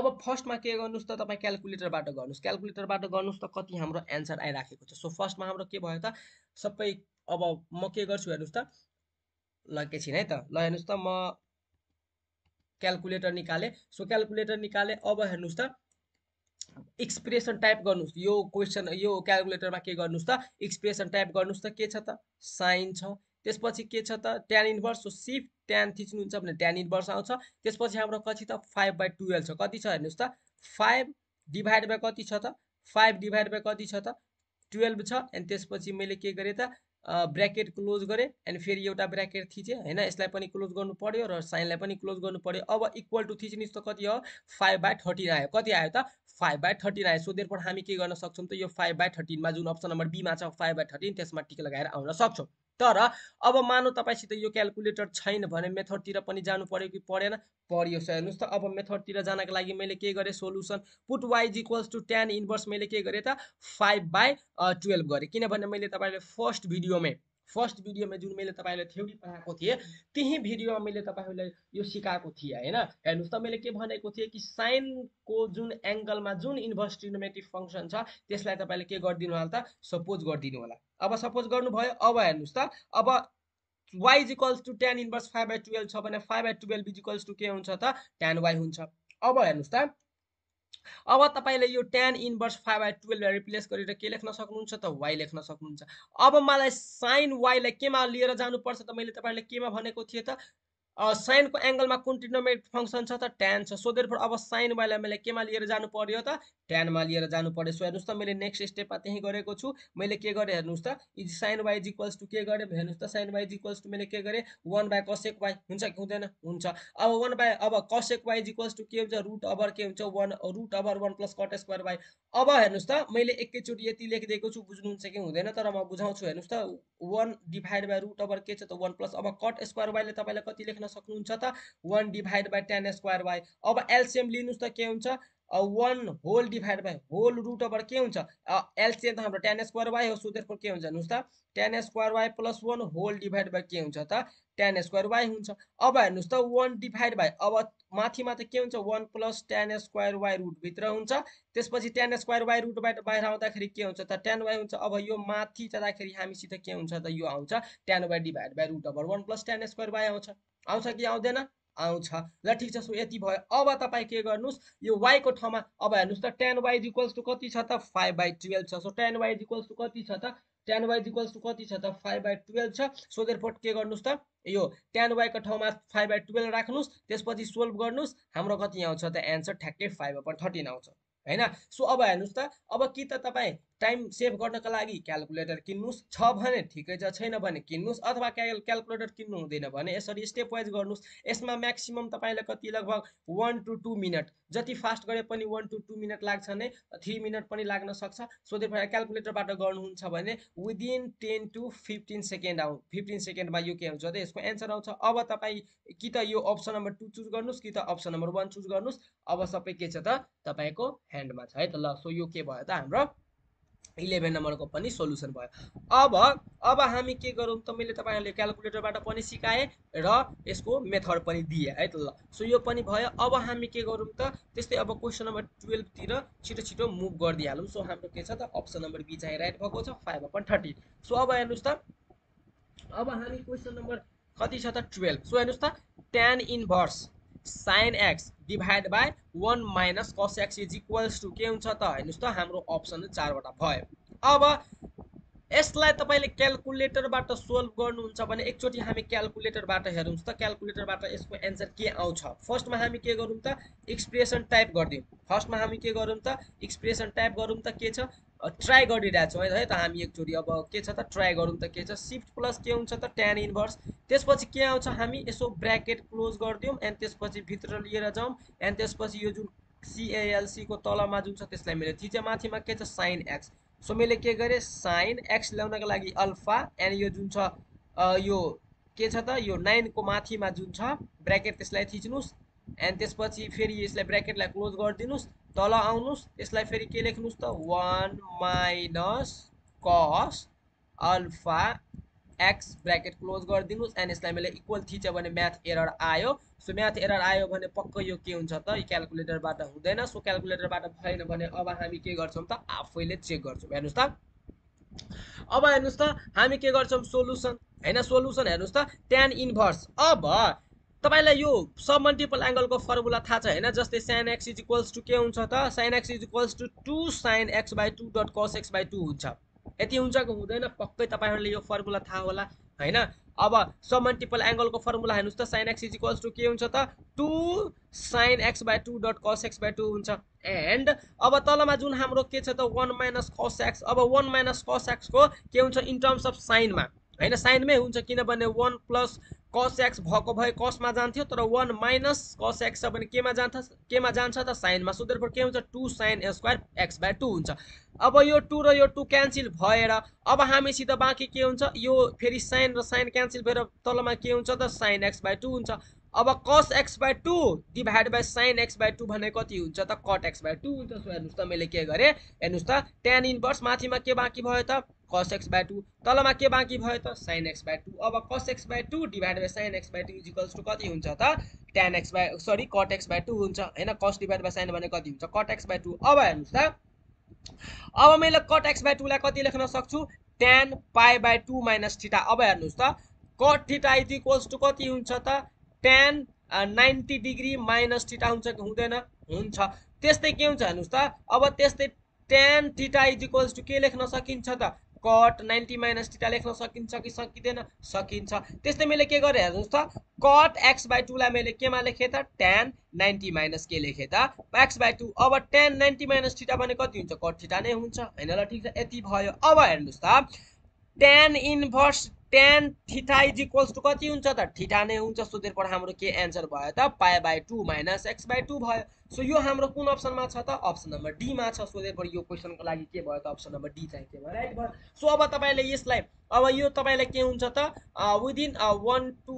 अब फर्स्टमा के गर्नुहोस् त तपाईँ क्यालकुलेटरबाट गर्नुहोस् क्यालकुलेटरबाट गर्नुहोस् त कति हाम्रो एन्सर आइराखेको छ सो फर्स्टमा हाम्रो के भयो त सबै अब म के गर्छु हेर्नुहोस् त ल एकैछिन है त ल हेर्नुहोस् त म क्यालकुलेटर निकालेँ सो क्यालकुलेटर निकालेँ अब हेर्नुहोस् त एक्सप्रेसन टाइप गर्नुहोस् यो क्वेसन यो क्यालकुलेटरमा के गर्नुहोस् त एक्सप्रेसन टाइप गर्नुहोस् त के छ त साइन छ त्यसपछि के छ त tan inverse so shift tan थिच्नुहुन्छ भने ट्यान इन्भर्स आउँछ त्यसपछि हाम्रो कति त फाइभ बाई टुवेल्भ छ कति छ हेर्नुहोस् त फाइभ डिभाइड बाई कति छ त फाइभ डिभाइड बाई कति छ त टुवेल्भ छ एन्ड त्यसपछि मैले के गरेँ त ब्राकेट क्लोज गरेँ एन्ड फेरि एउटा ब्राकेट थिचेँ होइन यसलाई पनि क्लोज गर्नु पऱ्यो र साइनलाई पनि क्लोज गर्नु पऱ्यो अब इक्वल टु थिच्ने त कति हो फाइभ बाई थर्टिन आयो कति आयो त फाइभ बाई थर्टिन आयो सो हामी के गर्न सक्छौँ त यो फाइभ बाई थर्टिनमा जुन अप्सन नम्बर बीमा छ फाइभ बाई थर्टिन त्यसमा टिक लगाएर आउन सक्छौँ तर अब मानौ तपाईँसित यो क्यालकुलेटर छैन भने मेथडतिर पनि जानु पऱ्यो कि परेन पर्यो हेर्नुहोस् त अब मेथडतिर जानको लागि मैले के गरेँ solution put y is equals to ten inverse मैले के गरेँ त फाइभ बाई टुवेल्भ गरेँ किनभने मैले तपाईँले फर्स्ट भिडियोमै फर्स्ट भिडियोमा जुन मैले तपाईँलाई थ्योरी पढाएको थिएँ त्यही भिडियोमा मैले तपाईँहरूलाई यो सिकाएको थिएँ होइन हेर्नुहोस् त मैले के भनेको थिएँ कि साइनको जुन एङ्गलमा जुन इन्भर्स ट्रिनोमेटिभ फङ्सन छ त्यसलाई तपाईँले के गरिदिनु होला त सपोज गरिदिनु होला अब सपोज गर्नुभयो अब हेर्नुहोस् त अब y is equals to ten inverse five by twelve छ भने five by twelve is equals to के हुन्छ त टेन वाइ हुन्छ अब हेर्नुहोस् त अब तपाईँले यो टेन इन्भर्स फाइभ बाई टुवेल्भलाई रिप्लेस गरेर के लेख्न सक्नुहुन्छ त वाइ लेख्न सक्नुहुन्छ अब मलाई साइन वाइलाई केमा लिएर जानुपर्छ त मैले तपाईँलाई केमा भनेको थिएँ त साइनको एङ्गलमा कुन ट्रिनोमेट्रिक फङ्सन छ त ट्यान छ सो देयरफोर अब साइन वाइलाई मैले केमा लिएर जानु पर्यो त ट्यानमा लिएर जानु पर्यो सो हेर्नुहोस् त मैले नेक्स्ट स्टेपमा त्यहीँ गरेको छु मैले के गरेँ हेर्नुहोस् त इज साइन वाइज इक्वल्स के गरेँ हेर्नुहोस् त साइन वाइज इक्वल्स मैले के गरेँ वान बाई कसेक वाई हुन्छ कि हुँदैन हुन्छ अब वान बाई अब कसेक वाइज इक्वल्स टु के हुन्छ रुट अभर के हुन्छ one root over one plus cot square y अब हेर्नुहोस् त मैले एकैचोटि यति लेखिदिएको छु बुझ्नुहुन्छ कि हुँदैन तर म बुझाउँछु हेर्नुहोस् त one divide by root over के छ त वान प्लस अब कट स्क्वायर वाइले तपाईँलाई कति लेख्नु लेख्न सक्नुहुन्छ त one divide by tan square y अब एलसिएम लिनुहोस् त के हुन्छ one whole divide by whole root अब के हुन्छ एलसिएम त हाम्रो टेन स्क्वायर वाई हो सुदेशको के हुन्छ हेर्नुहोस् त tan square y plus one whole divide by के हुन्छ त टेन स्क्वायर वाई हुन्छ अब हेर्नुहोस् त वान डिभाइड बाई अब माथिमा त के हुन्छ one plus tan square y रुटभित्र हुन्छ त्यसपछि टेन स्क्वायर वाई रुटबाट बाहिर आउँदाखेरि के हुन्छ त टेन वाई हुन्छ अब यो माथि जाँदाखेरि हामीसित के हुन्छ त यो आउँछ tan y divide by root अब one plus tan square y आउँछ आउँछ कि आउँदैन आउँछ ल ठिक छ सो यति भयो अब तपाईँ के गर्नुहोस् यो वाईको ठाउँमा अब हेर्नुहोस् त टेन वाइज इक्वल्स टु कति छ त फाइभ बाई टुवेल्भ छ सो टेन वाइज इक्वल्स टु कति छ त टेन वाइ इक्वल्स टु कति छ त फाइभ बाई टुवेल्भ छ सो देयरफोर के गर्नुहोस् त यो टेन वाईको ठाउँमा फाइभ बाई टुवेल्भ राख्नुहोस् त्यसपछि सोल्भ गर्नुहोस् हाम्रो कति आउँछ त एन्सर ठ्याक्कै फाइभ अपन थर्टिन आउँछ होइन सो अब हेर्नुहोस् त अब कि त तपाईँ टाइम सेभ गर्नको लागि क्यालकुलेटर किन्नुहोस् छ भने ठिकै छ छैन भने किन्नुहोस् अथवा क्याल क्यालकुलेटर किन्नु हुँदैन भने यसरी स्टेप वाइज गर्नुहोस् यसमा म्याक्सिमम् तपाईँलाई कति लगभग वान टु टू मिनट जति फास्ट गरे पनि वान टु टू मिनट लाग्छ नै थ्री मिनट पनि लाग्न सक्छ सो त्यही क्यालकुलेटरबाट गर्नुहुन्छ भने within ten to fifteen second आउँ फिफ्टिन सेकेन्डमा यो के हुन्छ त यसको एन्सर आउँछ अब तपाईँ कि त यो अप्सन नम्बर टू चुज गर्नुहोस् कि त अप्सन नम्बर वान चुज गर्नुहोस् अब सबै के छ त तपाईँको ह्यान्डमा छ है त ल सो यो के भयो त हाम्रो इलेभेन नम्बरको पनि सोल्युसन भयो अब अब हामी के गरौँ त मैले तपाईँहरूले क्यालकुलेटरबाट पनि सिकाएँ र यसको मेथड पनि दिएँ है त ल सो यो पनि भयो अब हामी के गरौँ त त्यस्तै अब क्वेसन नम्बर टुवेल्भतिर छिटो छिटो मुभ गरिदिइहालौँ सो हाम्रो के छ त अप्सन नम्बर बी चाहिँ राइट भएको छ फाइभ अपन थर्टी सो अब हेर्नुहोस् त अब हामी क्वेसन नम्बर कति छ त टुवेल्भ सो हेर्नुहोस् त ten inverse sine x divide by one minus cos x is equals to के हुन्छ त हेर्नुहोस् त हाम्रो अप्सन चारवटा भयो अब यसलाई तपाईँले क्यालकुलेटरबाट सोल्भ गर्नुहुन्छ भने एकचोटि हामी क्यालकुलेटरबाट हेरौँ त क्यालकुलेटरबाट यसको एन्सर के आउँछ फर्स्टमा हामी के गरौँ त एक्सप्रेसन टाइप गरिदिउँ फर्स्टमा हामी के गरौँ त एक्सप्रेसन टाइप गरौँ त के छ ट्राई गरिरहेछौँ है त हामी एकचोटि अब के छ त ट्राई गरौँ त के छ सिफ्ट प्लस के हुन्छ त ट्यान इन्भर्स त्यसपछि के आउँछ हामी यसो ब्राकेट क्लोज गरिदिउँ एन्ड त्यसपछि भित्र लिएर जाउँ एन्ड त्यसपछि यो जुन सिएएलसीको तलमा जुन छ त्यसलाई मैले थिचे माथिमा के छ साइन एक्स सो मैले के गरेँ साइन एक्स ल्याउनको लागि अल्फा एन्ड यो जुन छ यो के छ त यो नाइनको माथिमा जुन छ ब्र्याकेट त्यसलाई थिच्नुहोस् एन्ड त्यसपछि फेरि यसलाई ब्र्याकेटलाई क्लोज गरिदिनुहोस् तल आउनुहोस् त्यसलाई फेरि के लेख्नुहोस् त one minus cos alpha x bracket close गरिदिनुहोस् एन्ड यसलाई मैले इक्वल थिचेँ भने म्याथ एरर आयो सो म्याथ एरर आयो भने पक्कै यो के हुन्छ त यो क्यालकुलेटरबाट हुँदैन सो क्यालकुलेटरबाट भएन भने अब हामी के गर्छौँ त आफैले चेक गर्छौँ हेर्नुहोस् त अब हेर्नुहोस् त हामी के गर्छौँ सोलुसन होइन सोलुसन हेर्नुहोस् त टेन इन्भर्स अब तपाईँलाई यो सब मल्टिपल एङ्गलको फर्मुला थाहा छ होइन जस्तै sine x is equals to के हुन्छ त sine x is equals to two sine x by two dot cos x by two हुन्छ यति हुन्छ कि हुँदैन पक्कै तपाईँहरूले यो फर्मुला थाहा होला होइन अब सब मल्टिपल एङ्गलको फर्मुला हेर्नुहोस् त साइन एक्स इजिकल्स टु के हुन्छ त two sine x by two dot cos x by two हुन्छ एन्ड अब तलमा जुन हाम्रो के छ त वान माइनस कस एक्स अब वान माइनस कस एक्सको के हुन्छ इन टर्म्स अफ साइनमा होइन साइनमै हुन्छ किनभने वान प्लस कस एक्स भएको भए कसमा जान्थ्यो तर वान माइनस कस एक्स छ भने केमा जान्छ केमा जान्छ त साइनमा सो देयरफोर के हुन्छ two sine square x by two हुन्छ अब यो टू र यो टू क्यान्सिल भएर अब हामीसित बाँकी के हुन्छ यो फेरि साइन र साइन क्यान्सिल भएर तलमा के हुन्छ त साइन एक्स बाई टू हुन्छ अब cos x by two divide by sine x by two भने कति हुन्छ त कट एक्स बाई टू हुन्छ सो हेर्नुहोस् त मैले के गरेँ हेर्नुहोस् त टेन इन्भर्स माथिमा के बाँकी भयो त कस एक्स बाई टू तलमा के बाँकी भयो त साइन एक्स बाई टू अब cos x by two divide by sine x by two is equals to कति हुन्छ त tan x by sorry cot x by two हुन्छ होइन कस डिभाइड बाई साइन भने कति हुन्छ कट एक्स बाई टू अब हेर्नुहोस् त अब मैले कट एक्स बाई टूलाई कति लेख्न सक्छु tan pi by two minus theta अब हेर्नुहोस् त cot theta is equals to कति हुन्छ त tan ninety degree minus theta हुन्छ कि हुँदैन हुन्छ त्यस्तै के हुन्छ हेर्नुहोस् त अब त्यस्तै tan theta is equals to के लेख्न सकिन्छ त कट नाइन्टी माइनस टिटा लेख्न सकिन्छ कि सकिँदैन सकिन्छ त्यस्तै मैले के गरेँ हेर्नुहोस् त कट एक्स बाई टूलाई मैले केमा लेखेँ त टेन नाइन्टी माइनस के लेखेँ त एक्स बाई टू अब टेन नाइन्टी माइनस ठिटा भने कति हुन्छ कट ठिटा नै हुन्छ होइन ल ठिक छ यति भयो अब हेर्नुहोस् त ten inverse tan theta is equals to कति हुन्छ त ठिटा नै हुन्छ सो देयरफोर हाम्रो के एन्सर भयो त pi by two minus x by two भयो सो यो हाम्रो कुन अप्सनमा छ त अप्सन नम्बर डीमा छ सोधै पऱ्यो यो क्वेसनको लागि के भयो त अप्सन नम्बर डी चाहिँ के भयो राइट भयो सो अब तपाईँले यसलाई अब यो तपाईँलाई के हुन्छ त within one two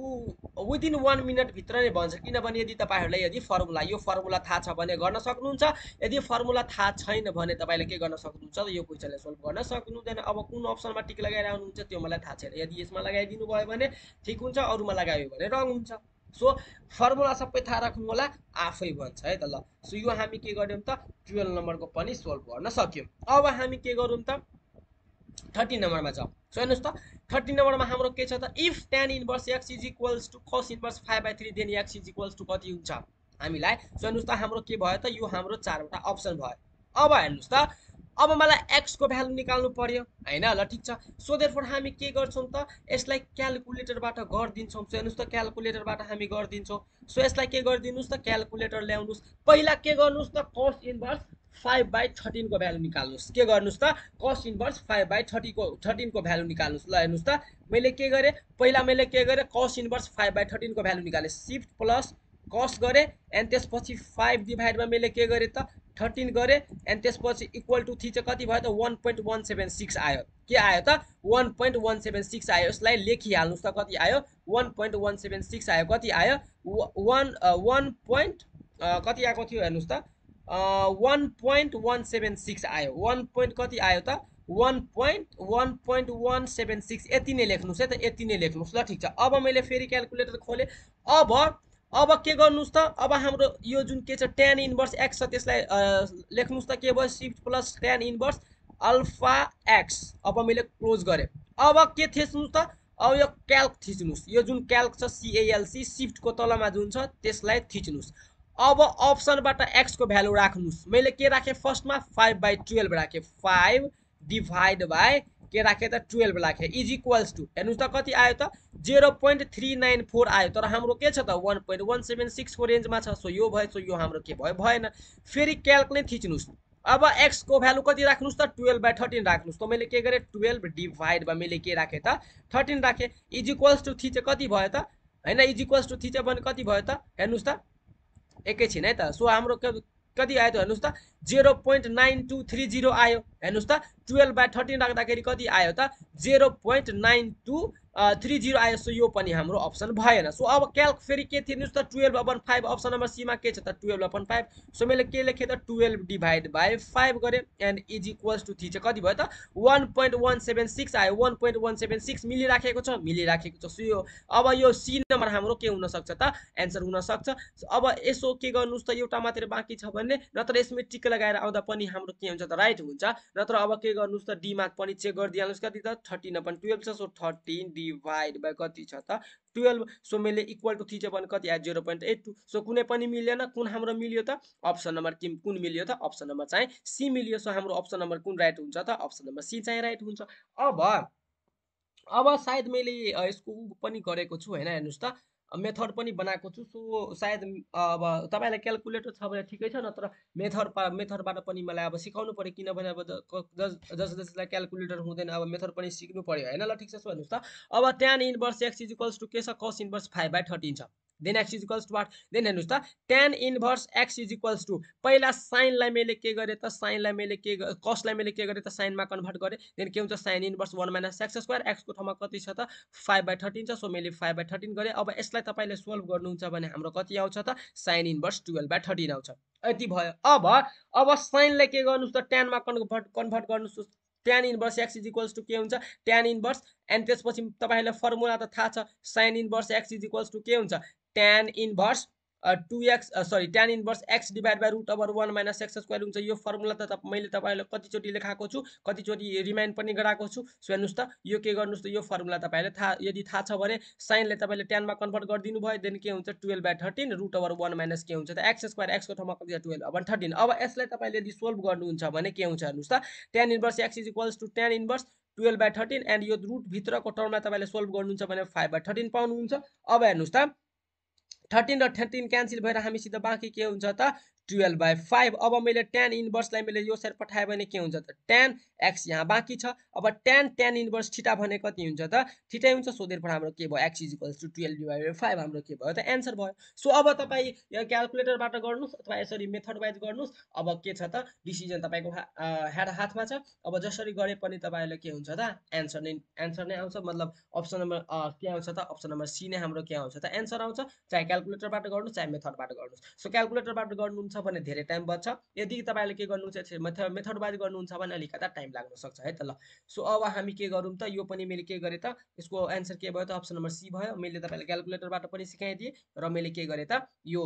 within one मिनटभित्र नै भन्छ किनभने यदि तपाईँहरूलाई यदि फर्मुला यो फर्मुला थाहा छ भने गर्न सक्नुहुन्छ यदि फर्मुला थाहा छैन भने तपाईँले के गर्न सक्नुहुन्छ त यो क्वेसनलाई सल्भ गर्न सक्नुहुँदैन अब कुन अप्सनमा टिक लगाएर आउनुहुन्छ त्यो मलाई थाहा छैन यदि यसमा लगाइदिनु भयो भने ठिक हुन्छ अरूमा लगायो भने रङ हुन्छ सो फर्मुला सबै थाहा राख्नु होला आफै भन्छ है त ल सो यो हामी के गर्यौँ त टुवेल्भ नम्बरको पनि सोल्भ गर्न सक्यौँ अब हामी के गरौँ त थर्टिन नम्बरमा जाउँ सो हेर्नुहोस् त थर्टिन नम्बरमा हाम्रो के छ त if tan inverse x is equals to cos inverse five by three then x is equals to कति हुन्छ हामीलाई सो हेर्नुहोस् त हाम्रो के भयो त यो हाम्रो चारवटा अप्सन भयो अब हेर्नुहोस् त अब मलाई एक्सको भ्यालु निकाल्नु पर्यो होइन ल ठिक छ सो देयरफोर हामी के गर्छौँ त यसलाई क्यालकुलेटरबाट गरिदिन्छौँ सो हेर्नुहोस् त क्यालकुलेटरबाट हामी गरिदिन्छौँ सो यसलाई के गरिदिनुहोस् त क्यालकुलेटर ल्याउनुहोस् पहिला के गर्नुहोस् त कस इन्भर्स फाइभ बाई थर्टिनको भ्यालु निकाल्नुहोस् के गर्नुहोस् त कस इन्भर्स फाइभ बाई थर्टीको थर्टिनको भ्यालु निकाल्नुहोस् ल हेर्नुहोस् त मैले के गरेँ पहिला मैले के गरेँ कस इन्भर्स फाइभ बाई थर्टिनको भ्यालु निकालेँ सिफ्ट प्लस कस गरेँ अनि त्यसपछि फाइभ डिभाइडमा मैले के गरेँ त थर्टिन गरेँ एन्ड त्यसपछि इक्वल टु थ्री चाहिँ कति भयो त one point one seven six आयो के आयो त one point one seven six आयो यसलाई लेखिहाल्नुहोस् त कति आयो one point one seven six आयो कति आयो वान वान पोइन्ट कति आएको थियो हेर्नुहोस् त one point one seven six आयो वान पोइन्ट कति आयो त one point one point one seven six यति नै लेख्नुहोस् है त यति नै लेख्नुहोस् ल ठिक छ अब मैले फेरि क्यालकुलेटर खोलेँ अब अब के गर्नुहोस् त अब हाम्रो यो जुन के छ टेन इन्भर्स एक्स छ त्यसलाई लेख्नुहोस् त के भयो shift plus ten inverse alpha x अब मैले क्लोज गरेँ अब के थिच्नुहोस् त अब यो क्याल्क थिच्नुहोस् यो जुन क्याल्क छ सिएएलसी सिफ्टको तलमा जुन छ त्यसलाई थिच्नुहोस् अब अप्सनबाट एक्सको भ्यालु राख्नुहोस् मैले के राखेँ फर्स्टमा फाइभ बाई टुवेल्भ राखेँ फाइभ डिभाइड बाई के राखेँ त टुवेल्भ राखेँ इज इक्वल्स टु हेर्नुहोस् त कति आयो त zero point three nine four आयो तर हाम्रो के छ त वान पोइन्ट वान सेभेन सिक्सको रेन्जमा छ सो यो भयो सो यो हाम्रो के भयो भएन फेरि क्याल्क नै थिच्नुहोस् अब एक्सको भ्यालु कति राख्नुहोस् त टुवेल्भ बाई थर्टिन राख्नुहोस् त मैले के गरेँ टुवेल्भ डिभाइड बाई मैले के राखेँ त थर्टिन राखेँ इज इक्वल्स टु थिचे कति भयो त होइन इज इक्वल्स टु थिचे भने कति भयो त हेर्नुहोस् त एकैछिन है त सो हाम्रो कति आयो त हेर्नुहोस् त zero point nine two three zero आयो हेर्नुहोस् त टुवेल्भ बाई थर्टिन राख्दाखेरि कति आयो त zero point nine two three zero आयो सो यो पनि हाम्रो अप्सन भएन सो अब क्याल्क फेरि के थियो त twelve upon five option number सीमा के छ त टुवेल्भ अपन फाइभ सो मैले के लेखेँ त टुवेल्भ डिभाइड बाई फाइभ गरेँ and is equals to three चाहिँ कति भयो त one point one seven six आयो one point one seven six मिलिराखेको छ मिलिराखेको छ सो यो अब यो सी नम्बर हाम्रो के हुनसक्छ त एन्सर हुनसक्छ अब यसो के गर्नुहोस् त एउटा मात्रै बाँकी छ भने नत्र यसमा टिक लगाएर आउँदा पनि हाम्रो के हुन्छ त राइट हुन्छ नत्र अब के गर्नुहोस् त डिमार्क पनि चेक गरिदिइहाल्नुहोस् कति त थर्टिन अपन टुवेल्भ छ सो थर्टिन डिभाइड बाई कति छ त टुवेल्भ सो मैले इक्वल टु थिचेँ भने कति आयो zero point eight two so कुनै पनि मिलेन कुन हाम्रो मिल्यो त अप्सन नम्बर किम कुन मिल्यो त अप्सन नम्बर चाहिँ सी मिल्यो सो हाम्रो अप्सन नम्बर कुन राइट हुन्छ त अप्सन नम्बर सी चाहिँ राइट हुन्छ अब अब सायद मैले यसको पनि गरेको छु होइन हेर्नुहोस् त मेथड पनि बनाएको छु सो सायद अब तपाईँलाई क्यालकुलेटर छ भने ठिकै छ नत्र मेथड पा मेथडबाट पनि मलाई अब सिकाउनु पऱ्यो किनभने अब जस जसलाई क्यालकुलेटर हुँदैन अब मेथड पनि सिक्नु पऱ्यो होइन ल ठिक छ सो भन्नुहोस् त अब ten inverse x is equals to के छ cos inverse five by thirteen छ then x is equals to two what then हेर्नुहोस् त ten inverse x is equals equals to पहिला साइनलाई मैले के गरेँ त साइनलाई मैले के कसलाई मैले के गरेँ त साइनमा कन्भर्ट गरेँ देन के हुन्छ sine inverse one minus x square एक्सको ठाउँमा कति छ त फाइभ बाई थर्टिन छ सो मैले फाइभ बाई थर्टिन गरेँ अब यसलाई तपाईँले सल्भ गर्नुहुन्छ भने हाम्रो कति आउँछ त sine inverse twelve by thirteen आउँछ यति भयो अब अब साइनलाई के गर्नुहोस् त टेनमा कन्भर्ट कन्भर्ट गर्नुहोस् ten inverse x is equals to के हुन्छ टेन इनभर्स एन्ड त्यसपछि तपाईँहरूलाई फर्मुला त थाहा छ sine inverse x is equals to के हुन्छ ten inverse to x sorry ten inverse x divide by root over one minus x square हुन्छ यो फर्मुला त मैले तपाईँहरूलाई कतिचोटि लेखाएको छु कतिचोटि रिमाइन्ड पनि गराएको छु सो हेर्नुहोस् त यो के गर्नुहोस् त यो फर्मुला तपाईँहरूले थाहा यदि थाहा छ भने साइनले तपाईँले टेनमा कन्भर्ट गरिदिनु भयो देन के हुन्छ twelve by thirteen root over one minus के हुन्छ त एक्स स्क्वायर एक्सको ठाउँमा कति टुवेल्भ अब थर्टिन अब यसलाई तपाईँले यदि सोल्भ गर्नुहुन्छ भने के हुन्छ हेर्नुहोस् त ten inverse x is equals to ten inverse twelve by thirteen and यो रुटभित्रको टर्ममा तपाईँले सोल्भ गर्नुहुन्छ भने फाइभ बाई थर्टिन पाउनुहुन्छ अब हेर्नुहोस् त थर्टिन र थर्टिन क्यान्सल भएर हामीसित बाँकी के हुन्छ त टुवेल्भ बाई फाइभ अब मैले टेन इन्भर्सलाई मैले यो साइड पठाएँ भने के हुन्छ त टेन एक्स यहाँ बाँकी छ अब टेन टेन इन्भर्स ठिटा भने कति हुन्छ त ठिटै हुन्छ सो हाम्रो के भयो x is equals to twelve divide five हाम्रो के भयो त एन्सर भयो सो अब तपाईँ यो क्यालकुलेटरबाट गर्नुहोस् अथवा यसरी मेथड वाइज गर्नुहोस् अब के छ त डिसिजन तपाईँको ह्याड हातमा छ अब जसरी गरे पनि तपाईँलाई के हुन्छ त एन्सर नै एन्सर नै आउँछ मतलब अप्सन नम्बर के आउँछ त अप्सन नम्बर सी नै हाम्रो के आउँछ त एन्सर आउँछ चाहे क्यालकुलेटरबाट गर्नुहोस् चाहे मेथडबाट गर्नुहोस् सो क्यालकुलेटरबाट गर्नुहुन्छ गर्नुहुन्छ भने धेरै टाइम बच्छ यदि तपाईँले के गर्नुहुन्छ मेथड मेथडवाइज गर्नुहुन्छ भने अलिकता टाइम लाग्न सक्छ है त ल सो अब हामी के गरौँ त यो पनि मैले के गरेँ त यसको एन्सर के भयो त अप्सन नम्बर सी भयो मैले तपाईँलाई क्यालकुलेटरबाट पनि सिकाइदिएँ र मैले के गरेँ त यो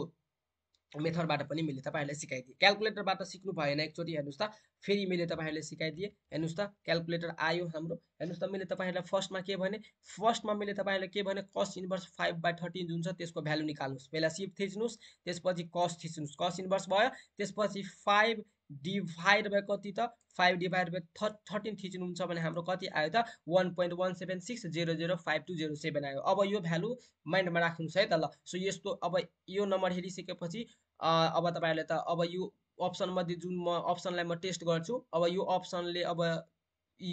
मेथडबाट पनि मैले तपाईँहरूलाई सिकाइदिएँ क्यालकुलेटरबाट सिक्नु भएन एकचोटि हेर्नुहोस् त फेरि मैले तपाईँहरूलाई सिकाइदिएँ हेर्नुहोस् त क्यालकुलेटर आयो हाम्रो हेर्नुहोस् त मैले तपाईँहरूलाई फर्स्टमा के भने फर्स्टमा मैले तपाईँहरूलाई के भने cos inverse five by thirteen जुन छ त्यसको भ्यालु निकाल्नुहोस् पहिला सिप थिच्नुहोस् त्यसपछि कस थिच्नुहोस् कस इन्भर्स भयो त्यसपछि फाइभ डिभाइड बाई कति त फाइभ डिभाइड बाई थ थर्टिन थिच्नुहुन्छ भने हाम्रो कति आयो त one point one seven six zero zero five two zero seven आयो अब यो भ्यालु माइन्डमा राख्नुहोस् है त ल सो यस्तो अब यो नम्बर हेरिसकेपछि अब तपाईँहरूले त अब यो अप्सनमध्ये जुन म अप्सनलाई म टेस्ट गर्छु अब यो अप्सनले अब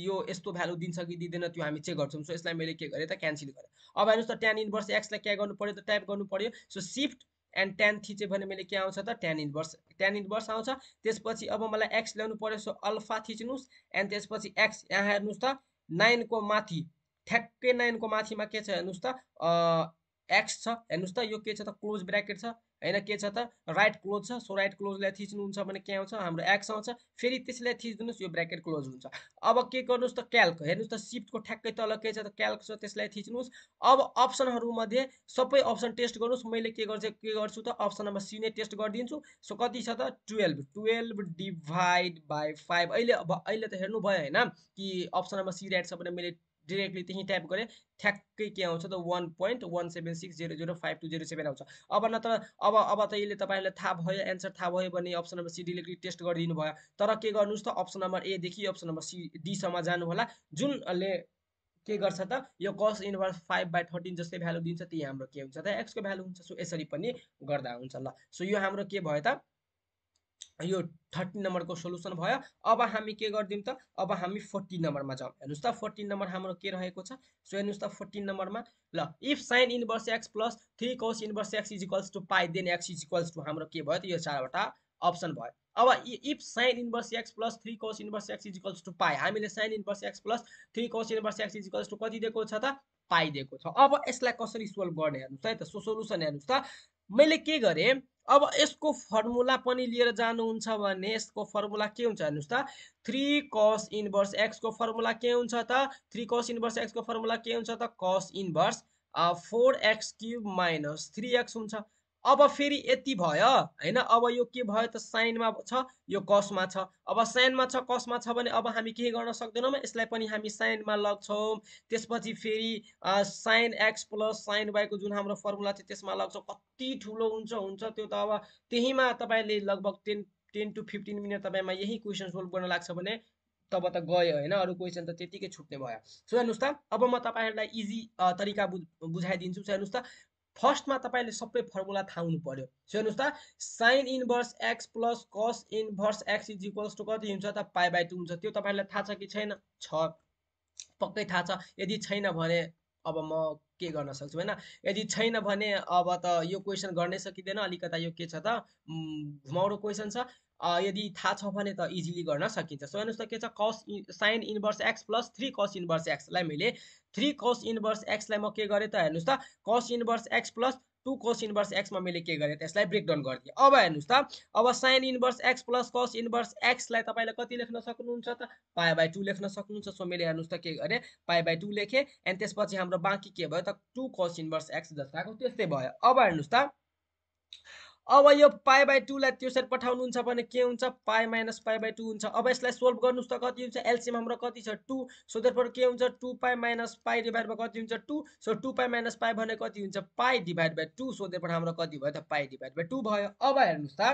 यो यस्तो भ्यालु दिन्छ कि दिँदैन त्यो हामी चेक गर्छौँ सो यसलाई मैले के गरेँ त क्यान्सल गरेँ अब हेर्नुहोस् त टेन इन्भर्स एक्सलाई क्या गर्नु पऱ्यो त टाइप गर्नु पऱ्यो सो सिफ्ट एन्ड टेन थिचेँ भने मैले के आउँछ त टेन इन्भर्स टेन इन्भर्स आउँछ त्यसपछि अब मलाई एक्स ल्याउनु पर्यो सो अल्फा थिच्नुहोस् एन्ड त्यसपछि एक्स यहाँ हेर्नुहोस् त नाइनको माथि ठ्याक्कै नाइनको माथिमा के छ हेर्नुहोस् त एक्स छ हेर्नुहोस् त यो के छ त क्लोज ब्राकेट छ होइन के छ त राइट क्लोज छ सो राइट क्लोजलाई थिच्नुहुन्छ भने के आउँछ हाम्रो एक्स आउँछ फेरि त्यसलाई थिच्दिनुहोस् यो ब्राकेट क्लोज हुन्छ अब के गर्नुहोस् त क्याल्क हेर्नुहोस् त सिफ्टको ठ्याक्कै तल के छ त क्याल्क छ त्यसलाई थिच्नुहोस् अब अप्सनहरूमध्ये सबै अप्सन टेस्ट गर्नुहोस् मैले के गर्छु के गर्छु त अप्सन नम्बर सी नै टेस्ट गरिदिन्छु सो कति छ त twelve twelve divide by five अहिले अब अहिले त हेर्नुभयो होइन कि अप्सन नम्बर सी राइट छ भने मैले डिरेक्टली त्यहीँ टाइप गरेँ ठ्याक्कै के आउँछ त one point one seven six zero zero five two zero seven आउँछ अब नत्र अब अब त यसले तपाईँलाई थाहा भयो एन्सर थाहा भयो भने option number C directly test गरिदिनु भयो तर के गर्नुहोस् त अप्सन नम्बर एदेखि अप्सन नम्बर सी डीसम्म जानु होला जुनले के गर्छ त यो cos inverse five by thirteen जस्तै भ्यालु दिन्छ त्यही हाम्रो के हुन्छ त एक्सको भ्यालु हुन्छ सो यसरी पनि गर्दा हुन्छ ल सो यो हाम्रो के भयो त यो थर्टिन नम्बरको सोलुसन भयो अब हामी के गरिदिउँ त अब हामी फोर्टिन नम्बरमा जाउँ हेर्नुहोस् त फोर्टिन नम्बर हाम्रो के रहेको छ सो हेर्नुहोस् त फोर्टिन नम्बरमा ल if sine inverse x plus three cos inverse x is equals to pi then x is equals to two हाम्रो के भयो त यो चारवटा अप्सन भयो अब if sine inverse x plus three cos inverse x is equals to pi हामीले sine inverse x plus three cos inverse x is equals to कति दिएको छ त पाइ दिएको छ अब यसलाई कसरी सोल्भ गर्ने हेर्नुहोस् है त सो सोल्युसन हेर्नुहोस् त मैले के गरेँ अब यसको फर्मुला पनि लिएर जानुहुन्छ भने यसको फर्मुला के हुन्छ हेर्नुहोस् त थ्री कस इन्भर्स एक्सको फर्मुला के हुन्छ त थ्री कस इन्भर्स एक्सको फर्मुला के हुन्छ त cos inverse four x cube minus three x हुन्छ अब फेरि यति भयो होइन अब यो के भयो त साइनमा छ यो कसमा छ अब साइनमा छ कसमा छ भने अब हामी के गर्न सक्दैनौँ यसलाई पनि हामी साइनमा लग्छौँ त्यसपछि फेरि साइन एक्स प्लस साइन वाईको जुन हाम्रो फर्मुला थियो त्यसमा लग्छौँ कति ठुलो हुन्छ हुन्छ त्यो त अब त्यहीमा तपाईँले लगभग ten ten to fifteen minute तपाईँमा यही क्वेसन सोल्भ गर्न लाग्छ भने तब त गयो होइन अरू क्वेसन त त्यतिकै छुट्ने भयो सो हेर्नुहोस् त अब म तपाईँहरूलाई इजी तरिका बुझ बुझाइदिन्छु सो हेर्नुहोस् त फर्स्टमा तपाईँले सबै फर्मुला थाहा हुनु पर्यो सो हेर्नुहोस् त sine inverse x plus cos inverse x is equals to कति हुन्छ त पाइ बाई टू हुन्छ त्यो तपाईँलाई थाहा छ कि छैन छ पक्कै थाहा छ यदि छैन भने अब म के गर्न सक्छु होइन यदि छैन भने अब त यो क्वेसन गर्नै सकिँदैन अलिकता यो के छ त घुमाउरो क्वेसन छ यदि थाहा छ भने त इजिली गर्न सकिन्छ सो हेर्नुहोस् त के छ cos sine inverse x plus three cos inverse एक्सलाई मैले थ्री कस इन्भर्स एक्सलाई म के गरेँ त हेर्नुहोस् त cos inverse x plus two cos inverse एक्समा मैले के गरेँ त्यसलाई ब्रेकडाउन गरिदिएँ अब हेर्नुहोस् त अब sine inverse x plus cos inverse एक्सलाई तपाईँले कति लेख्न सक्नुहुन्छ त पाए बाई टू लेख्न सक्नुहुन्छ सो मैले हेर्नुहोस् त के गरेँ पाए बाई टू लेखेँ एन्ड त्यसपछि हाम्रो बाँकी के भयो त टु कस इन्भर्स एक्स जस्तो आएको त्यस्तै भयो अब हेर्नुहोस् त अब यो पाइ बाई टूलाई त्यो साइड पठाउनुहुन्छ भने के हुन्छ पाइ माइनस पाइ बाई टू हुन्छ अब यसलाई सोल्भ गर्नुहोस् त कति हुन्छ एलसिएम हाम्रो कति छ टू सो त्यसबाट के हुन्छ टू पाइ माइनस पाइ डिभाइड बाई कति हुन्छ two so two pi minus pi भने कति हुन्छ पाइ डिभाइड बाई टू सो त्यसबाट हाम्रो कति भयो त पाइ डिभाइड बाई टू भयो अब हेर्नुहोस् त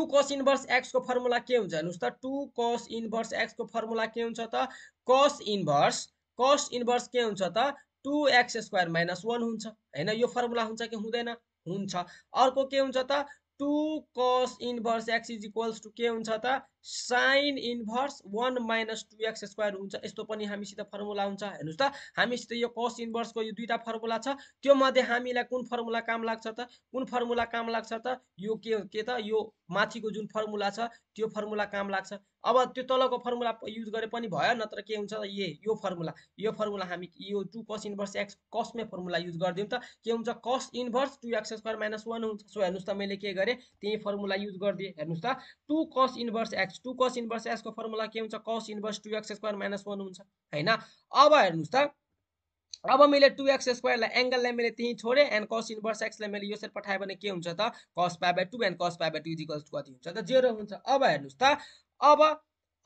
टु कस इन्भर्स एक्सको फर्मुला के हुन्छ हेर्नुहोस् त टु कस इन्भर्स एक्सको फर्मुला के हुन्छ त कस इन्भर्स कस इन्भर्स के हुन्छ त two x square minus one हुन्छ होइन यो फर्मुला हुन्छ कि हुँदैन हुन्छ अर्को के हुन्छ त two cos inverse x is equals to के हुन्छ त sine inverse one minus two x square हुन्छ यस्तो पनि हामीसित फर्मुला हुन्छ हेर्नुहोस् त हामीसित यो कस इन्भर्सको यो दुईवटा फर्मुला छ त्यो मध्ये हामीलाई कुन फर्मुला काम लाग्छ त कुन फर्मुला काम लाग्छ त यो के के त यो माथिको जुन फर्मुला छ त्यो फर्मुला काम लाग्छ अब त्यो तलको फर्मुला युज गरे पनि भयो नत्र के हुन्छ त ए यो फर्मुला यो फर्मुला हामी यो टु कस इन्भर्स एक्स कसमै फर्मुला युज गरिदिउँ त के हुन्छ cos inverse to x square minus one हुन्छ सो हेर्नुहोस् त मैले के गरेँ त्यही फर्मुला युज गरिदिएँ हेर्नुहोस् त two cos inverse x x two cos inverse एक्सको फर्मुला के हुन्छ cos inverse to x square minus one हुन्छ होइन अब हेर्नुहोस् त अब मैले टु एक्स स्क्वायरलाई एङ्गललाई मैले त्यहीँ छोडेँ एन्ड कस इन्भर्स एक्सलाई मैले यसरी पठाएँ भने के हुन्छ त कस पाए बाई टू एन्ड कस पाए बाई टू इजिकल्स टू कति हुन्छ त जेरो हुन्छ अब हेर्नुहोस् त अब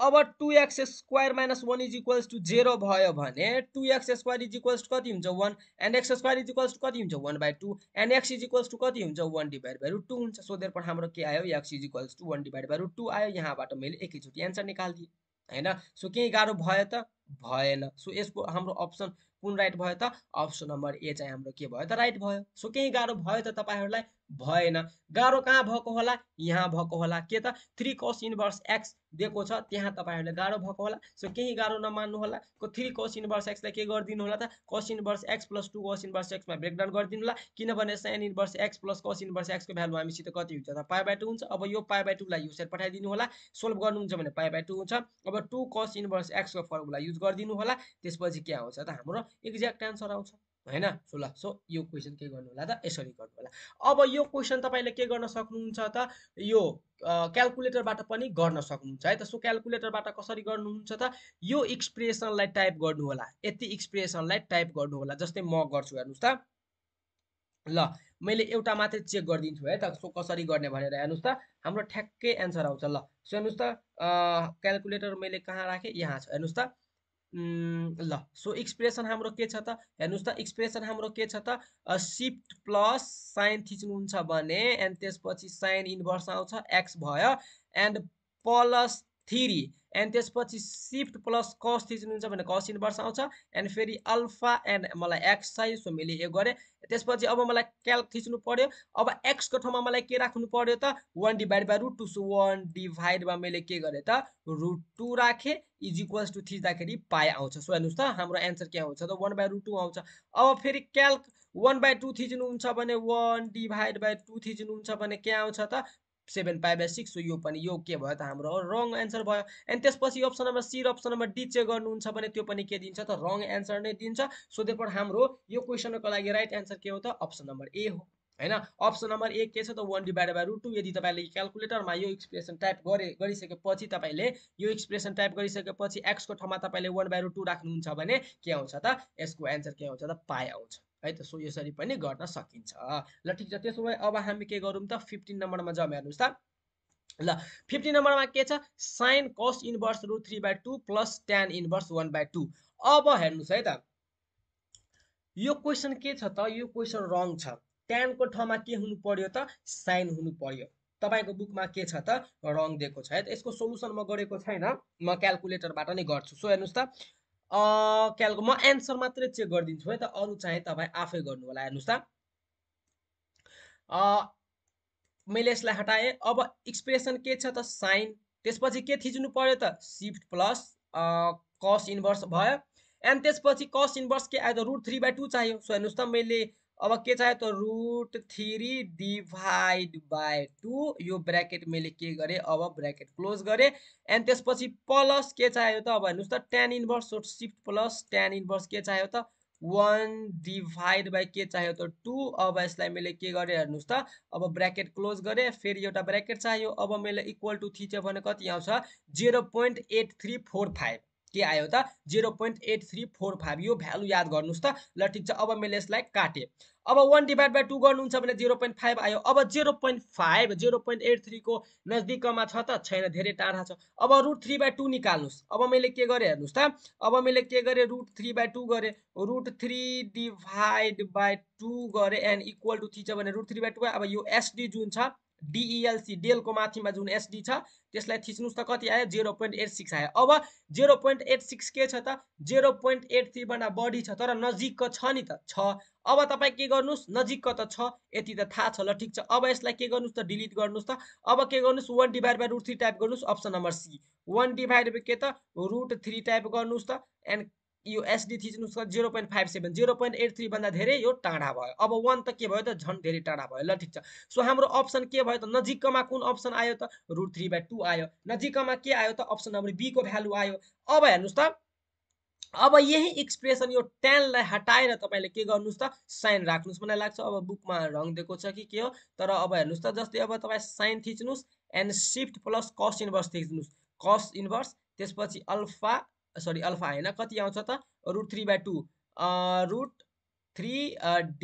अब two x square minus one is equals to zero भयो भने two x square is equals to कति हुन्छ one and x square is equals to कति हुन्छ one by two and x is equals to कति हुन्छ वान डिभाइड बाई टू हुन्छ so therefore हाम्रो के आयो x is equals to one divide by two आयो यहाँबाट मैले एकैचोटि एन्सर निकालिदिएँ होइन सो केही गाह्रो भयो त भएन सो यसको हाम्रो अप्सन कुन राइट भयो त अप्सन नम्बर ए चाहिँ हाम्रो के भयो त राइट भयो सो केही गाह्रो भयो त तपाईँहरूलाई भएन गाह्रो कहाँ भएको होला यहाँ भएको होला के त थ्री कस इन्भर्स एक्स दिएको छ त्यहाँ तपाईँहरूले गाह्रो भएको होला सो केही गाह्रो नमान्नु होला थ्री कस इन्भर्स एक्सलाई के गरिदिनु होला त cos inverse x plus two cos inverse एक्समा ब्रेकडाउन गरिदिनु होला किनभने sine inverse x plus cos inverse एक्सको भ्यालु हामीसित कति हुन्छ त पाइ बाई टू हुन्छ अब यो पाइ बाई टूलाई यो साइड पठाइदिनु होला सोल्भ गर्नुहुन्छ भने पाइ बाई टू हुन्छ अब टू कस इन्भर्स एक्सको फर्मुला युज गरिदिनु होला त्यसपछि के आउँछ त हाम्रो एक्ज्याक्ट आन्सर आउँछ होइन ल सो यो क्वेसन के गर्नु होला त यसरी गर्नु होला अब यो क्वेसन तपाईँले के गर्न सक्नुहुन्छ त यो क्यालकुलेटरबाट पनि गर्न सक्नुहुन्छ है त सो क्यालकुलेटरबाट कसरी गर्नुहुन्छ त यो एक्सप्रेसनलाई टाइप गर्नु होला यति एक्सप्रेसनलाई टाइप गर्नु होला जस्तै म गर्छु हेर्नुहोस् त ल मैले एउटा मात्रै चेक गरिदिन्छु है त सो कसरी गर्ने भनेर हेर्नुहोस् त हाम्रो ठ्याक्कै एन्सर आउँछ ल सो हेर्नुहोस् त क्यालकुलेटर मैले कहाँ राखेँ यहाँ छ हेर्नुहोस् त ल सो एक्सप्रेसन हाम्रो के छ त हेर्नुहोस् त एक्सप्रेसन हाम्रो के छ त सिफ्ट प्लस साइन थिच्नुहुन्छ भने एन्ड त्यसपछि साइन इन्भर्स आउँछ एक्स भयो एन्ड प्लस थ्री एन्ड त्यसपछि सिफ्ट प्लस कस थिच्नुहुन्छ भने कस इन्भर्स आउँछ एन्ड फेरि अल्फा एन्ड मलाई एक्स चाहियो सो मैले यो गरेँ त्यसपछि अब मलाई क्याल्क थिच्नु पऱ्यो अब एक्सको ठाउँमा मलाई के राख्नु पऱ्यो त one divide by root two so one डिभाइडमा मैले के गरेँ त रुट टू राखेँ इज इक्वल्स टू थिच्दाखेरि पाए आउँछ सो हेर्नुहोस् त हाम्रो एन्सर के आउँछ त वान बाई रुट टू आउँछ अब फेरि क्याल्क वान बाई टू थिच्नुहुन्छ भने वान डिभाइड बाई टू थिच्नुहुन्छ भने के आउँछ त सेभेन फाइभ बाई सिक्स यो पनि यो के भयो त हाम्रो रङ एन्सर भयो एन्ड त्यसपछि अप्सन नम्बर सी र अप्सन नम्बर डी चेक गर्नुहुन्छ भने त्यो पनि के दिन्छ त रङ एन्सर नै दिन्छ सो हाम्रो यो क्वेसनको लागि राइट एन्सर के हो त अप्सन नम्बर ए हो होइन अप्सन नम्बर ए के छ त one divide by root two यदि तपाईँले क्यालकुलेटरमा यो एक्सप्रेसन टाइप गरे गरिसकेपछि तपाईँले यो एक्सप्रेसन टाइप गरिसकेपछि एक्सको ठाउँमा तपाईँले वान बाई रुट टू राख्नुहुन्छ भने के आउँछ त यसको एन्सर के आउँछ त पाए आउँछ है त सो यसरी पनि गर्न सकिन्छ ल ठिक छ त्यसो भए अब हामी के गरौँ त फिफ्टिन नम्बरमा जाउँ हेर्नुहोस् त ल फिफ्टिन नम्बरमा के छ sine cos inverse root three by two plus ten inverse one by two अब हेर्नुहोस् है त यो क्वेसन के छ त यो क्वेसन रङ छ टेनको ठाउँमा के हुनु पर्यो त साइन हुनु पर्यो तपाईँको बुकमा के छ त रङ दिएको छ है त यसको सोलुसन म गरेको छैन म क्यालकुलेटरबाट नै गर्छु सो हेर्नुहोस् त क्यालको म एन्सर मात्रै चेक गरिदिन्छु है त अरू चाहिँ तपाईँ आफै गर्नु होला हेर्नुहोस् त मैले यसलाई हटाएँ अब एक्सप्रेसन के छ त साइन त्यसपछि के थिच्नु पर्यो त सिफ्ट प्लस कस इन्भर्स भयो एन्ड त्यसपछि कस इन्भर्स के आयो त रुट थ्री बाई टू चाहियो सो हेर्नुहोस् त मैले अब के चाहियो त root three divide by two यो ब्राकेट मैले के गरेँ अब ब्रैकेट क्लोज गरेँ एन्ड त्यसपछि प्लस के चाहियो त अब हेर्नुहोस् त ten inverse shift plus ten inverse के चाहियो त वान डिभाइड बाई के चाहियो त टू अब यसलाई मैले के गरेँ हेर्नुहोस् त अब ब्रैकेट क्लोज गरेँ फेरि एउटा ब्राकेट चाहियो अब मैले इक्वल टु थ्री भने कति आउँछ zero point eight three four five के आयो त zero point eight three four five यो भ्यालु याद गर्नुहोस् त ल ठिक छ अब मैले यसलाई काटेँ अब वान डिभाइड बाई टू गर्नुहुन्छ भने जिरो पोइन्ट फाइभ आयो अब zero point five zero point eight थ्रीको नजदिकमा छ त छैन धेरै टाढा छ अब रुट थ्री बाई टू निकाल्नुहोस् अब मैले के गरेँ हेर्नुहोस् त अब मैले के गरेँ रुट थ्री बाई टू गरेँ root three divide by two गरेँ एन्ड इक्वल टु थ्री छ भने रुट थ्री बाई टू अब यो एसडी जुन छ डिइएलसी e डेलको माथिमा जुन एसडी छ त्यसलाई थिच्नुहोस् त कति आयो जेरो पोइन्ट एट सिक्स आयो अब जेरो पोइन्ट एट सिक्स के छ त जेरो पोइन्ट एट थ्रीभन्दा बढी छ तर नजिकको छ नि त छ अब तपाईँ के गर्नुहोस् नजिकको त छ यति त थाहा छ ल ठिक छ अब यसलाई के गर्नुहोस् त डिलिट गर्नुहोस् त अब के गर्नुहोस् one divide by root three type गर्नुहोस् option number C one divide by के त रुट थ्री टाइप गर्नुहोस् त एन्ड यो एसडी थिच्नु छ zero point five seven zero point eight थ्रीभन्दा धेरै यो टाढा भयो अब वान त के भयो त झन् धेरै टाढा भयो ल ठिक छ सो हाम्रो अप्सन के भयो त नजिकमा कुन अप्सन आयो त रुट थ्री बाई टू आयो नजिकमा के आयो त अप्सन नम्बर बीको भ्यालु आयो अब हेर्नुहोस् त अब यही एक्सप्रेसन यो टेनलाई हटाएर तपाईँले के गर्नुहोस् त साइन राख्नुहोस् मलाई लाग्छ अब बुकमा रङ दिएको छ कि के हो तर अब हेर्नुहोस् त जस्तै अब तपाईँ साइन थिच्नुहोस् and shift plus cos inverse थिच्नुहोस् कस इन्भर्स त्यसपछि अल्फा सरी अल्फा होइन कति आउँछ त root three by two root three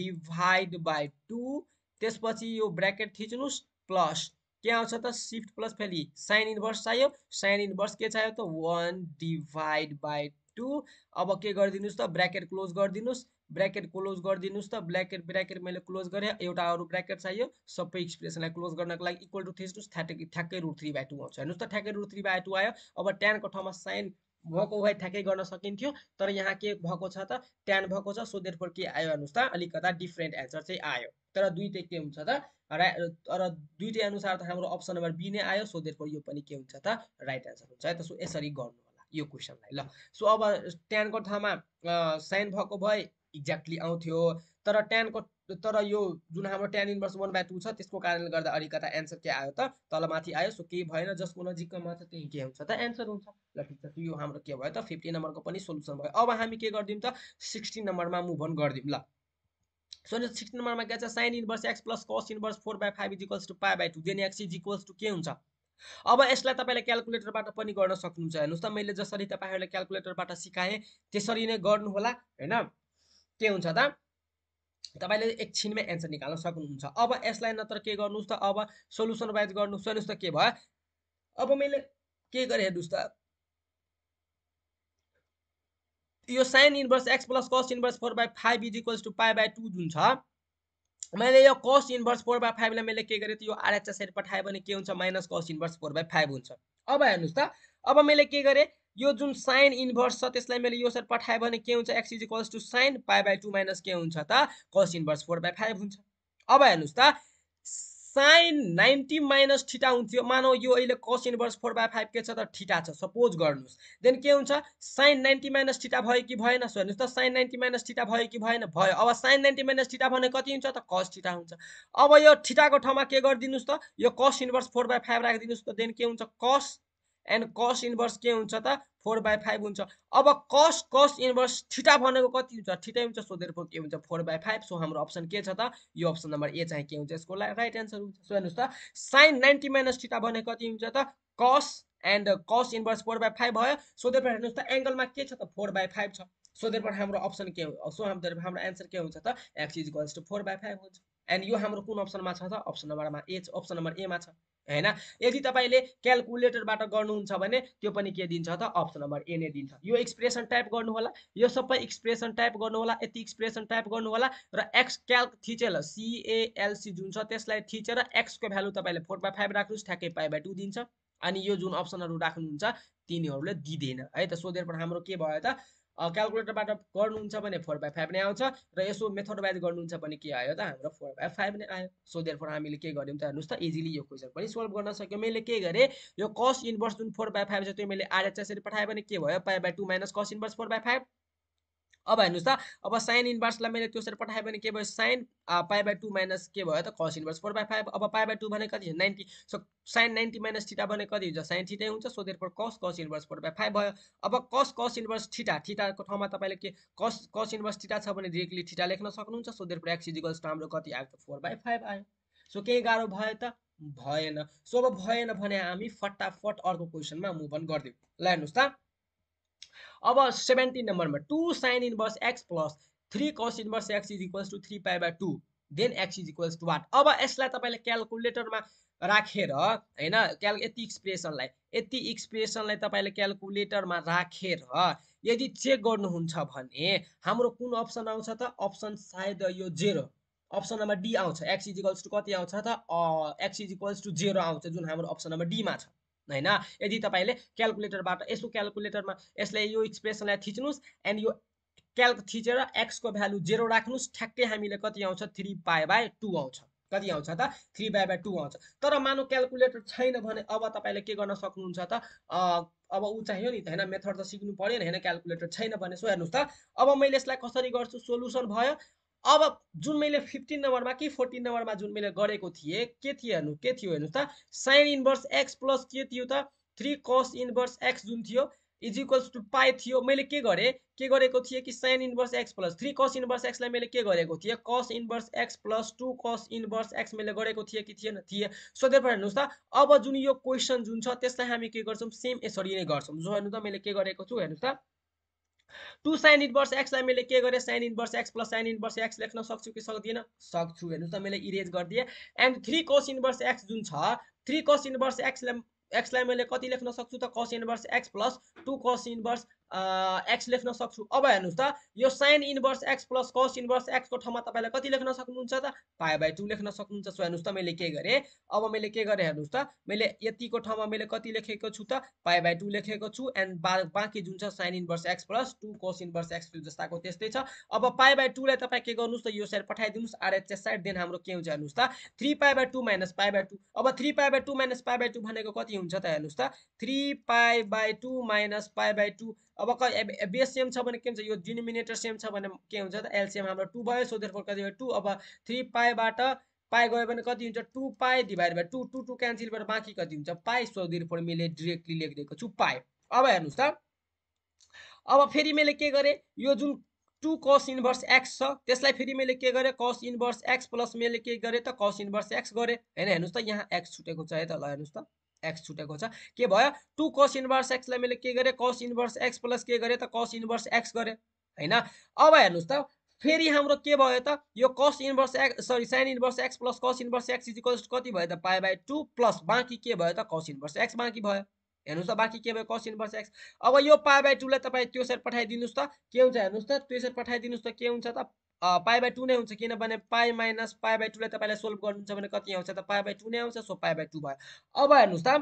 divide by two त्यसपछि यो ब्राकेट थिच्नुहोस् प्लस के आउँछ त सिफ्ट प्लस फेरि साइन इन्भर्स चाहियो साइन इन्भर्स के चाहियो त वान डिभाइड बाई टू अब के गरिदिनुहोस् त ब्राकेट क्लोज गरिदिनुहोस् ब्राकेट क्लोज गरिदिनुहोस् त ब्ल्याकेट ब्राकेट मैले क्लोज गरेँ एउटा अरू ब्राकेट चाहियो सबै एक्सप्रेसनलाई क्लोज गर्नको लागि इक्वल टु थिच्नुहोस् ठ्याक्कै ठ्याक्कै रुट थ्री बाई टू आउँछ हेर्नुहोस् त ठ्याक्कै रुट थ्री बाई टू आयो अब टेनको ठाउँमा साइन भएको भए ठ्याक्कै गर्न सकिन्थ्यो तर यहाँ के भएको छ त ट्यान भएको छ सो देयरफोर के आयो हेर्नुहोस् त अलिकता डिफ्रेन्ट एन्सर चाहिँ आयो तर दुइटै के हुन्छ त राइट तर दुईटै अनुसार त हाम्रो अप्सन नम्बर बी नै आयो सो देयरफोर यो पनि के हुन्छ त राइट एन्सर हुन्छ है त सो यसरी गर्नु होला यो क्वेसनलाई ल सो अब ट्यानको ठाउँमा साइन भएको भए एक्ज्याक्टली आउँथ्यो तर ट्यानको तर यो जुन हाम्रो ten inverse one by two छ त्यसको कारणले गर्दा अलिकता एन्सर के आयो त तल माथि आयो सो केही भएन जसको नजिकमा छ त्यहीँ के हुन्छ त एन्सर हुन्छ ल ठिक छ यो हाम्रो के भयो त फिफ्टी नम्बरको पनि सोल्युसन भयो अब हामी के गरिदिउँ त सिक्सटिन नम्बरमा मुभ अन गरिदिउँ ल सो सिक्सटिन नम्बरमा के छ sine inverse x plus cos inverse four by five is equals to pi by two then x is two के हुन्छ अब यसलाई तपाईँले क्यालकुलेटरबाट पनि गर्न सक्नुहुन्छ हेर्नुहोस् त मैले जसरी तपाईँहरूलाई क्यालकुलेटरबाट सिकाएँ त्यसरी नै गर्नु होला होइन के हुन्छ त तपाईँले एकछिनमै एन्सर निकाल्न सक्नुहुन्छ अब यसलाई नत्र के गर्नुहोस् त अब सोल्युसन वाइज गर्नुहोस् हेर्नुहोस् त के भयो अब मैले के गरेँ हेर्नुहोस् त यो sine inverse x plus cos inverse four by five is equals to pi by two जुन छ मैले यो कस इन्भर्स फोर बाई फाइभलाई मैले के गरेँ त यो आरएचएस साइड पठाएँ भने के हुन्छ minus cos inverse four by five हुन्छ अब हेर्नुहोस् त अब मैले के गरेँ यो जुन साइन इन्भर्स छ त्यसलाई मैले यो सर पठाएँ भने के हुन्छ x is equals to sine pi by two minus के हुन्छ त cos inverse four by five हुन्छ अब हेर्नुहोस् त साइन नाइन्टी माइनस ठिटा हुन्थ्यो मानौ यो अहिले कस इन्भर्स फोर बाई फाइभ के छ त ठिटा छ सपोज गर्नुहोस् देन के हुन्छ साइन नाइन्टी माइनस ठिटा भयो कि भएन सो हेर्नुहोस् त साइन नाइन्टी माइनस ठिटा भयो कि भएन भयो अब साइन नाइन्टी माइनस ठिटा भने कति हुन्छ त कस ठिटा हुन्छ अब यो ठिटाको ठाउँमा के गरिदिनुहोस् त यो cos inverse four by five राखिदिनुहोस् त देन के हुन्छ कस एन्ड कस इन्भर्स के हुन्छ त फोर बाई फाइभ हुन्छ अब कस कस इन्भर्स ठिटा भनेको कति हुन्छ ठिटै हुन्छ सोधेर देयरफोर के हुन्छ फोर बाई फाइभ सो हाम्रो अप्सन के छ त यो अप्सन नम्बर ए चाहिँ के हुन्छ यसको राइट एन्सर हुन्छ सो हेर्नुहोस् त साइन नाइन्टी माइनस ठिटा भनेको कति हुन्छ त cos and cos inverse four by five भयो सो हेर्नुहोस् त एङ्गलमा के छ त फोर बाई फाइभ छ सो हाम्रो अप्सन के सो हाम्रो हाम्रो एन्सर के हुन्छ त x is equals to four by five हुन्छ एन्ड यो हाम्रो कुन अप्सनमा छ त अप्सन नम्बरमा ए अप्सन नम्बर एमा छ होइन यदि तपाईँले क्यालकुलेटरबाट गर्नुहुन्छ भने त्यो पनि के दिन्छ त अप्सन नम्बर ए नै दिन्छ यो एक्सप्रेसन टाइप गर्नु होला यो सबै एक्सप्रेसन टाइप गर्नु होला यति एक्सप्रेसन टाइप गर्नु होला र एक्स क्याल्क थिचेर सिएएलसी जुन छ त्यसलाई थिचेर एक्सको भ्यालु तपाईँले फोर बाई फाइभ राख्नुहोस् ठ्याक्कै पाइ बाई टू दिन्छ अनि यो जुन अप्सनहरू राख्नुहुन्छ तिनीहरूले दिँदैन है त सोधेर पनि हाम्रो के भयो त क्यालकुलेटरबाट गर्नुहुन्छ भने फोर बाई फाइभ नै आउँछ र यसो मेथडवाइज गर्नुहुन्छ भने के आयो त हाम्रो फोर बाई फाइभ नै आयो सो देयर हामीले के गर्यौँ त हेर्नुहोस् त इजिली यो क्वेसन पनि सल्भ गर्न सक्यो मैले के गरेँ यो कस इन्भर्स जुन फोर बाई फाइभ छ त्यो मैले आरएचएसरी पठाएँ भने के भयो five by two minus cos inverse four by five अब हेर्नुहोस् त अब साइन इन्भर्सलाई मैले त्यसरी पठाएँ भने के भयो sine pi by two minus के भयो त cos inverse four by five अब पाई बाई टू भने कति ninety so sine ninety minus theta भने कति हुन्छ साइन ठिटै हुन्छ सो देयर कस कस इन्भर्स फोर बाई फाइभ भयो अब कस कस इन्भर्स ठिटा ठिटाको ठाउँमा तपाईँले के कस कस इन्भर्स ठिटा छ भने डिरेक्टली ठिटा लेख्न सक्नुहुन्छ so there x is equals to हाम्रो कति आयो त फोर बाई फाइभ आयो सो केही गाह्रो भयो त भएन सो अब भएन भने हामी फटाफट अर्को क्वेसनमा मुभ अन गरिदिउँ ल हेर्नुहोस् त अब सेभेन्टिन नम्बरमा two sine inverse x plus three cos inverse x is equals to three pi by two then x is equals to what अब यसलाई तपाईँले क्यालकुलेटरमा राखेर होइन क्याल यति एक्सप्रेसनलाई यति एक्सप्रेसनलाई तपाईँले क्यालकुलेटरमा राखेर यदि चेक गर्नुहुन्छ भने हाम्रो कुन अप्सन आउँछ त अप्सन सायद यो जेरो अप्सन नम्बर डी आउँछ एक्स इज इक्वल्स टू कति आउँछ त x is equals to zero आउँछ जुन हाम्रो अप्सन नम्बर डीमा छ होइन यदि तपाईँले क्यालकुलेटरबाट यसो क्यालकुलेटरमा यसलाई यो एक्सप्रेसनलाई थिच्नुहोस् एन्ड यो क्याल्क थिचेर एक्सको भ्यालु जेरो राख्नुहोस् ठ्याक्कै हामीले कति आउँछ थ्री पाए बाई टू आउँछ कति आउँछ त थ्री बाई बाई टू आउँछ तर मानौ क्यालकुलेटर छैन भने अब तपाईँले के गर्न सक्नुहुन्छ त अब ऊ चाहियो नि त होइन मेथड त सिक्नु पऱ्यो नि होइन क्यालकुलेटर छैन भने सो हेर्नुहोस् त अब मैले यसलाई कसरी गर्छु सोल्युसन भयो अब जुन मैले फिफ्टिन नम्बरमा कि फोर्टिन नम्बरमा जुन मैले गरेको थिएँ के थियो हेर्नु के थियो हेर्नुहोस् त साइन इन्भर्स एक्स प्लस के थियो त थ्री कस इन्भर्स एक्स जुन थियो इज इक्वल्स टु पाइ थियो मैले के गरेँ के गरेको थिएँ कि sine inverse x plus three cos inverse एक्सलाई मैले के गरेको थिएँ cos inverse x plus two cos inverse x मैले गरेको थिएँ कि थिएन थिएँ सो भएर हेर्नुहोस् त अब जुन यो क्वेसन जुन छ त्यसलाई हामी के गर्छौँ सेम यसरी नै गर्छौँ जो हेर्नु त मैले के गरेको छु हेर्नुहोस् त टु साइन इन्भर्स एक्सलाई मैले के गरेँ sine inverse x plus sine inverse x लेख्न सक्छु कि सक्दिनँ सक्छु हेर्नु त मैले इरेज गरिदिएँ and three cos inverse x जुन छ थ्री कस इन्भर्स एक्सलाई एक्सलाई मैले कति लेख्न सक्छु त cos inverse x plus two cos inverse x लेख्न सक्छु अब हेर्नुहोस् त यो sine inverse x plus cos inverse एक्सको ठाउँमा तपाईँलाई कति लेख्न सक्नुहुन्छ त फाइभ बाई टू लेख्न सक्नुहुन्छ सो हेर्नुहोस् त मैले के गरेँ अब मैले के गरेँ हेर्नुहोस् त मैले यतिको ठाउँमा मैले कति लेखेको छु त फाइभ बाई टू लेखेको छु एन्ड बा बाँकी जुन छ sine inverse x plus two cos inverse x जस्ताको त्यस्तै छ अब फाइभ बाई टूलाई तपाईँ के गर्नुहोस् त यो साइड पठाइदिनुहोस् आरएचएस साइड देन हाम्रो के हुन्छ हेर्नुहोस् त three pi by two minus pi by two अब three pi by two minus pi by two भनेको कति हुन्छ त हेर्नुहोस् त three pi by two minus pi by two अब क बेस सेम छ भने के हुन्छ यो डिनोमिनेटर सेम छ भने के हुन्छ त एलसिएम हाम्रो टू भयो सो देयरफोर कति भयो टू अब थ्री पाएबाट पाए गयो भने कति हुन्छ two pi divide by two two two cancel भएर बाँकी कति हुन्छ पाए सो देयरफोर मैले डिरेक्टली लेखिदिएको छु पाए अब हेर्नुहोस् त अब फेरि मैले के गरेँ यो जुन टु कस इन्भर्स एक्स छ त्यसलाई फेरि मैले के गरेँ कस इन्भर्स एक्स प्लस मैले के गरेँ त कस इन्भर्स एक्स गरेँ होइन हेर्नुहोस् त यहाँ एक्स छुटेको छ है त ल हेर्नुहोस् त एक्स छुटेको छ के भयो टु कस इन्भर्स एक्सलाई मैले के गरेँ कस इन्भर्स एक्स प्लस के गरेँ त कस इन्भर्स एक्स गरेँ होइन अब हेर्नुहोस् त फेरि हाम्रो के भयो त यो cos inverse x sorry sine inverse x plus cos inverse x is equal कति भयो त पाए बाई टू प्लस बाँकी के भयो त कस इन्भर्स एक्स बाँकी भयो हेर्नुहोस् त बाँकी के भयो कस इन्भर्स एक्स अब यो पाए बाई टूलाई तपाईँ त्यो साइड पठाइदिनुहोस् त के हुन्छ हेर्नुहोस् त त्यो साइड पठाइदिनुहोस् त के हुन्छ त पाई बाई टू नै हुन्छ किनभने पाई माइनस पाई बाई टूलाई तपाईँलाई सोल्भ गर्नुहुन्छ भने कति आउँछ त पाई बाई टू नै आउँछ सो पाई बाई टू भयो अब हेर्नुहोस् त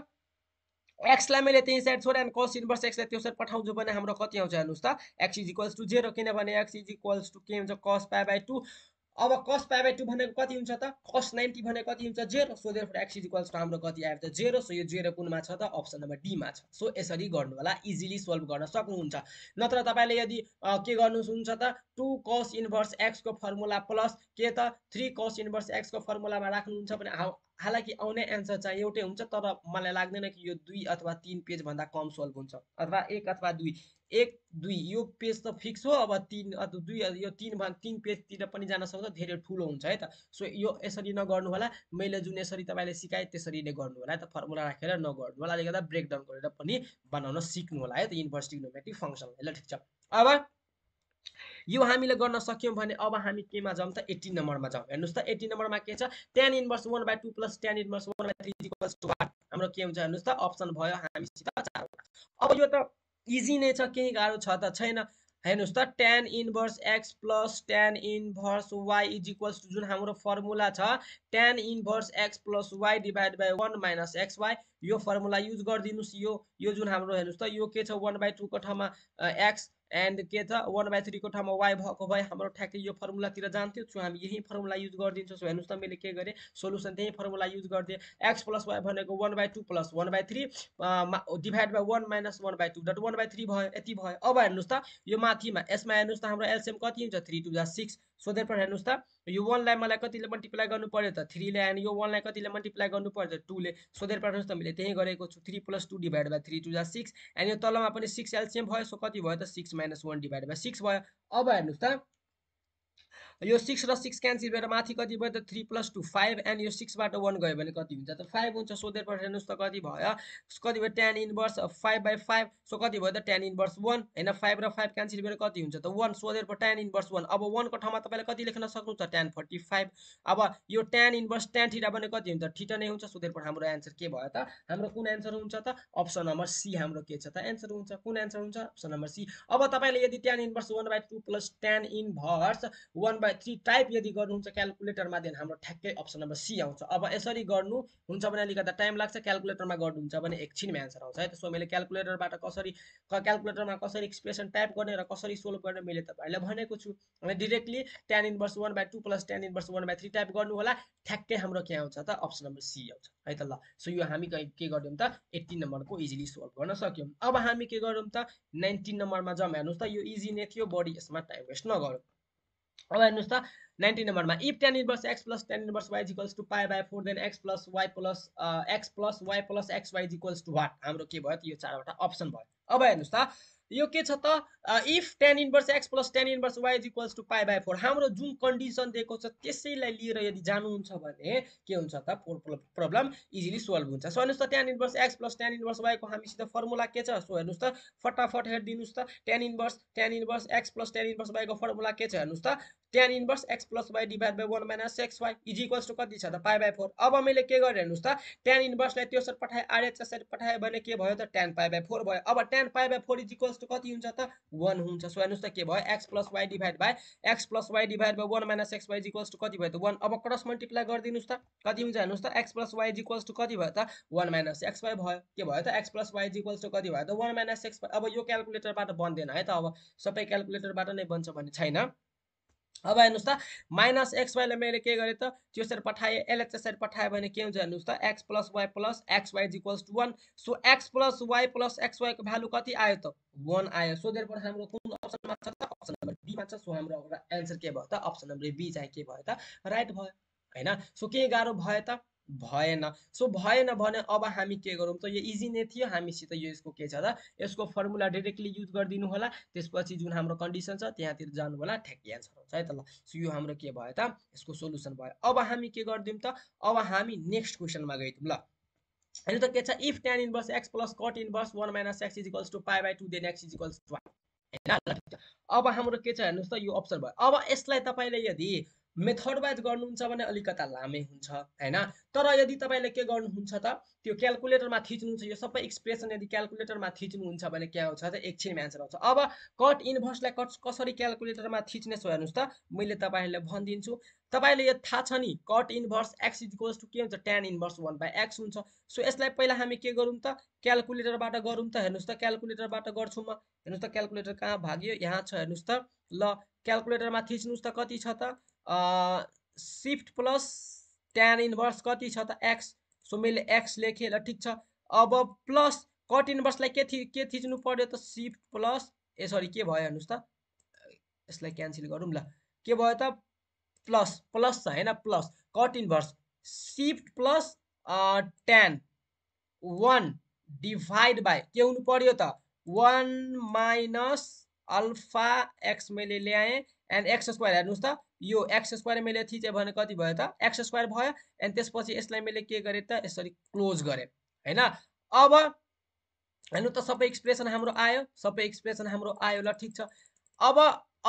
एक्सलाई मैले त्यही साइड छोडेँ अनि कस इन्भर्स एक्सलाई त्यो साइड पठाउँछु भने हाम्रो कति आउँछ हेर्नुहोस् त x is equals to zero किनभने एक्स इज इक्वल्स टू के हुन्छ कस पाई बाई टू अब कस पाए बाई टू भनेको कति हुन्छ त कस नाइन्टी भनेको कति हुन्छ zero so there x is equals हाम्रो कति आयो त जेरो सो यो जेरो कुनमा छ त अप्सन नम्बर डीमा छ सो यसरी गर्नु होला इजिली सल्भ गर्न सक्नुहुन्छ नत्र तपाईँले यदि के गर्नु हुन्छ त टु कस इन्भर्स एक्सको फर्मुला प्लस के त थ्री कस इन्भर्स एक्सको फर्मुलामा राख्नुहुन्छ भने हालाकि आउने एन्सर चाहिँ एउटै हुन्छ तर मलाई लाग्दैन कि यो दुई अथवा तिन भन्दा कम सल्भ हुन्छ अथवा एक अथवा दुई एक दुई यो पेज त फिक्स हो अब तिन दुई यो तिन तिन पेजतिर पनि जान सक्छ धेरै ठुलो हुन्छ है त सो यो यसरी नगर्नु होला मैले जुन यसरी तपाईँले सिकाएँ त्यसरी नै गर्नु होला है त फर्मुला राखेर नगर्नु होला गर्दा ब्रेकडाउन गरेर पनि बनाउन सिक्नु होला है त इन्भर्स टिग्नोमेट्रिक फङ्सन ल ठिक छ अब यो हामीले गर्न सक्यौँ भने अब हामी केमा जाउँ त एट्टिन नम्बरमा जाउँ हेर्नुहोस् त एट्टिन नम्बरमा के छ tan inverse one by two plus ten inverse one by three plus two हाम्रो के हुन्छ हेर्नुहोस् त अप्सन भयो हामीसित चार अब यो त इजी नै छ केही गाह्रो छ त छैन हेर्नुहोस् त ten inverse x plus tan inverse y is equals to जुन हाम्रो फर्मुला छ tan inverse x plus y divide by one minus x y यो फर्मुला युज गरिदिनुहोस् यो यो जुन हाम्रो हेर्नुहोस् त यो के छ वान बाई टूको ठाउँमा एक्स एन्ड के छ वान बाई थ्रीको ठाउँमा वाई भएको भए हाम्रो ठ्याक्कै यो फर्मुलातिर जान्थ्यो छु हामी यही फर्मुला युज गरिदिन्छौँ सो हेर्नुहोस् त मैले के गरेँ सोल्युसन त्यही फर्मुला युज गरिदिएँ एक्स प्लस वाई भनेको one by two plus one by three divide by one minus one by two dot one by three भयो यति भयो अब हेर्नुहोस् त यो माथिमा यसमा हेर्नुहोस् त हाम्रो एलसिएम कति हुन्छ थ्री टू जा सिक्स सोधेर पठाइदिनुहोस् त यो वानलाई मलाई कतिले मल्टिप्लाई गर्नु पऱ्यो त थ्रीले अनि यो वानलाई कतिले मल्टिप्लाई गर्नु पऱ्यो त टूले सोधेर पठाउनुहोस् त मैले त्यहीँ गरेको छु three plus two divide by three two जा सिक्स एन्ड यो तलमा पनि सिक्स एलसिएम भयो सो कति भयो त six minus one divide by six भयो अब हेर्नुहोस् त यो सिक्स र सिक्स क्यान्सिल भएर माथि कति भयो त three plus two five and यो सिक्सबाट वान गयो भने कति हुन्छ त फाइभ हुन्छ सोधेर पठाइदिनुहोस् त कति भयो कति भयो tan inverse five by five so कति भयो त टेन इन्भर्स वान होइन फाइभ र फाइभ क्यान्सिल भएर कति हुन्छ त वान सोधेर टेन इन्भर्स वान अब वानको ठाउँमा तपाईँले कति लेख्न सक्नुहुन्छ टेन फोर्टी फाइभ अब यो टेन इन्भर्स टेन ठिटा भने कति हुन्छ ठिटा नै हुन्छ सोधेर हाम्रो एन्सर के भयो त हाम्रो कुन एन्सर हुन्छ त अप्सन नम्बर सी हाम्रो के छ त एन्सर हुन्छ कुन एन्सर हुन्छ अप्सन नम्बर सी अब तपाईँले यदि tan inverse one by two plus ten inverse one by three type यदि गर्नुहुन्छ क्यालकुलेटरमा देन हाम्रो ठ्याक्कै अप्सन नम्बर सी आउँछ अब यसरी गर्नु हुन्छ भने अलिकति टाइम लाग्छ क्यालकुलेटरमा गर्नुहुन्छ भने एकछिनमा एन्सर आउँछ है त्यसो मैले क्यालकुलेटरबाट कसरी क्यालकुलेटरमा कसरी एक्सप्रेसन टाइप गर्ने र कसरी सोल्भ गर्ने मैले तपाईँहरूलाई भनेको छु अनि directly tan inverse one by two plus ten inverse one by three type गर्नु होला ठ्याक्कै हाम्रो के आउँछ त अप्सन नम्बर सी आउँछ है त ल सो यो हामी के गर्यौँ त एट्टिन नम्बरको इजिली सोल्भ गर्न सक्यौँ अब हामी के गरौँ त नाइन्टिन नम्बरमा जम्मा हेर्नुहोस् त यो इजी नै थियो बडी यसमा टाइम वेस्ट नगरौँ अब हेर्नुहोस् त नाइन्टिन नम्बरमा if tan inverse x plus ten inverse y is equals to pi by four then x plus y plus x plus y plus x y is equals to what हाम्रो के भयो यो चारवटा अप्सन भयो अब हेर्नुहोस् त यो के छ त if tan inverse x plus ten inverse is equals to pi by four हाम्रो जुन कन्डिसन दिएको छ त्यसैलाई लिएर यदि जानुहुन्छ भने के हुन्छ त फोर प्रब्लम इजिली सोल्भ हुन्छ सो हेर्नुहोस् त ten inverse x plus ten inverse वाइको हामीसित फर्मुला के छ सो हेर्नुहोस् त फटाफट हेरिदिनुहोस् त ten inverse tan inverse x plus ten inverse वाइको फर्मुला के छ हेर्नुहोस् त ten inverse x plus y divide by one minus x y is equals to कति छ त पाई बाई फोर अब मैले के गरेँ हेर्नुहोस् त टेन इन्भर्सलाई त्यो सर पठाएँ यसरी पठाएँ भने के भयो त टेन पाई बाई फोर भयो अब tan pi by four is equals to कति हुन्छ त वान हुन्छ सो हेर्नुहोस् त के भयो x plus y divide by x plus y divide by one minus x y equals to कति भयो त वान अब क्रस मल्टिप्लाई गरिदिनुहोस् त कति हुन्छ हेर्नुहोस् त x plus y is equals to कति भयो त वान माइनस एक्स वाई भयो के भयो त x plus y is equals to कति भयो त वान माइनस एक्स अब यो क्यालकुलेटरबाट बन्दैन है त अब सबै क्यालकुलेटरबाट नै बन्छ भन्ने छैन अब हेर्नुहोस् त माइनस एक्स वाइलाई मैले के गरेँ त त्यो साइड पठाएँ एलएचएस साइड पठाएँ भने के हुन्छ हेर्नुहोस् त x plus y plus x y equals to one so x plus y plus x वाइको भ्यालु कति आयो त वान आयो सो देयरफोर हाम्रो कुन अप्सनमा छ त अप्सन नम्बर बीमा छ सो हाम्रो एउटा एन्सर के भयो त अप्सन नम्बर बी चाहिँ के भयो त राइट भयो होइन सो के गाह्रो भयो त भएन सो भएन भने अब हामी के गरौँ त यो इजी नै थियो हामीसित यो यसको के छ त यसको फर्मुला डिरेक्टली युज गरिदिनु होला त्यसपछि जुन हाम्रो कन्डिसन छ त्यहाँतिर जानु होला ठ्याक्कै एन्सर हुन्छ है त ल सो यो हाम्रो के भयो त यसको सोल्युसन भयो अब हामी के गरिदिउँ त अब हामी नेक्स्ट क्वेसनमा गइदिउँ ल होइन त के छ if tan inverse x plus cot inverse one minus x is equals to five by two then x is equals to अब हाम्रो के छ हेर्नुहोस् त यो अप्सन भयो अब यसलाई तपाईँले यदि मेथड वाइज गर्नुहुन्छ भने अलिकता लामै हुन्छ होइन तर यदि तपाईँले के गर्नुहुन्छ त त्यो क्यालकुलेटरमा थिच्नुहुन्छ यो सबै एक्सप्रेसन यदि क्यालकुलेटरमा थिच्नुहुन्छ भने के आउँछ त एकछिन एन्सर आउँछ अब कट इन्भर्सलाई कट कसरी क्यालकुलेटरमा छ हेर्नुहोस् त मैले तपाईँहरूलाई भनिदिन्छु तपाईँले यो थाहा छ नि कट इन्भर्स एक्स टु के हुन्छ tan inverse one by x हुन्छ सो यसलाई पहिला हामी के गरौँ त क्यालकुलेटरबाट गरौँ त हेर्नुहोस् त क्यालकुलेटरबाट गर्छु म हेर्नुहोस् त क्यालकुलेटर कहाँ भाग्यो यहाँ छ हेर्नुहोस् त ल क्यालकुलेटरमा थिच्नुहोस् त कति छ त सिफ्ट प्लस ट्यान इन्भर्स कति छ त एक्स सो मैले एक्स लेखेँ ल ठिक छ अब प्लस कट इन्भर्सलाई के थि के थिच्नु पर्यो त सिफ्ट प्लस ए सरी के भयो हेर्नुहोस् त यसलाई क्यान्सल गरौँ ल के भयो त प्लस प्लस छ होइन plus cot inverse shift plus tan one divide by के हुनु पर्यो त वान माइनस अल्फा एक्स मैले ल्याएँ एन्ड एक्स स्क्वायर हेर्नुहोस् त यो एक्स स्क्वायर मैले थिचेँ भने कति भयो त एक्स स्क्वायर भयो एन्ड त्यसपछि यसलाई मैले के गरेँ त यसरी क्लोज गरेँ होइन अब हेर्नु त सबै एक्सप्रेसन हाम्रो आयो सबै एक्सप्रेसन हाम्रो आयो ल ठिक छ अब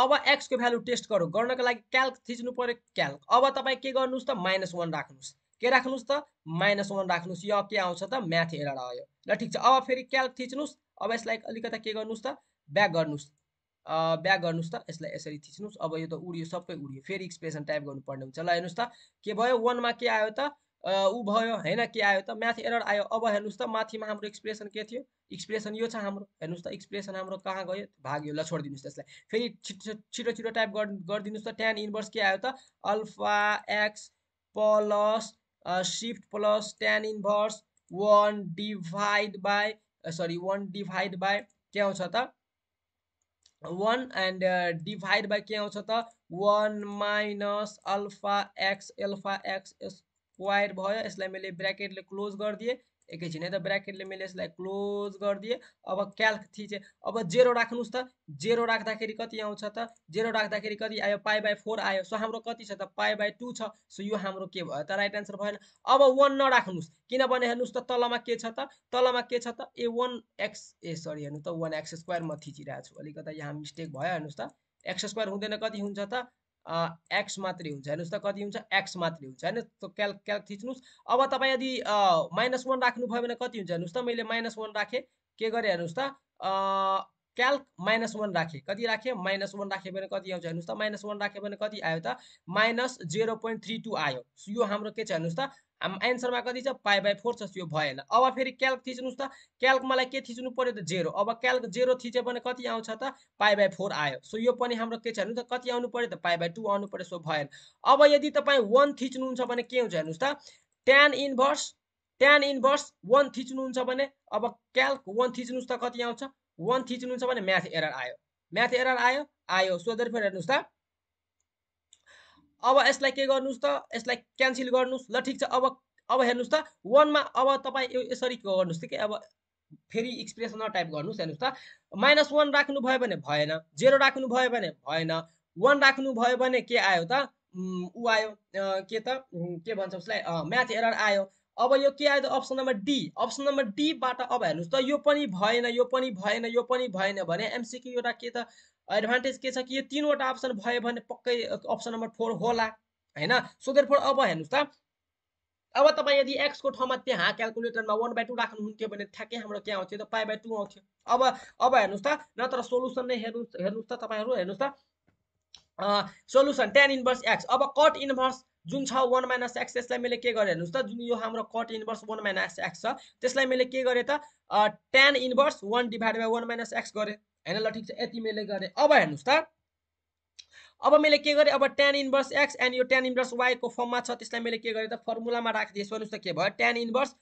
अब एक्सको भ्यालु टेस्ट गरौँ गर्नको लागि क्याल्क थिच्नु पऱ्यो क्याल्क अब तपाईँ के गर्नुहोस् त माइनस वान राख्नुहोस् के राख्नुहोस् त माइनस वान राख्नुहोस् यो के आउँछ त म्याथ हेरेर आयो ल ठिक छ अब फेरि क्याल्क थिच्नुहोस् अब यसलाई अलिकति के गर्नुहोस् त ब्याक गर्नुहोस् ब्याक गर्नुहोस् त यसलाई यसरी थिच्नुहोस् अब यो त उड्यो सबै उड्यो फेरि एक्सप्रेसन टाइप गर्नुपर्ने हुन्छ ल हेर्नुहोस् त के भयो वानमा के आयो त ऊ भयो होइन के आयो त म्याथ एरर आयो अब हेर्नुहोस् त माथिमा हाम्रो एक्सप्रेसन के थियो एक्सप्रेसन यो छ हाम्रो हेर्नुहोस् त एक्सप्रेसन हाम्रो कहाँ गयो भाग्यो ल छोडिदिनुहोस् त्यसलाई फेरि छिटो छिटो छिटो टाइप गर् गरिदिनुहोस् त ट्यान इन्भर्स के आयो त alpha x plus shift plus tan inverse one divide by sorry one divide by के आउँछ त वान एन्ड डिभाइड बाई के आउँछ त one minus alpha x alpha x square भयो यसलाई मैले ब्राकेटले क्लोज गरिदिएँ एकैछिन है त ब्राकेटले मैले यसलाई क्लोज गरिदिएँ अब क्याल्क थिचेँ अब जेरो राख्नुहोस् त जेरो राख्दाखेरि कति आउँछ त जेरो राख्दाखेरि कति आयो पाइ बाई फोर आयो सो हाम्रो कति छ त पाइ बाई टू छ सो यो हाम्रो के भयो त राइट आन्सर भएन अब वान नराख्नुहोस् किनभने हेर्नुहोस् त तलमा के छ त तलमा के छ त A one x A sorry हेर्नु त वान एक्स स्क्वायर म थिचिरहेको छु अलिकता यहाँ मिस्टेक भयो हेर्नुहोस् त एक्स स्क्वायर हुँदैन कति हुन्छ त एक्स मात्रै हुन्छ हेर्नुहोस् त कति हुन्छ एक्स मात्रै हुन्छ होइन त्यो क्याल्क क्याल्क थिच्नुहोस् अब तपाईँ यदि माइनस वान राख्नुभयो भने कति हुन्छ हेर्नुहोस् त मैले माइनस वान राखेँ के गरेँ हेर्नुहोस् त क्याल्क माइनस वान राखेँ कति राखेँ माइनस वान राखेँ भने कति आउँछ हेर्नुहोस् त माइनस वान राखेँ भने कति आयो त minus zero point three two आयो यो हाम्रो के छ हेर्नुहोस् त एन्सरमा कति छ पाइ बाई फोर छ त्यो भएन अब फेरि क्याल्क थिच्नुहोस् त क्याल्क मलाई के थिच्नु पर्यो त जेरो अब क्याल्क जेरो थिच्यो भने कति आउँछ त पाइ बाई फोर आयो सो यो पनि हाम्रो के छ हेर्नु त कति आउनु पर्यो त पाइ बाई टू आउनु पर्यो सो भएन अब यदि तपाईँ वान थिच्नुहुन्छ भने के हुन्छ हेर्नुहोस् त ten inverse tan inverse one थिच्नुहुन्छ भने अब क्याल्क वान थिच्नुहोस् त कति आउँछ वान थिच्नुहुन्छ भने म्याथ एरर आयो म्याथ एरर आयो आयो सो फेरि हेर्नुहोस् त अब यसलाई के गर्नुहोस् त यसलाई क्यान्सल गर्नुहोस् ल ठिक छ अब अब हेर्नुहोस् त वानमा अब तपाईँ यो यसरी गर्नुहोस् त कि अब फेरि एक्सप्रेसनमा टाइप गर्नुहोस् हेर्नुहोस् त माइनस वान राख्नुभयो भने भएन जेरो राख्नुभयो भने भएन वान राख्नुभयो भने के आयो त ऊ आयो के त के भन्छ उसलाई म्याच एरर आयो अब यो के आयो त option number D option number डीबाट अब हेर्नुहोस् त यो पनि भएन यो पनि भएन यो पनि भएन भने एमसिक्यू एउटा के त एडभान्टेज के छ कि यो तिनवटा अप्सन भयो भने पक्कै अप्सन नम्बर फोर होला होइन सो देयर फोर अब हेर्नुहोस् त अब तपाईँ यदि एक्सको ठाउँमा त्यहाँ क्यालकुलेटरमा वान बाई टू राख्नुहुन्थ्यो भने ठ्याक्कै हाम्रो के आउँथ्यो त पाइ बाई टू आउँथ्यो अब अब हेर्नुहोस् त नत्र सोल्युसन नै हेर्नु हेर्नुहोस् त तपाईँहरू हेर्नुहोस् त सोल्युसन टेन इन्भर्स एक्स अब कट इन्भर्स जुन छ वान माइनस एक्स त्यसलाई मैले के गरेँ हेर्नुहोस् त जुन यो हाम्रो cot inverse one minus x छ त्यसलाई मैले के गरेँ त ten inverse one divide by one minus x गरेँ होइन ल ठिक छ यति मैले गरेँ अब हेर्नुहोस् त अब मैले के गरेँ अब टेन इन्भर्स एक्स एन्ड यो टेन इन्भर्स वाईको फर्ममा छ त्यसलाई मैले के गरेँ त फर्मुलामा राखिदिएँ भन्नुहोस् त के भयो टेन इन्भर्स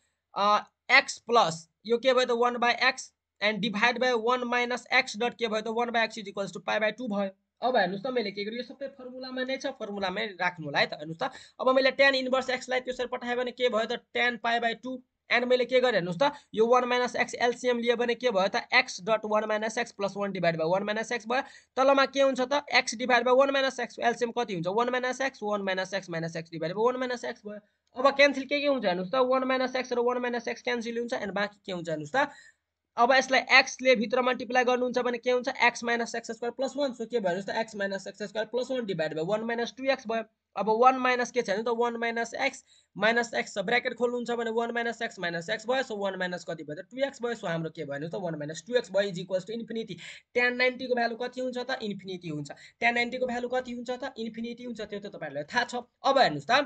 एक्स प्लस यो के भयो त one by x and divide by one minus x dot के भयो त one by x is equals to pi by two भयो अब हेर्नुहोस् त मैले के गरेँ यो सबै फर्मुलामा नै छ फर्मुलामै राख्नु होला है त हेर्नुहोस् त अब मैले टेन इन्भर्स एक्सलाई त्यसरी पठाएँ भने के भयो त tan pi by two and मैले के गरेँ हेर्नुहोस् त यो वान माइनस एक्स एलसिएम लियो भने के भयो त x dot one minus x plus one divide by one minus x भयो तलमा के हुन्छ त x divide by one minus x LCM कति हुन्छ one minus x one minus x minus x divide by one minus x भयो अब cancel के के हुन्छ हेर्नुहोस् त वान माइनस एक्स र वान माइनस एक्स क्यान्सिल हुन्छ एन्ड बाँकी के हुन्छ हेर्नुहोस् त अब यसलाई एक्सले भित्र मल्टिप्लाई गर्नुहुन्छ भने के हुन्छ x minus x square plus one so के भयो जस्तो x minus x square plus one divide भयो वान माइनस टू एक्स भयो अब वान माइनस के छैन त one minus x minus x bracket खोल्नुहुन्छ भने one minus x minus x भयो सो वान माइनस कति भयो त टु एक्स भयो सो हाम्रो के भयो त वान माइनस टू एक्स भयो is equals to infinity tan नाइन्टीको भ्यालु कति हुन्छ त इन्फिनिटी हुन्छ टेन नाइन्टीको भ्यालु कति हुन्छ त इन्फिनिटी हुन्छ त्यो त तपाईँहरूलाई थाहा छ अब हेर्नुहोस् त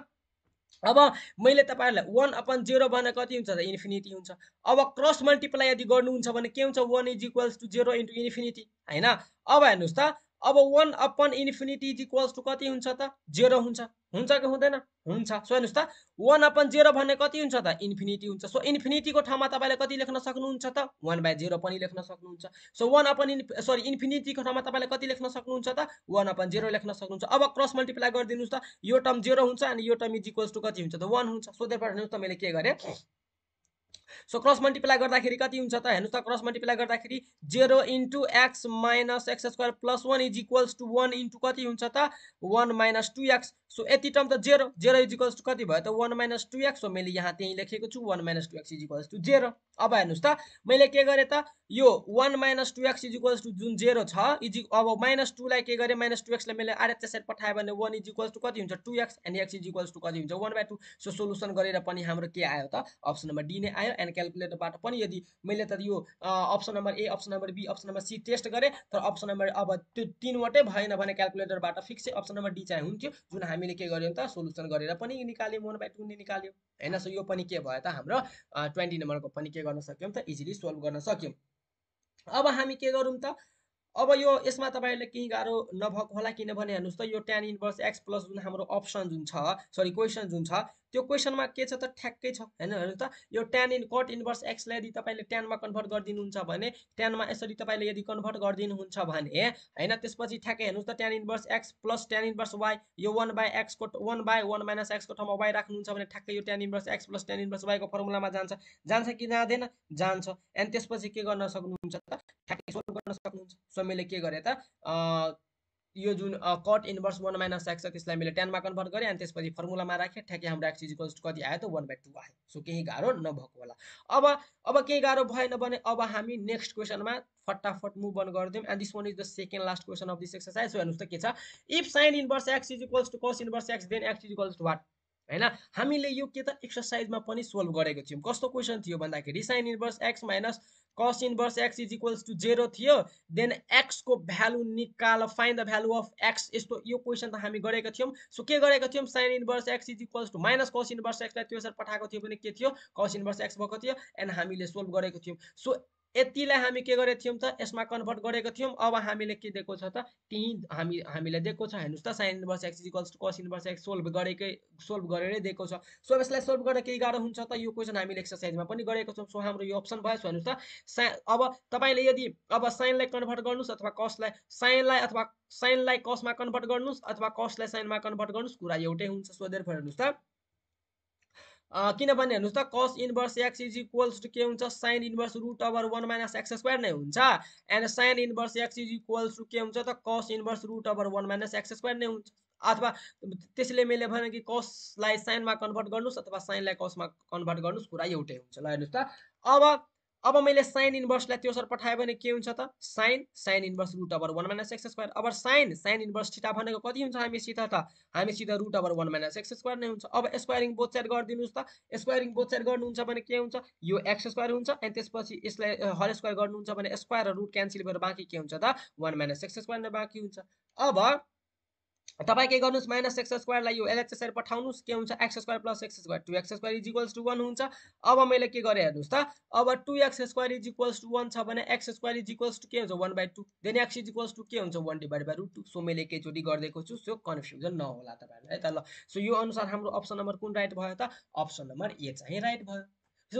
अब मैले तपाईँहरूलाई वान अपन जेरो भने कति हुन्छ त इन्फिनिटी हुन्छ अब क्रस मल्टिप्लाई यदि गर्नुहुन्छ भने के हुन्छ one is equals to zero into infinity होइन अब हेर्नुहोस् त अब one upon infinity is equals to कति हुन्छ त जेरो हुन्छ हुन्छ कि हुँदैन हुन्छ सो हेर्नुहोस् त वान अपन जेरो भन्ने कति हुन्छ त इन्फिनिटी हुन्छ सो इन्फिनिटीको ठाउँमा तपाईँले कति लेख्न सक्नुहुन्छ त वान बाई जेरो पनि लेख्न सक्नुहुन्छ so one upon in sorry इन्फिनिटीको ठाउँमा तपाईँले कति लेख्न सक्नुहुन्छ त वान अपन जेरो लेख्न सक्नुहुन्छ अब क्रस मल्टिप्लाई गरिदिनुहोस् त यो टर्म जेरो हुन्छ अनि यो टर्म इज इक्वल्स टु कति हुन्छ त वान हुन्छ सो त्यहाँबाट पठाउनुहोस् त मैले के गरेँ सो क्रस मल्टिप्लाई गर्दाखेरि कति हुन्छ त हेर्नुहोस् त क्रस मल्टिप्लाई गर्दाखेरि zero into x minus x square plus one is equals to one into कति हुन्छ त one minus two x so यति टर्म त zero zero is equals to कति भयो त वान माइनस टु एक्स हो मैले यहाँ त्यहीँ लेखेको छु one minus two x is equals to zero अब हेर्नुहोस् त मैले के गरेँ त यो one minus two x is equals to जुन जेरो छ इज e, अब माइनस टूलाई के गरेँ माइनस टु एक्सलाई मैले आरएचएस साइड पठाएँ भने वान इज इक्वल्स टू कति हुन्छ two x and x is equals to कति हुन्छ one by two so solution गरेर पनि हाम्रो के आयो त अप्सन नम्बर डी नै आयो एन्ड क्यालकुलेटरबाट पनि यदि मैले त यो option number A option number B option number C test गरेँ तर अप्सन नम्बर अब त्यो तिनवटै भएन भने क्यालकुलेटरबाट फिक्सै अप्सन नम्बर डी चाहिँ हुन्थ्यो जुन हामीले के गर्यौँ त सोल्युसन गरेर पनि निकाल्यौँ वान बाई नै निकाल्यौँ होइन सो यो पनि के भयो त हाम्रो ट्वेन्टी नम्बरको पनि के गर्न सक्यौँ त इजिली सोल्भ गर्न सक्यौँ अब हामी के गरौँ त अब यो यसमा तपाईँहरूले केही गाह्रो नभएको होला किनभने हेर्नुहोस् त यो टेन इन्भर्स एक्स प्लस जुन हाम्रो अप्सन जुन छ सरी क्वेसन जुन छ त्यो क्वेसनमा के छ त ठ्याक्कै छ होइन हेर्नु त यो टेन इन कट इन्भर्स एक्सलाई यदि तपाईँले टेनमा कन्भर्ट गरिदिनुहुन्छ भने टेनमा यसरी तपाईँले यदि कन्भर्ट गरिदिनुहुन्छ भने होइन त्यसपछि ठ्याक्कै हेर्नुहोस् त ten inverse x plus ten inverse y यो वान बाई एक्सको वान बाई वान माइनस एक्सको ठाउँमा वाइ राख्नुहुन्छ भने ठ्याक्कै यो tan inverse x plus ten inverse वाइको फर्मुलामा जान्छ जान्छ कि जाँदैन जान्छ एन्ड त्यसपछि के गर्न सक्नुहुन्छ त ठ्याक्कै सोल्भ गर्न सक्नुहुन्छ सो मैले के गरेँ त यो जुन cot inverse one minus x छ त्यसलाई मैले टेनमा कन्भर्ट गरेँ अनि त्यसपछि फर्मुलामा राखेँ ठ्याके हाम्रो एक्स इजिकल्स कति आयो त वान बाई टू आयो सो केही गाह्रो नभएको होला अब अब केही गाह्रो भएन भने अब हामी नेक्स्ट क्वेसनमा फटाफट मुभ अन गरिदिउँ and this one is the second last question of this exercise so हेर्नुहोस् त के छ if sine inverse x is equals to cos inverse x then x is equals to what होइन हामीले यो के त एक्सर्साइजमा पनि सोल्भ गरेको थियौँ कस्तो क्वेसन थियो भन्दाखेरि sine inverse x minus cos inverse x is equals to zero थियो देन एक्सको भ्यालु निकाल find the value of x यस्तो यो क्वेसन त हामी गरेका थियौँ सो के गरेका थियौँ sine inverse x is equals to minus cos inverse एक्सलाई त्यो सर पठाएको थियो भने के थियो कस इन्भर्स एक्स भएको थियो एन्ड हामीले सोल्भ गरेको थियौँ सो यतिलाई हामी के गरेको थियौँ त यसमा कन्भर्ट गरेको थियौँ अब हामीले के दिएको छ त त्यहीँ हामी हामीलाई दिएको छ हेर्नुहोस् त sine inverse x equals cos inverse x solve गरेकै सोल्भ गरेरै दिएको छ सो यसलाई सोल्भ गर्न केही गाह्रो हुन्छ त यो क्वेसन हामीले एक्सर्साइजमा पनि गरेको छौँ सो हाम्रो यो अप्सन भयो हेर्नुहोस् त सा अब तपाईँले यदि अब साइनलाई कन्भर्ट गर्नुहोस् अथवा कसलाई साइनलाई अथवा साइनलाई कसमा कन्भर्ट गर्नुहोस् अथवा कसलाई साइनमा कन्भर्ट गर्नुहोस् कुरा एउटै हुन्छ सो देयर हेर्नुहोस् त किनभने हेर्नुहोस् त cos inverse x is equals to के हुन्छ sine inverse root over one minus x square नै हुन्छ and sine inverse x is equals to के हुन्छ त cos inverse root over one minus x square नै हुन्छ अथवा त्यसैले मैले भने कि कसलाई साइनमा कन्भर्ट गर्नुहोस् अथवा साइनलाई कसमा कन्भर्ट गर्नुहोस् कुरा एउटै हुन्छ ल हेर्नुहोस् त अब अब मैले साइन इन्भर्सलाई त्यो सर पठाएँ भने के हुन्छ त sine sine inverse root over one minus x square अब साइन साइन इन्भर्स ठिटा भनेको कति हुन्छ हामीसित त हामीसित root over one minus x square नै हुन्छ अब स्क्वायरिङ बोथ साइड गरिदिनुहोस् त स्क्वायरिङ बोथ साइड गर्नुहुन्छ भने के हुन्छ यो एक्स स्क्वायर हुन्छ अनि त्यसपछि यसलाई हल स्क्वायर गर्नुहुन्छ भने स्क्वायर र रुट क्यान्सल भएर बाँकी के हुन्छ त वान माइनस एक्स स्क्वायर नै बाँकी हुन्छ अब तपाईँ के गर्नुहोस् माइनस एक्स स्क्वायरलाई यो एलएचएसआर पठाउनुहोस् के हुन्छ x square plus x square two x square is equals to one हुन्छ अब मैले के गरेँ हेर्नुहोस् त अब two x square is equals to one छ भने x square is equals to के हुन्छ one by two then x is equals to के हुन्छ one divide by root two so मैले एकैचोटि गरिदिएको छु सो कन्फ्युजन नहोला तपाईँहरूलाई है त ल सो यो अनुसार हाम्रो अप्सन नम्बर कुन राइट भयो त अप्सन नम्बर ए चाहिँ राइट भयो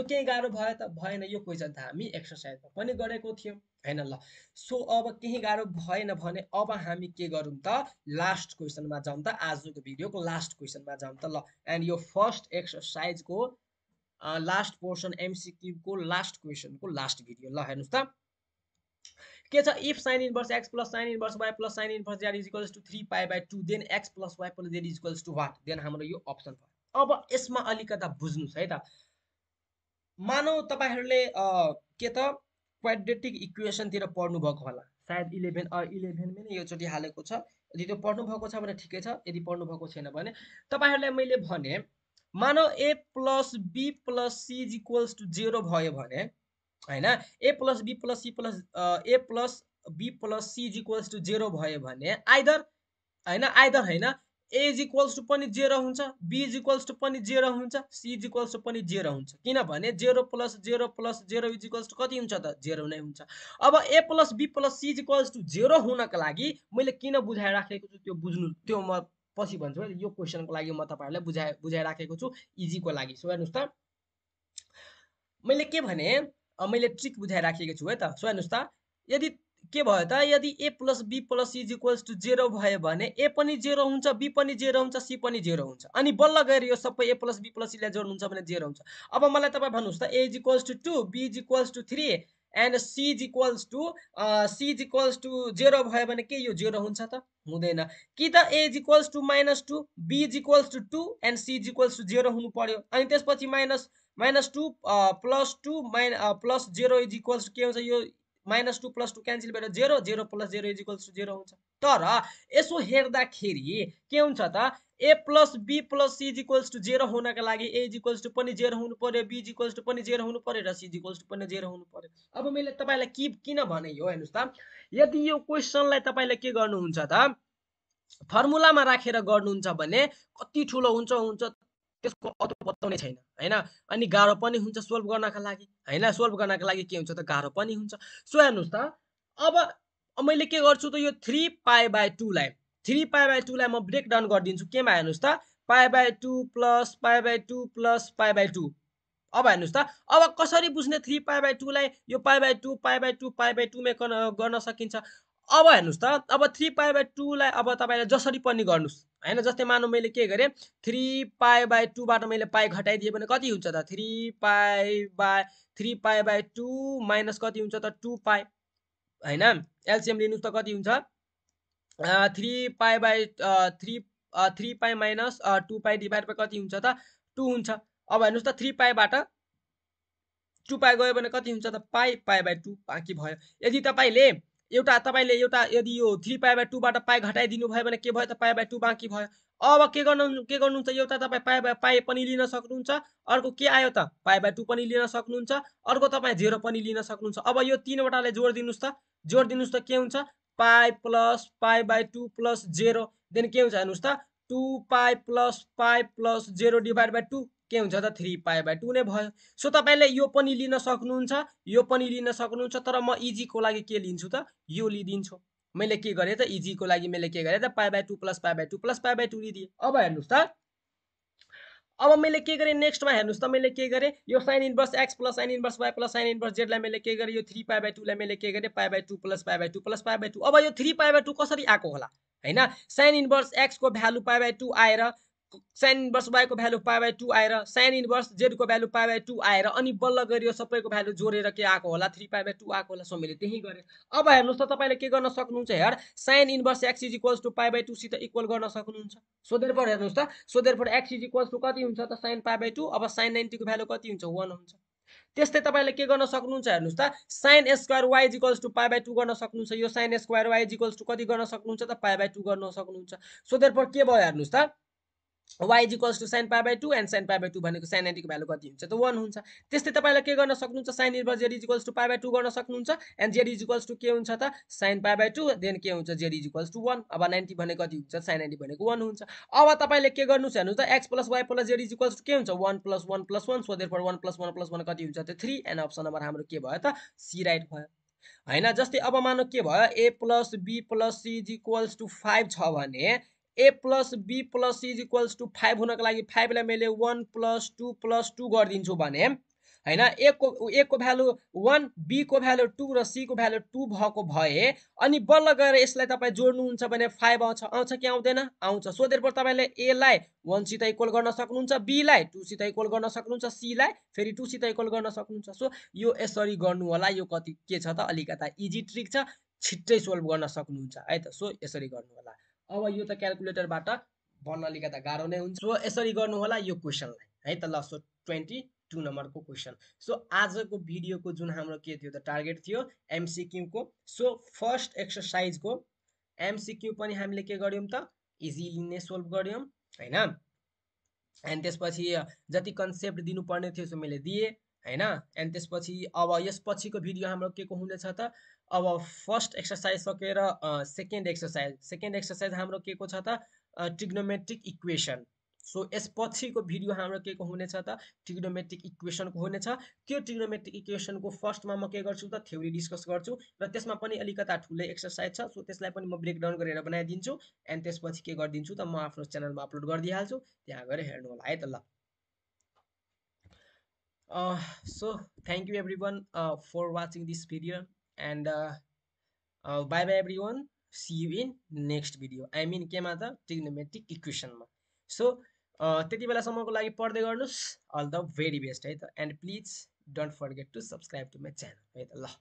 सो केही गाह्रो भयो त भएन यो क्वेसन त हामी एक्सर्साइजमा पनि गरेको थियौँ होइन ल सो अब केही गाह्रो भएन भने अब हामी के गरौँ त लास्ट क्वेसनमा जाउँ त आजको भिडियोको लास्ट क्वेसनमा जाउँ त ल एन्ड यो फर्स्ट एक्सर्साइजको लास्ट पोर्सन एमसिक्युको लास्ट क्वेसनको लास्ट भिडियो ल हेर्नुहोस् त के छ if sine inverse x plus sine inverse y plus sine inverse z is equals to three pi by two then x plus y plus z is equals to what then हाम्रो यो option भयो अब यसमा अलिकता बुझ्नुहोस् है त मानौ तपाईँहरूले के त क्वाड्रेटिक इक्वेसनतिर पढ्नुभएको होला सायद इलेभेन इलेभेनमै नै योचोटि हालेको छ यदि त्यो पढ्नुभएको छ भने ठिकै छ यदि पढ्नुभएको छैन भने तपाईँहरूलाई मैले भने मानव a plus b plus c is equals to zero भयो भने होइन a plus b plus c plus a plus b plus c is equals to zero भयो भने आइदर होइन आइदर होइन ए इज इक्वल्स टु पनि जेरो हुन्छ बी इज इक्वल्स टु पनि जेरो हुन्छ सी इज इक्वल्स टु पनि जेरो हुन्छ किनभने zero plus zero plus zero is equals to कति हुन्छ त जेरो नै हुन्छ अब a plus b plus c is equals to zero हुनको लागि मैले किन बुझाइराखेको छु त्यो बुझ्नु त्यो म पछि भन्छु यो क्वेसनको लागि म तपाईँहरूलाई बुझाइ बुझाइराखेको छु इजीको लागि सो हेर्नुहोस् त मैले के भने मैले ट्रिक बुझाइराखेको छु है त सो हेर्नुहोस् त यदि के भयो त यदि a plus b plus is equals to zero भयो भने ए पनि जेरो हुन्छ बी पनि जेरो हुन्छ सी पनि जेरो हुन्छ अनि बल्ल गएर यो सबै ए प्लस बी प्लस सीलाई जोड्नुहुन्छ भने जेरो हुन्छ अब मलाई तपाईँ भन्नुहोस् त a is equals to two b is equals to three and c is equals to c is equals to zero भयो भने के यो जेरो हुन्छ त हुँदैन कि त a is equals to minus two b is equals to two and c is equals to zero हुनु पर्यो अनि त्यसपछि minus minus two plus two minus plus zero is equals के हुन्छ यो minus two plus two cancel भएर zero zero plus zero is equals to zero हुन्छ तर यसो हेर्दाखेरि के हुन्छ त a plus b plus c is equals to zero हुनका लागि ए इजिकल्स टु पनि जेरो हुनु पऱ्यो बी इजिकल्स टु पनि जेरो हुनु पऱ्यो र सी इजिकल्स टु पनि जेरो हुनु पऱ्यो अब मैले तपाईँलाई कि किन भने हो हेर्नुहोस् त यदि यो क्वेसनलाई तपाईँले के गर्नुहुन्छ त फर्मुलामा राखेर गर्नुहुन्छ भने कति ठुलो हुन्छ हुन्छ त्यसको अटो नै छैन होइन अनि गाह्रो पनि हुन्छ सोल्भ गर्नका लागि होइन सोल्भ गर्नका लागि के हुन्छ त गाह्रो पनि हुन्छ सो हेर्नुहोस् त अब मैले के गर्छु त यो थ्री पाए बाई टूलाई थ्री पाए बाई टूलाई म ब्रेक डाउन गरिदिन्छु केमा हेर्नुहोस् त pi by two plus pi by two plus pi by two अब हेर्नुहोस् त अब कसरी बुझ्ने थ्री पाए बाई टूलाई यो pi by two pi by two pi by टूमै गर्न सकिन्छ अब हेर्नुहोस् त अब थ्री पाए बाई टूलाई अब तपाईँले जसरी पनि गर्नुहोस् होइन जस्तै मानौँ मैले के गरेँ थ्री पाए बाई टूबाट मैले पाई घटाइदिएँ भने कति हुन्छ त three pi by three pi by two minus कति हुन्छ त टू पाई होइन एलसिएम लिनुहोस् त कति हुन्छ three pi by three three pi minus two pi divide by कति हुन्छ त टू हुन्छ अब हेर्नुहोस् त थ्री पाएबाट टू पाई गयो भने कति हुन्छ त पाई पाई बाई टू बाँकी भयो यदि तपाईँले एउटा तपाईँले एउटा यदि यो थ्री पाए बाई टूबाट पाए घटाइदिनु भयो भने के भयो त पाए बाई टू बाँकी भयो अब के गर्नु के गर्नुहुन्छ एउटा तपाईँ पाए बाई पाए पनि लिन सक्नुहुन्छ अर्को के आयो त पाए बाई टू पनि लिन सक्नुहुन्छ अर्को तपाईँ जेरो पनि लिन सक्नुहुन्छ अब यो तिनवटालाई जोड दिनुहोस् त जोड दिनुहोस् त के हुन्छ pi plus pi by two plus zero then के हुन्छ हेर्नुहोस् त two pi plus pi plus zero divide by two के हुन्छ त थ्री पाए बाई टू नै भयो सो तपाईँले यो पनि लिन सक्नुहुन्छ यो पनि लिन सक्नुहुन्छ तर म इजीको e लागि के लिन्छु त यो लिइदिन्छु मैले के गरेँ त इजीको e लागि मैले के गरेँ त pi by two plus pi by two plus pi by two लिदिएँ अब हेर्नुहोस् त अब मैले के गरेँ नेक्स्टमा हेर्नुहोस् त मैले के गरेँ यो sine inverse x plus sine inverse y plus sine inverse जेडलाई मैले के गरेँ यो थ्री पाए बाई टूलाई मैले के गरेँ pi by two plus pi by two plus pi by two अब यो थ्री पाए बाई टू कसरी आएको होला होइन साइन इन्भर्स एक्सको भ्यालु पाए बाई टू आएर साइन इन्भर्स वाईको भ्यालु पाए बाई टू आएर साइन इन्भर्स जेडको भ्यालु पाए बाई टू आएर अनि बल्ल गरियो सबैको भ्यालु जोडेर के आएको होला थ्री पाए बाई टू आएको होला सो मैले त्यही गरेँ अब हेर्नुहोस् त तपाईँले के गर्न सक्नुहुन्छ हेर sine inverse x is equals to pi by टूसित इक्वल गर्न सक्नुहुन्छ सोधेर पर हेर्नुहोस् त so therefore x is equals to कति हुन्छ त साइन पाए बाई टू अब साइन नाइन्टीको भ्यालु कति हुन्छ वान हुन्छ त्यस्तै तपाईँले के गर्न सक्नुहुन्छ हेर्नुहोस् त sine square y equals to pi by two गर्न सक्नुहुन्छ यो sine square y equals to कति गर्न सक्नुहुन्छ त पाइ बाई टू गर्न सक्नुहुन्छ सोधेर के भयो हेर्नुहोस् त y is equals to sine pi by two and sine pi by two भनेको साइन नाइन्टीको भ्यालु कति हुन्छ त वान हुन्छ त्यस्तै तपाईँलाई के गर्न सक्नुहुन्छ साइन निर्भर z is equals to pi by two गर्न सक्नुहुन्छ एन्ड जेड इजिकल्स टू के हुन्छ त sine pi by two then के हुन्छ जेड इजिकल्स टू वान अब नाइन्टी भने कति हुन्छ साइन नाइन्टी भनेको वान हुन्छ अब तपाईँले के गर्नुहोस् हेर्नुहोस् त x plus y plus z is equals to के हुन्छ one plus one plus one so therefore one plus one plus one कति हुन्छ त थ्री एन्ड अप्सन नम्बर हाम्रो के भयो त सी राइट भयो होइन जस्तै अब मानौ के भयो a plus b plus c is equals to five छ भने a plus b plus c is equals to five हुनको लागि फाइभलाई मैले one plus two plus two गरिदिन्छु भने होइन एकको एकको भ्यालु वान बीको भ्यालु टू र सीको भ्यालु टू भएको भए अनि बल्ल गएर यसलाई तपाईँ जोड्नुहुन्छ भने फाइभ आउँछ आउँछ कि आउँदैन आउँछ सो देयरफोर तपाईँले एलाई वानसित इक्वल गर्न सक्नुहुन्छ बीलाई टूसित इक्वल गर्न सक्नुहुन्छ सीलाई फेरि टूसित इक्वल गर्न सक्नुहुन्छ सो यो यसरी गर्नु होला यो कति के छ त अलिकता इजी ट्रिक छ छिट्टै सोल्भ गर्न सक्नुहुन्छ है त सो यसरी गर्नु होला अब यो त क्यालकुलेटरबाट भन्न अलिकति गाह्रो नै हुन्छ सो यसरी होला यो क्वेसनलाई है त ल सो ट्वेन्टी टू नम्बरको क्वेसन सो आजको भिडियोको जुन हाम्रो के थियो त टार्गेट थियो एमसिक्युको सो फर्स्ट एक्सर्साइजको एमसिक्यु पनि हामीले के गऱ्यौँ त इजिली नै सोल्भ गऱ्यौँ होइन एन्ड त्यसपछि जति कन्सेप्ट दिनुपर्ने थियो सो मैले दिएँ होइन एन्ड त्यसपछि अब यसपछिको भिडियो हाम्रो के को हुनेछ त अब फर्स्ट एक्सर्साइज सकेर सेकेन्ड एक्सर्साइज सेकेन्ड एक्सर्साइज हाम्रो के को छ त ट्रिग्नोमेट्रिक इक्वेसन सो यसपछिको भिडियो हाम्रो के को हुनेछ त ट्रिग्नोमेट्रिक इक्वेसनको हुनेछ त्यो ट्रिग्नोमेट्रिक इक्वेसनको फर्स्टमा म के गर्छु त थ्योरी डिस्कस गर्छु र त्यसमा पनि अलिकता ठुलै एक्सर्साइज छ सो त्यसलाई पनि म ब्रेकडाउन गरेर बनाइदिन्छु एन्ड त्यसपछि के गरिदिन्छु त म आफ्नो च्यानलमा अपलोड गरिदिइहाल्छु त्यहाँ गएर हेर्नु होला है त ल so thank you everyone for watching this video and bye bye everyone see you in next video I mean केमा त ट्रिग्नोमेट्रिक इक्वेसनमा सो त्यति बेलासम्मको लागि पढ्दै गर्नुहोस् अल द भेरी बेस्ट है त and please don't forget to subscribe to my channel है त ल